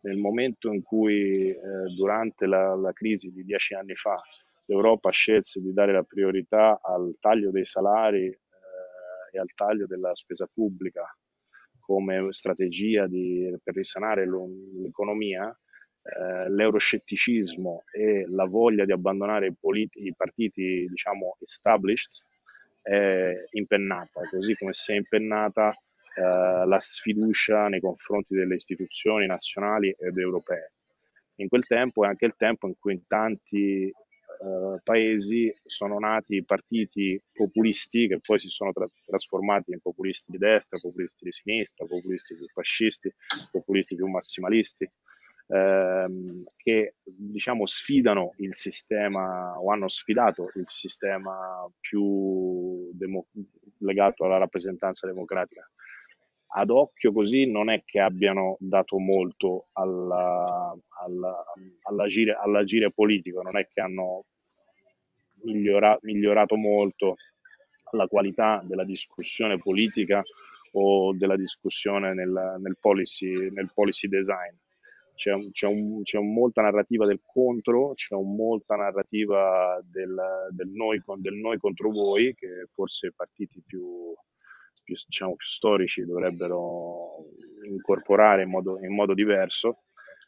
nel momento in cui eh, durante la, la crisi di dieci anni fa l'Europa scelse di dare la priorità al taglio dei salari eh, e al taglio della spesa pubblica come strategia di, per risanare l'economia, eh, l'euroscetticismo e la voglia di abbandonare i, politi- i partiti diciamo established è impennata, così come si è impennata eh, la sfiducia nei confronti delle istituzioni nazionali ed europee. In quel tempo è anche il tempo in cui in tanti eh, paesi sono nati partiti populisti che poi si sono tra- trasformati in populisti di destra, populisti di sinistra, populisti più fascisti, populisti più massimalisti, ehm, che diciamo sfidano il sistema o hanno sfidato il sistema più demo- legato alla rappresentanza democratica ad occhio così non è che abbiano dato molto alla, alla, all'agire, all'agire, politico, non è che hanno migliora, migliorato molto la qualità della discussione politica o della discussione nel, nel, policy, nel policy, design. C'è, c'è, un, c'è un molta narrativa del contro, c'è molta narrativa del, del, noi, del noi contro voi, che forse i partiti più, più, diciamo, più storici dovrebbero incorporare in modo, in modo diverso,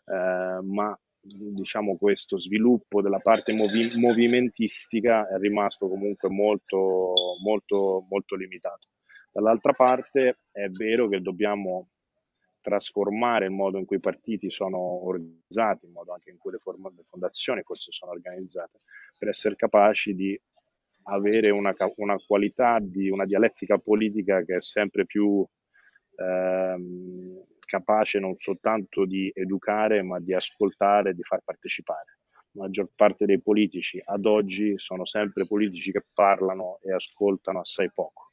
eh, ma diciamo, questo sviluppo della parte movi- movimentistica è rimasto comunque molto, molto, molto limitato. Dall'altra parte è vero che dobbiamo trasformare il modo in cui i partiti sono organizzati, il modo anche in cui le, form- le fondazioni forse sono organizzate, per essere capaci di avere una, una qualità di una dialettica politica che è sempre più ehm, capace non soltanto di educare ma di ascoltare, e di far partecipare. La maggior parte dei politici ad oggi sono sempre politici che parlano e ascoltano assai poco.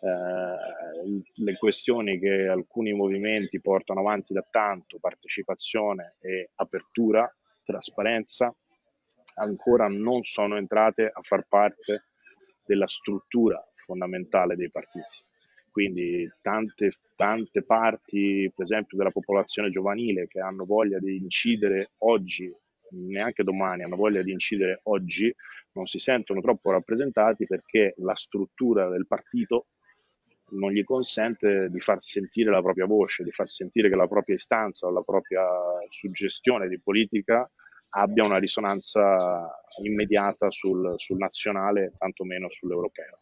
Eh, le questioni che alcuni movimenti portano avanti da tanto, partecipazione e apertura, trasparenza, ancora non sono entrate a far parte della struttura fondamentale dei partiti. Quindi tante, tante parti, per esempio, della popolazione giovanile che hanno voglia di incidere oggi neanche domani hanno voglia di incidere oggi, non si sentono troppo rappresentati perché la struttura del partito non gli consente di far sentire la propria voce, di far sentire che la propria istanza o la propria suggestione di politica abbia una risonanza immediata sul, sul nazionale, tantomeno sull'europeo.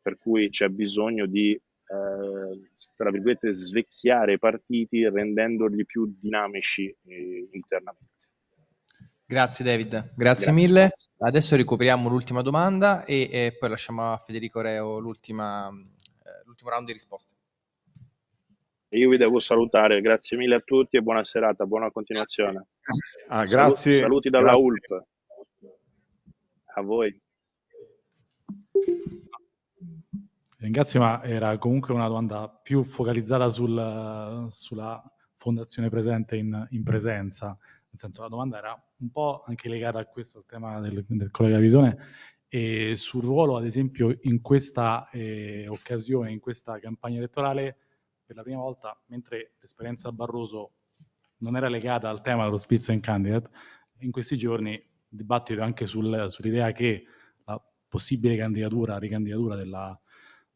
Per cui c'è bisogno di, eh, tra virgolette, svecchiare i partiti rendendoli più dinamici eh, internamente. Grazie David, grazie, grazie, mille. Adesso recuperiamo l'ultima domanda e, e eh, poi lasciamo a Federico Reo eh, l'ultimo round di risposte. E io vi devo salutare, grazie mille a tutti e buona serata, buona continuazione. Ah, grazie. Saluti, saluti dalla grazie. ULP. A voi. Ringrazio, ma era comunque una domanda più focalizzata sul, sulla fondazione presente in, in, presenza. Nel senso, la domanda era un po' anche legata a questo, al tema del, del collega Visone, e sul ruolo, ad esempio, in questa eh, occasione, in questa campagna elettorale, per la prima volta, mentre l'esperienza Barroso non era legata al tema dello Spitzen Candidate, in questi giorni il dibattito anche sul, sull'idea che la possibile candidatura, ricandidatura della,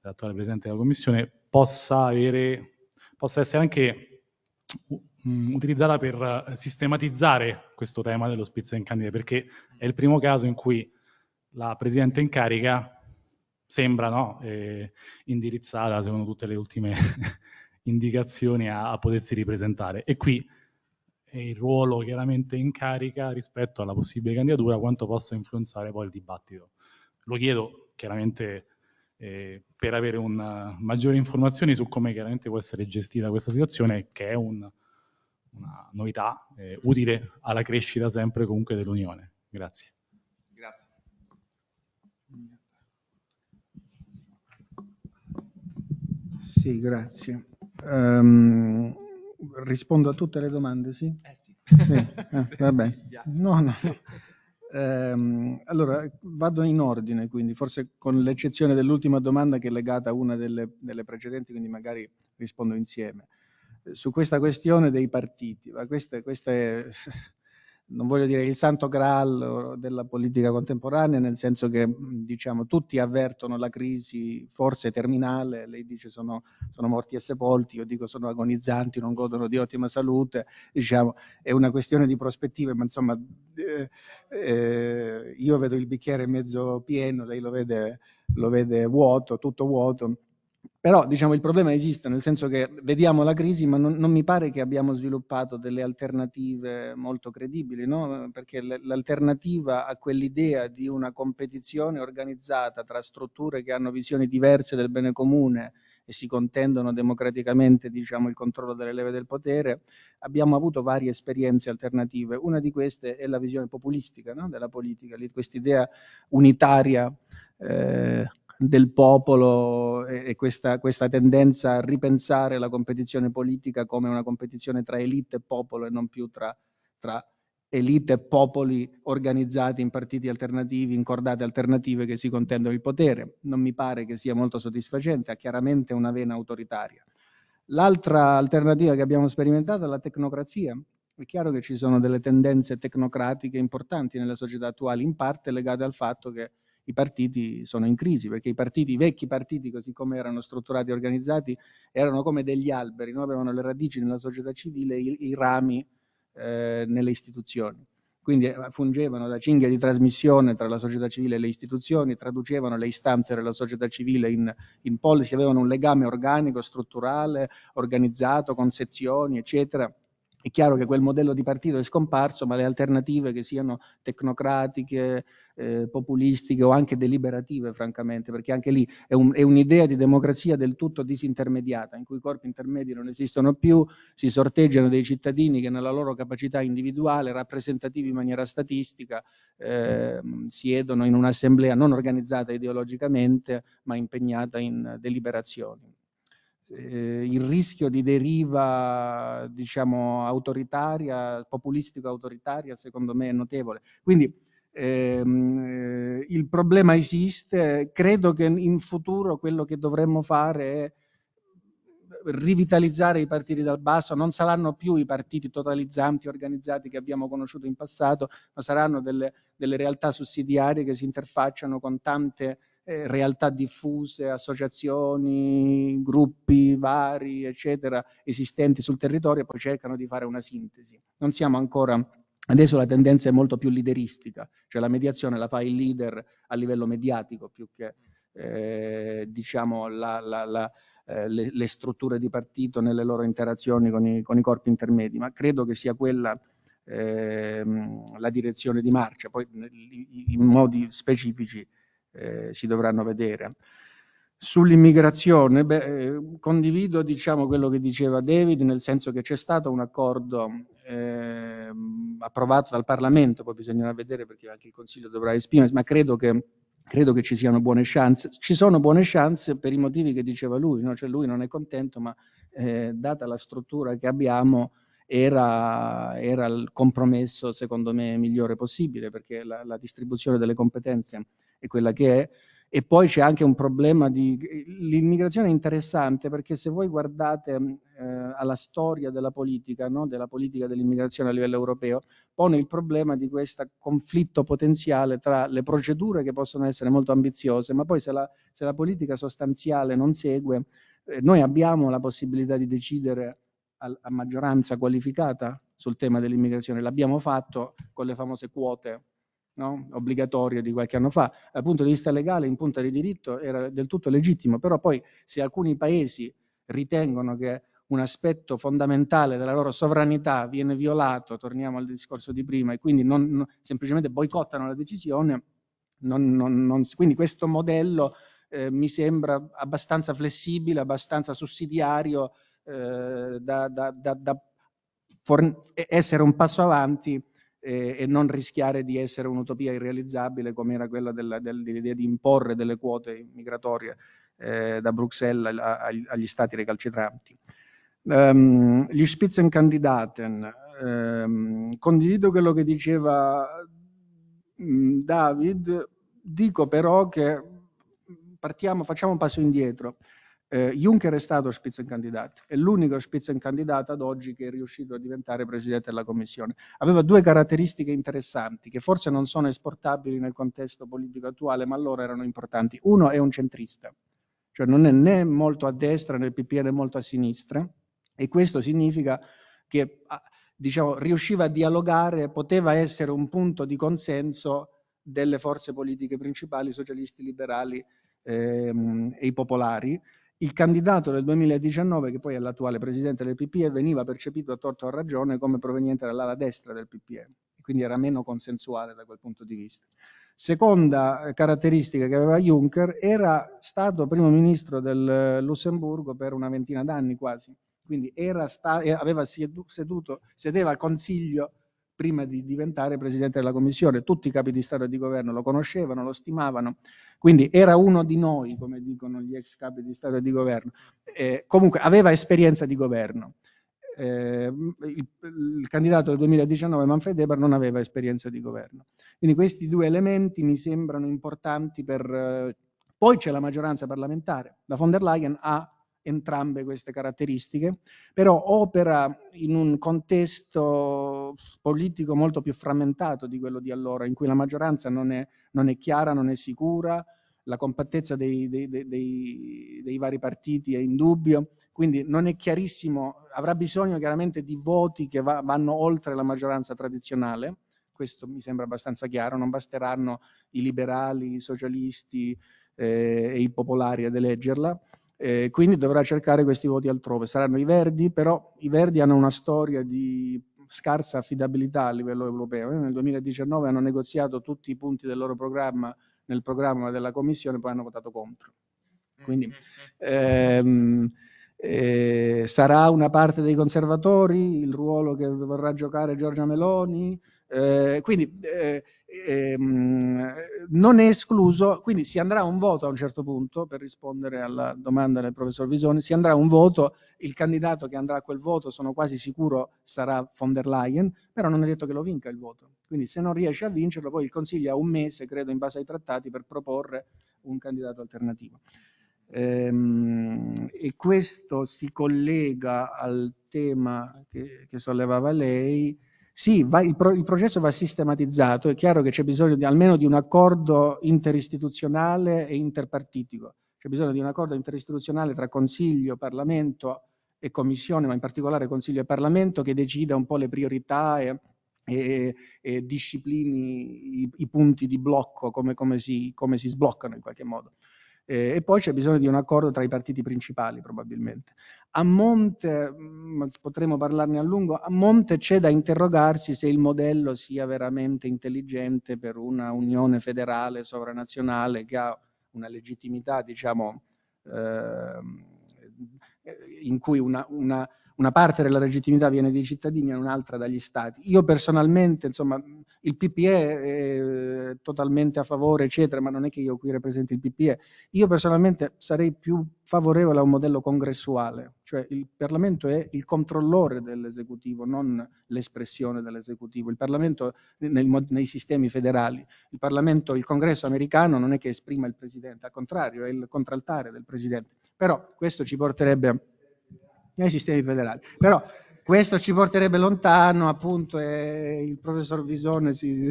dell'attuale Presidente della Commissione possa, avere, possa essere anche um, utilizzata per eh, sistematizzare questo tema dello Spitzen Candidate, perché è il primo caso in cui la Presidente in carica sembra no, eh, indirizzata, secondo tutte le ultime indicazioni a, a potersi ripresentare. E qui il ruolo chiaramente in carica rispetto alla possibile candidatura, quanto possa influenzare poi il dibattito. Lo chiedo chiaramente eh, per avere una, eh, maggiori informazioni su come chiaramente può essere gestita questa situazione, che è un, una novità eh, utile alla crescita sempre comunque dell'Unione. Grazie. Grazie. Sì, grazie. Um, rispondo a tutte le domande, sì? Eh sì. sì. Eh, va bene. No, no. Um, allora, vado in ordine, quindi forse con l'eccezione dell'ultima domanda che è legata a una delle, delle precedenti, quindi magari rispondo insieme. Su questa questione dei partiti, ma questa, questa è non voglio dire il santo graal della politica contemporanea, nel senso che diciamo, tutti avvertono la crisi forse terminale, lei dice sono, sono morti e sepolti, io dico sono agonizzanti, non godono di ottima salute, diciamo, è una questione di prospettive, ma insomma eh, eh, io vedo il bicchiere mezzo pieno, lei lo vede, lo vede vuoto, tutto vuoto però diciamo, il problema esiste, nel senso che vediamo la crisi, ma non, non mi pare che abbiamo sviluppato delle alternative molto credibili, no? perché l'alternativa a quell'idea di una competizione organizzata tra strutture che hanno visioni diverse del bene comune e si contendono democraticamente diciamo, il controllo delle leve del potere, abbiamo avuto varie esperienze alternative. Una di queste è la visione populistica no? della politica, quest'idea unitaria. Eh, del popolo e, questa, questa, tendenza a ripensare la competizione politica come una competizione tra elite e popolo e non più tra, tra elite e popoli organizzati in partiti alternativi, in cordate alternative che si contendono il potere. Non mi pare che sia molto soddisfacente, ha chiaramente una vena autoritaria. L'altra alternativa che abbiamo sperimentato è la tecnocrazia. È chiaro che ci sono delle tendenze tecnocratiche importanti nella società attuale, in parte legate al fatto che i partiti sono in crisi, perché i, partiti, i vecchi partiti, così come erano strutturati e organizzati, erano come degli alberi, no? avevano le radici nella società civile, i, i rami eh, nelle istituzioni. Quindi eh, fungevano da cinghia di trasmissione tra la società civile e le istituzioni, traducevano le istanze della società civile in, in policy, avevano un legame organico, strutturale, organizzato, con sezioni, eccetera è chiaro che quel modello di partito è scomparso, ma le alternative che siano tecnocratiche, eh, populistiche o anche deliberative, francamente, perché anche lì è, un, è un'idea di democrazia del tutto disintermediata, in cui i corpi intermedi non esistono più, si sorteggiano dei cittadini che nella loro capacità individuale, rappresentativi in maniera statistica, eh, siedono in un'assemblea non organizzata ideologicamente, ma impegnata in deliberazioni eh, il rischio di deriva diciamo autoritaria, populistico-autoritaria secondo me è notevole. Quindi ehm, eh, il problema esiste, credo che in futuro quello che dovremmo fare è rivitalizzare i partiti dal basso, non saranno più i partiti totalizzanti organizzati che abbiamo conosciuto in passato, ma saranno delle, delle realtà sussidiarie che si interfacciano con tante eh, realtà diffuse, associazioni, gruppi vari, eccetera, esistenti sul territorio, poi cercano di fare una sintesi. Non siamo ancora Adesso la tendenza è molto più lideristica, cioè la mediazione la fa il leader a livello mediatico più che eh, diciamo, la, la, la, eh, le, le, strutture di partito nelle loro interazioni con i, con i corpi intermedi, ma credo che sia quella eh, la direzione di marcia, poi in modi specifici eh, si dovranno vedere. Sull'immigrazione, beh, eh, condivido diciamo, quello che diceva David, nel senso che c'è stato un accordo eh, approvato dal Parlamento, poi bisognerà vedere perché anche il Consiglio dovrà esprimersi, ma credo che, credo che, ci siano buone chance. Ci sono buone chance per i motivi che diceva lui, no? cioè lui non è contento, ma eh, data la struttura che abbiamo era, era, il compromesso secondo me migliore possibile, perché la, la distribuzione delle competenze è quella che è, e poi c'è anche un problema di... L'immigrazione è interessante perché se voi guardate mm, eh, alla storia della politica, no? della politica dell'immigrazione a livello europeo, pone il problema di questo conflitto potenziale tra le procedure che possono essere molto ambiziose, ma poi se la, se la politica sostanziale non segue, eh, noi abbiamo la possibilità di decidere a, a maggioranza qualificata sul tema dell'immigrazione, l'abbiamo fatto con le famose quote no? obbligatorio di qualche anno fa, dal punto di vista legale, in punta di diritto, era del tutto legittimo, però poi se alcuni paesi ritengono che un aspetto fondamentale della loro sovranità viene violato, torniamo al discorso di prima, e quindi non, non, semplicemente boicottano la decisione, non, quindi questo modello eh, mi sembra abbastanza flessibile, abbastanza sussidiario eh, da, da, da, da essere un passo avanti eh, e non rischiare di essere un'utopia irrealizzabile come era quella della, dell'idea di imporre delle quote migratorie eh, da Bruxelles a, a, agli stati recalcitranti. Um, gli Spitzenkandidaten, um, condivido quello che diceva mm, David, dico però che mm, partiamo, facciamo un passo indietro. Eh, Juncker è stato Spitzenkandidat, è l'unico Spitzenkandidat ad oggi che è riuscito a diventare Presidente della Commissione. Aveva due caratteristiche interessanti che forse non sono esportabili nel contesto politico attuale, ma allora erano importanti. Uno è un centrista, cioè non è né molto a destra né PPL molto a sinistra e questo significa che ah, diciamo, riusciva a dialogare, poteva essere un punto di consenso delle forze politiche principali, socialisti, liberali ehm, e i popolari, il candidato del 2019, che poi è l'attuale presidente del PPE, veniva percepito a torto o a ragione come proveniente dall'ala destra del PPE, quindi era meno consensuale da quel punto di vista. Seconda eh, caratteristica che aveva Juncker era stato primo ministro del eh, Lussemburgo per una ventina d'anni quasi, quindi sta, eh, aveva seduto, sedeva al Consiglio prima di diventare Presidente della Commissione. Tutti i capi di Stato e di Governo lo conoscevano, lo stimavano, quindi era uno di noi, come dicono gli ex capi di Stato e di Governo. Eh, comunque aveva esperienza di governo. Eh, il, il, candidato del 2019 Manfred Eber non aveva esperienza di governo. Quindi questi due elementi mi sembrano importanti per... Eh, poi c'è la maggioranza parlamentare. La von der Leyen ha entrambe queste caratteristiche, però opera in un contesto politico molto più frammentato di quello di allora, in cui la maggioranza non è, non è chiara, non è sicura, la compattezza dei, dei, dei, dei, vari partiti è in dubbio, quindi non è chiarissimo, avrà bisogno chiaramente di voti che va, vanno oltre la maggioranza tradizionale, questo mi sembra abbastanza chiaro, non basteranno i liberali, i socialisti eh, e i popolari ad eleggerla, eh, quindi dovrà cercare questi voti altrove. Saranno i Verdi, però i Verdi hanno una storia di scarsa affidabilità a livello europeo. Eh, nel 2019 hanno negoziato tutti i punti del loro programma nel programma della Commissione, poi hanno votato contro. Quindi mm, mm, mm. ehm, eh, sarà una parte dei conservatori il ruolo che vorrà giocare Giorgia Meloni, eh, quindi eh, ehm, non è escluso, quindi si andrà a un voto a un certo punto, per rispondere alla domanda del professor Visoni, si andrà a un voto, il candidato che andrà a quel voto sono quasi sicuro sarà von der Leyen, però non è detto che lo vinca il voto. Quindi se non riesce a vincerlo, poi il Consiglio ha un mese, credo, in base ai trattati, per proporre un candidato alternativo. Ehm, e questo si collega al tema che, che sollevava lei, sì, va, il, pro, il, processo va sistematizzato, è chiaro che c'è bisogno di, almeno di un accordo interistituzionale e interpartitico, c'è bisogno di un accordo interistituzionale tra Consiglio, Parlamento e Commissione, ma in particolare Consiglio e Parlamento, che decida un po' le priorità e, e, e disciplini i, i, punti di blocco, come, come, si, come si sbloccano in qualche modo. Eh, e poi c'è bisogno di un accordo tra i partiti principali, probabilmente. A monte, mm, potremmo parlarne a lungo, a monte c'è da interrogarsi se il modello sia veramente intelligente per una unione federale, sovranazionale, che ha una legittimità, diciamo, eh, in cui una, una una parte della legittimità viene dai cittadini e un'altra dagli stati. Io personalmente, insomma, il PPE è eh, totalmente a favore, eccetera, ma non è che io qui rappresenti il PPE. Io personalmente sarei più favorevole a un modello congressuale, cioè il Parlamento è il controllore dell'esecutivo, non l'espressione dell'esecutivo. Il Parlamento nel, nei sistemi federali, il Parlamento, il Congresso americano non è che esprima il Presidente, al contrario, è il contraltare del Presidente. Però questo ci porterebbe a nei sistemi federali. Però questo ci porterebbe lontano, appunto, e il professor Visone si...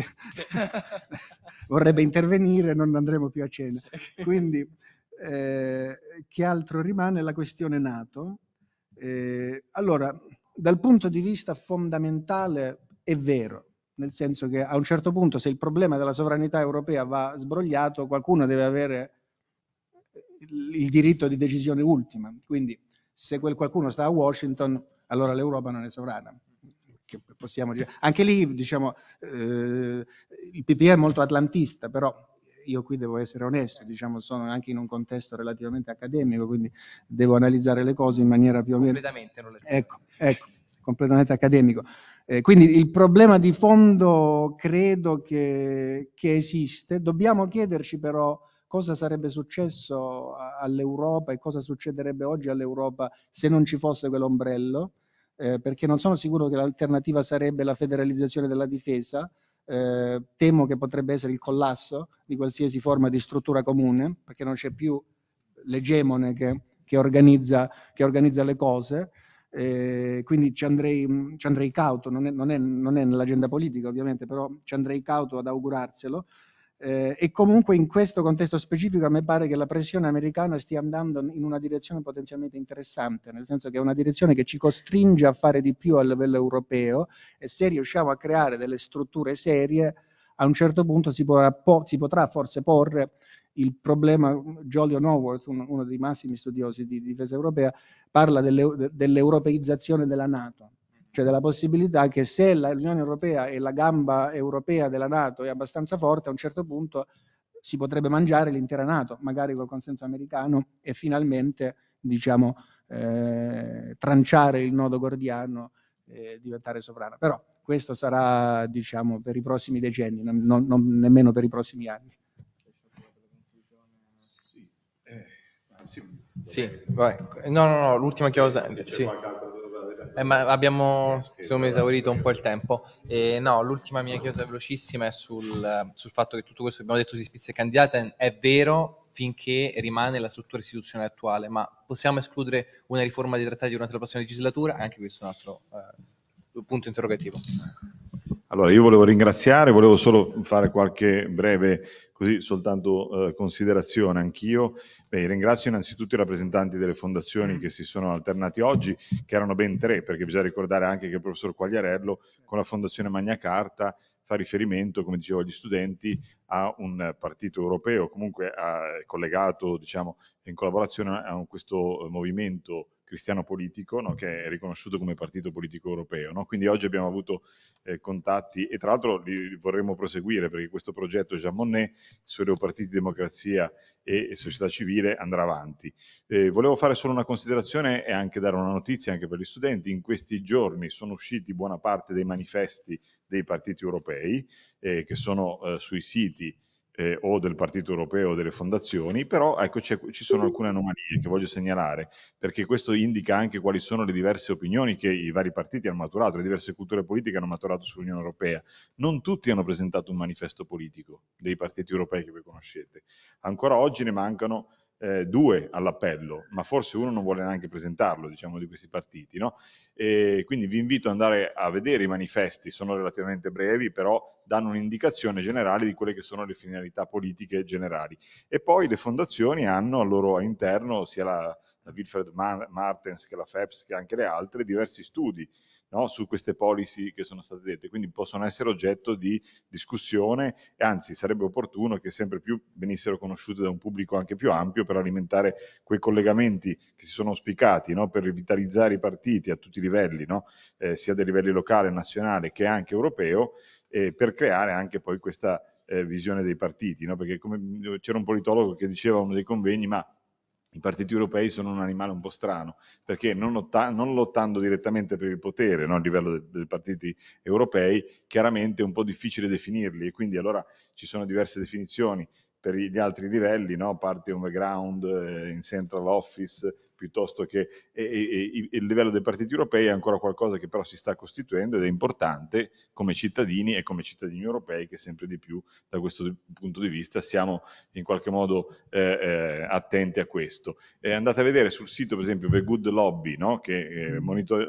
vorrebbe intervenire, non andremo più a cena. Quindi, eh, che altro rimane? La questione NATO. Eh, allora, dal punto di vista fondamentale è vero, nel senso che a un certo punto se il problema della sovranità europea va sbrogliato, qualcuno deve avere il diritto di decisione ultima. Quindi se quel qualcuno sta a Washington, allora l'Europa non è sovrana. Dire. Anche lì, diciamo, eh, il PPE è molto atlantista, però io qui devo essere onesto, diciamo, sono anche in un contesto relativamente accademico, quindi devo analizzare le cose in maniera più o meno... Completamente, non le ecco, ecco, completamente accademico. Eh, quindi il problema di fondo credo che, che esiste, dobbiamo chiederci però cosa sarebbe successo all'Europa e cosa succederebbe oggi all'Europa se non ci fosse quell'ombrello, eh, perché non sono sicuro che l'alternativa sarebbe la federalizzazione della difesa, eh, temo che potrebbe essere il collasso di qualsiasi forma di struttura comune, perché non c'è più l'egemone che, che, organizza, che organizza le cose. Eh, quindi ci andrei, ci andrei cauto, non è, non, è, non è, nell'agenda politica ovviamente, però ci andrei cauto ad augurarselo, eh, e comunque in questo contesto specifico a me pare che la pressione americana stia andando in una direzione potenzialmente interessante, nel senso che è una direzione che ci costringe a fare di più a livello europeo e se riusciamo a creare delle strutture serie, a un certo punto si, porrà, po si potrà forse porre il problema, Jolyon Howard, uno dei massimi studiosi di difesa europea, parla dell'europeizzazione della Nato cioè della possibilità che se l'Unione Europea e la gamba europea della Nato è abbastanza forte, a un certo punto si potrebbe mangiare l'intera Nato, magari col consenso americano, e finalmente diciamo, eh, tranciare il nodo gordiano e diventare sovrana. Però questo sarà diciamo, per i prossimi decenni, non, non, non, nemmeno per i prossimi anni. Sì, eh, sì. vai. No, no, no, l'ultima sì, chiosa. Sì. Eh, ma abbiamo secondo me eh. esaurito un po' il tempo. E, no, l'ultima mia chiosa velocissima è sul, sul fatto che tutto questo che abbiamo detto di spizze candidate è vero finché rimane la struttura istituzionale attuale, ma possiamo escludere una riforma dei trattati durante la prossima legislatura? Anche questo è un altro eh, punto interrogativo. Allora, io volevo ringraziare, volevo solo fare qualche breve Così soltanto eh, considerazione anch'io. ringrazio innanzitutto i rappresentanti delle fondazioni mm. che si sono alternati oggi, che erano ben tre, perché bisogna ricordare anche che il professor Quagliarello con la Fondazione Magna Carta fa riferimento, come dicevo agli studenti, a un partito europeo, comunque collegato, diciamo, in collaborazione a, eh, un, questo movimento cristiano politico, no? che è riconosciuto come partito politico europeo. No? Quindi oggi abbiamo avuto eh, contatti e tra l'altro li, vorremmo proseguire perché questo progetto Jean Monnet sui partiti democrazia e, società civile andrà avanti. Eh, volevo fare solo una considerazione e anche dare una notizia anche per gli studenti. In questi giorni sono usciti buona parte dei manifesti dei partiti europei eh, che sono eh, sui siti eh, o del Partito Europeo o delle fondazioni, però ecco, ci sono mhm. alcune anomalie che voglio segnalare, perché questo indica anche quali sono le diverse opinioni che i vari partiti hanno maturato, le diverse culture politiche hanno maturato sull'Unione Europea. Non tutti hanno presentato un manifesto politico dei partiti europei che voi conoscete. Ancora oggi ne mancano eh, due all'appello, ma forse uno non vuole neanche presentarlo, diciamo, di questi partiti. No? quindi vi invito ad andare a vedere i manifesti, sono relativamente brevi, però danno un'indicazione generale di quelle che sono le finalità politiche generali. E poi le fondazioni hanno al loro interno, sia la, la Wilfred Martens che la FEPS che anche le altre, diversi studi no? su queste policy che sono state dette, quindi possono essere oggetto di discussione, e anzi sarebbe opportuno che sempre più venissero conosciute da un pubblico anche più ampio per alimentare quei collegamenti che si sono auspicati no? per rivitalizzare i partiti a tutti i livelli, no? eh, sia dei livelli locale, nazionale che anche europeo, eh, per creare anche poi questa eh, visione dei partiti, no? perché c'era un politologo che diceva a uno dei convegni, ma i partiti europei sono un animale un po' strano, perché non, lotta- non lottando direttamente per il potere no, a livello dei de partiti europei, chiaramente è un po' difficile definirli e quindi allora ci sono diverse definizioni, per gli altri livelli, no? on the ground, eh, in central office, piuttosto che e, e, il livello dei partiti europei è ancora qualcosa che però si sta costituendo ed è importante come cittadini e come cittadini europei che sempre di più da questo punto di vista siamo in qualche modo eh, eh, attenti a questo. Eh, andate a vedere sul sito per esempio The Good Lobby no? che eh, mm. monitor,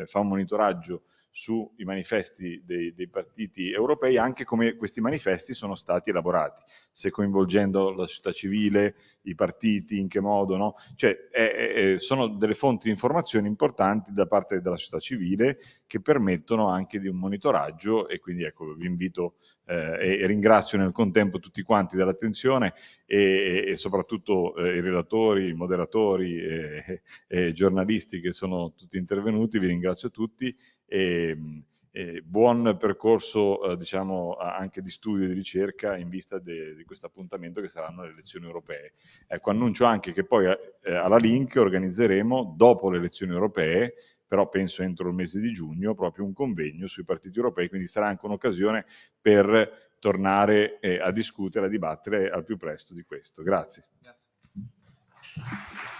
eh, fa un monitoraggio sui manifesti dei, dei partiti europei, anche come questi manifesti sono stati elaborati, se coinvolgendo la società civile, i partiti, in che modo, no? cioè, è, è, sono delle fonti di informazioni importanti da parte della società civile che permettono anche di un monitoraggio e quindi ecco, vi invito eh, e ringrazio nel contempo tutti quanti dell'attenzione e, e, soprattutto eh, i relatori, i moderatori eh, eh, e, e, giornalisti che sono tutti intervenuti, vi ringrazio tutti e, ehm, e eh, buon percorso eh, diciamo, anche di studio e di ricerca in vista di questo appuntamento che saranno le elezioni europee. Ecco, annuncio anche che poi eh, alla Link organizzeremo, dopo le elezioni europee, però penso entro il mese di giugno, proprio un convegno sui partiti europei, quindi sarà anche un'occasione per tornare eh, a discutere, a dibattere al più presto di questo. Grazie. Grazie.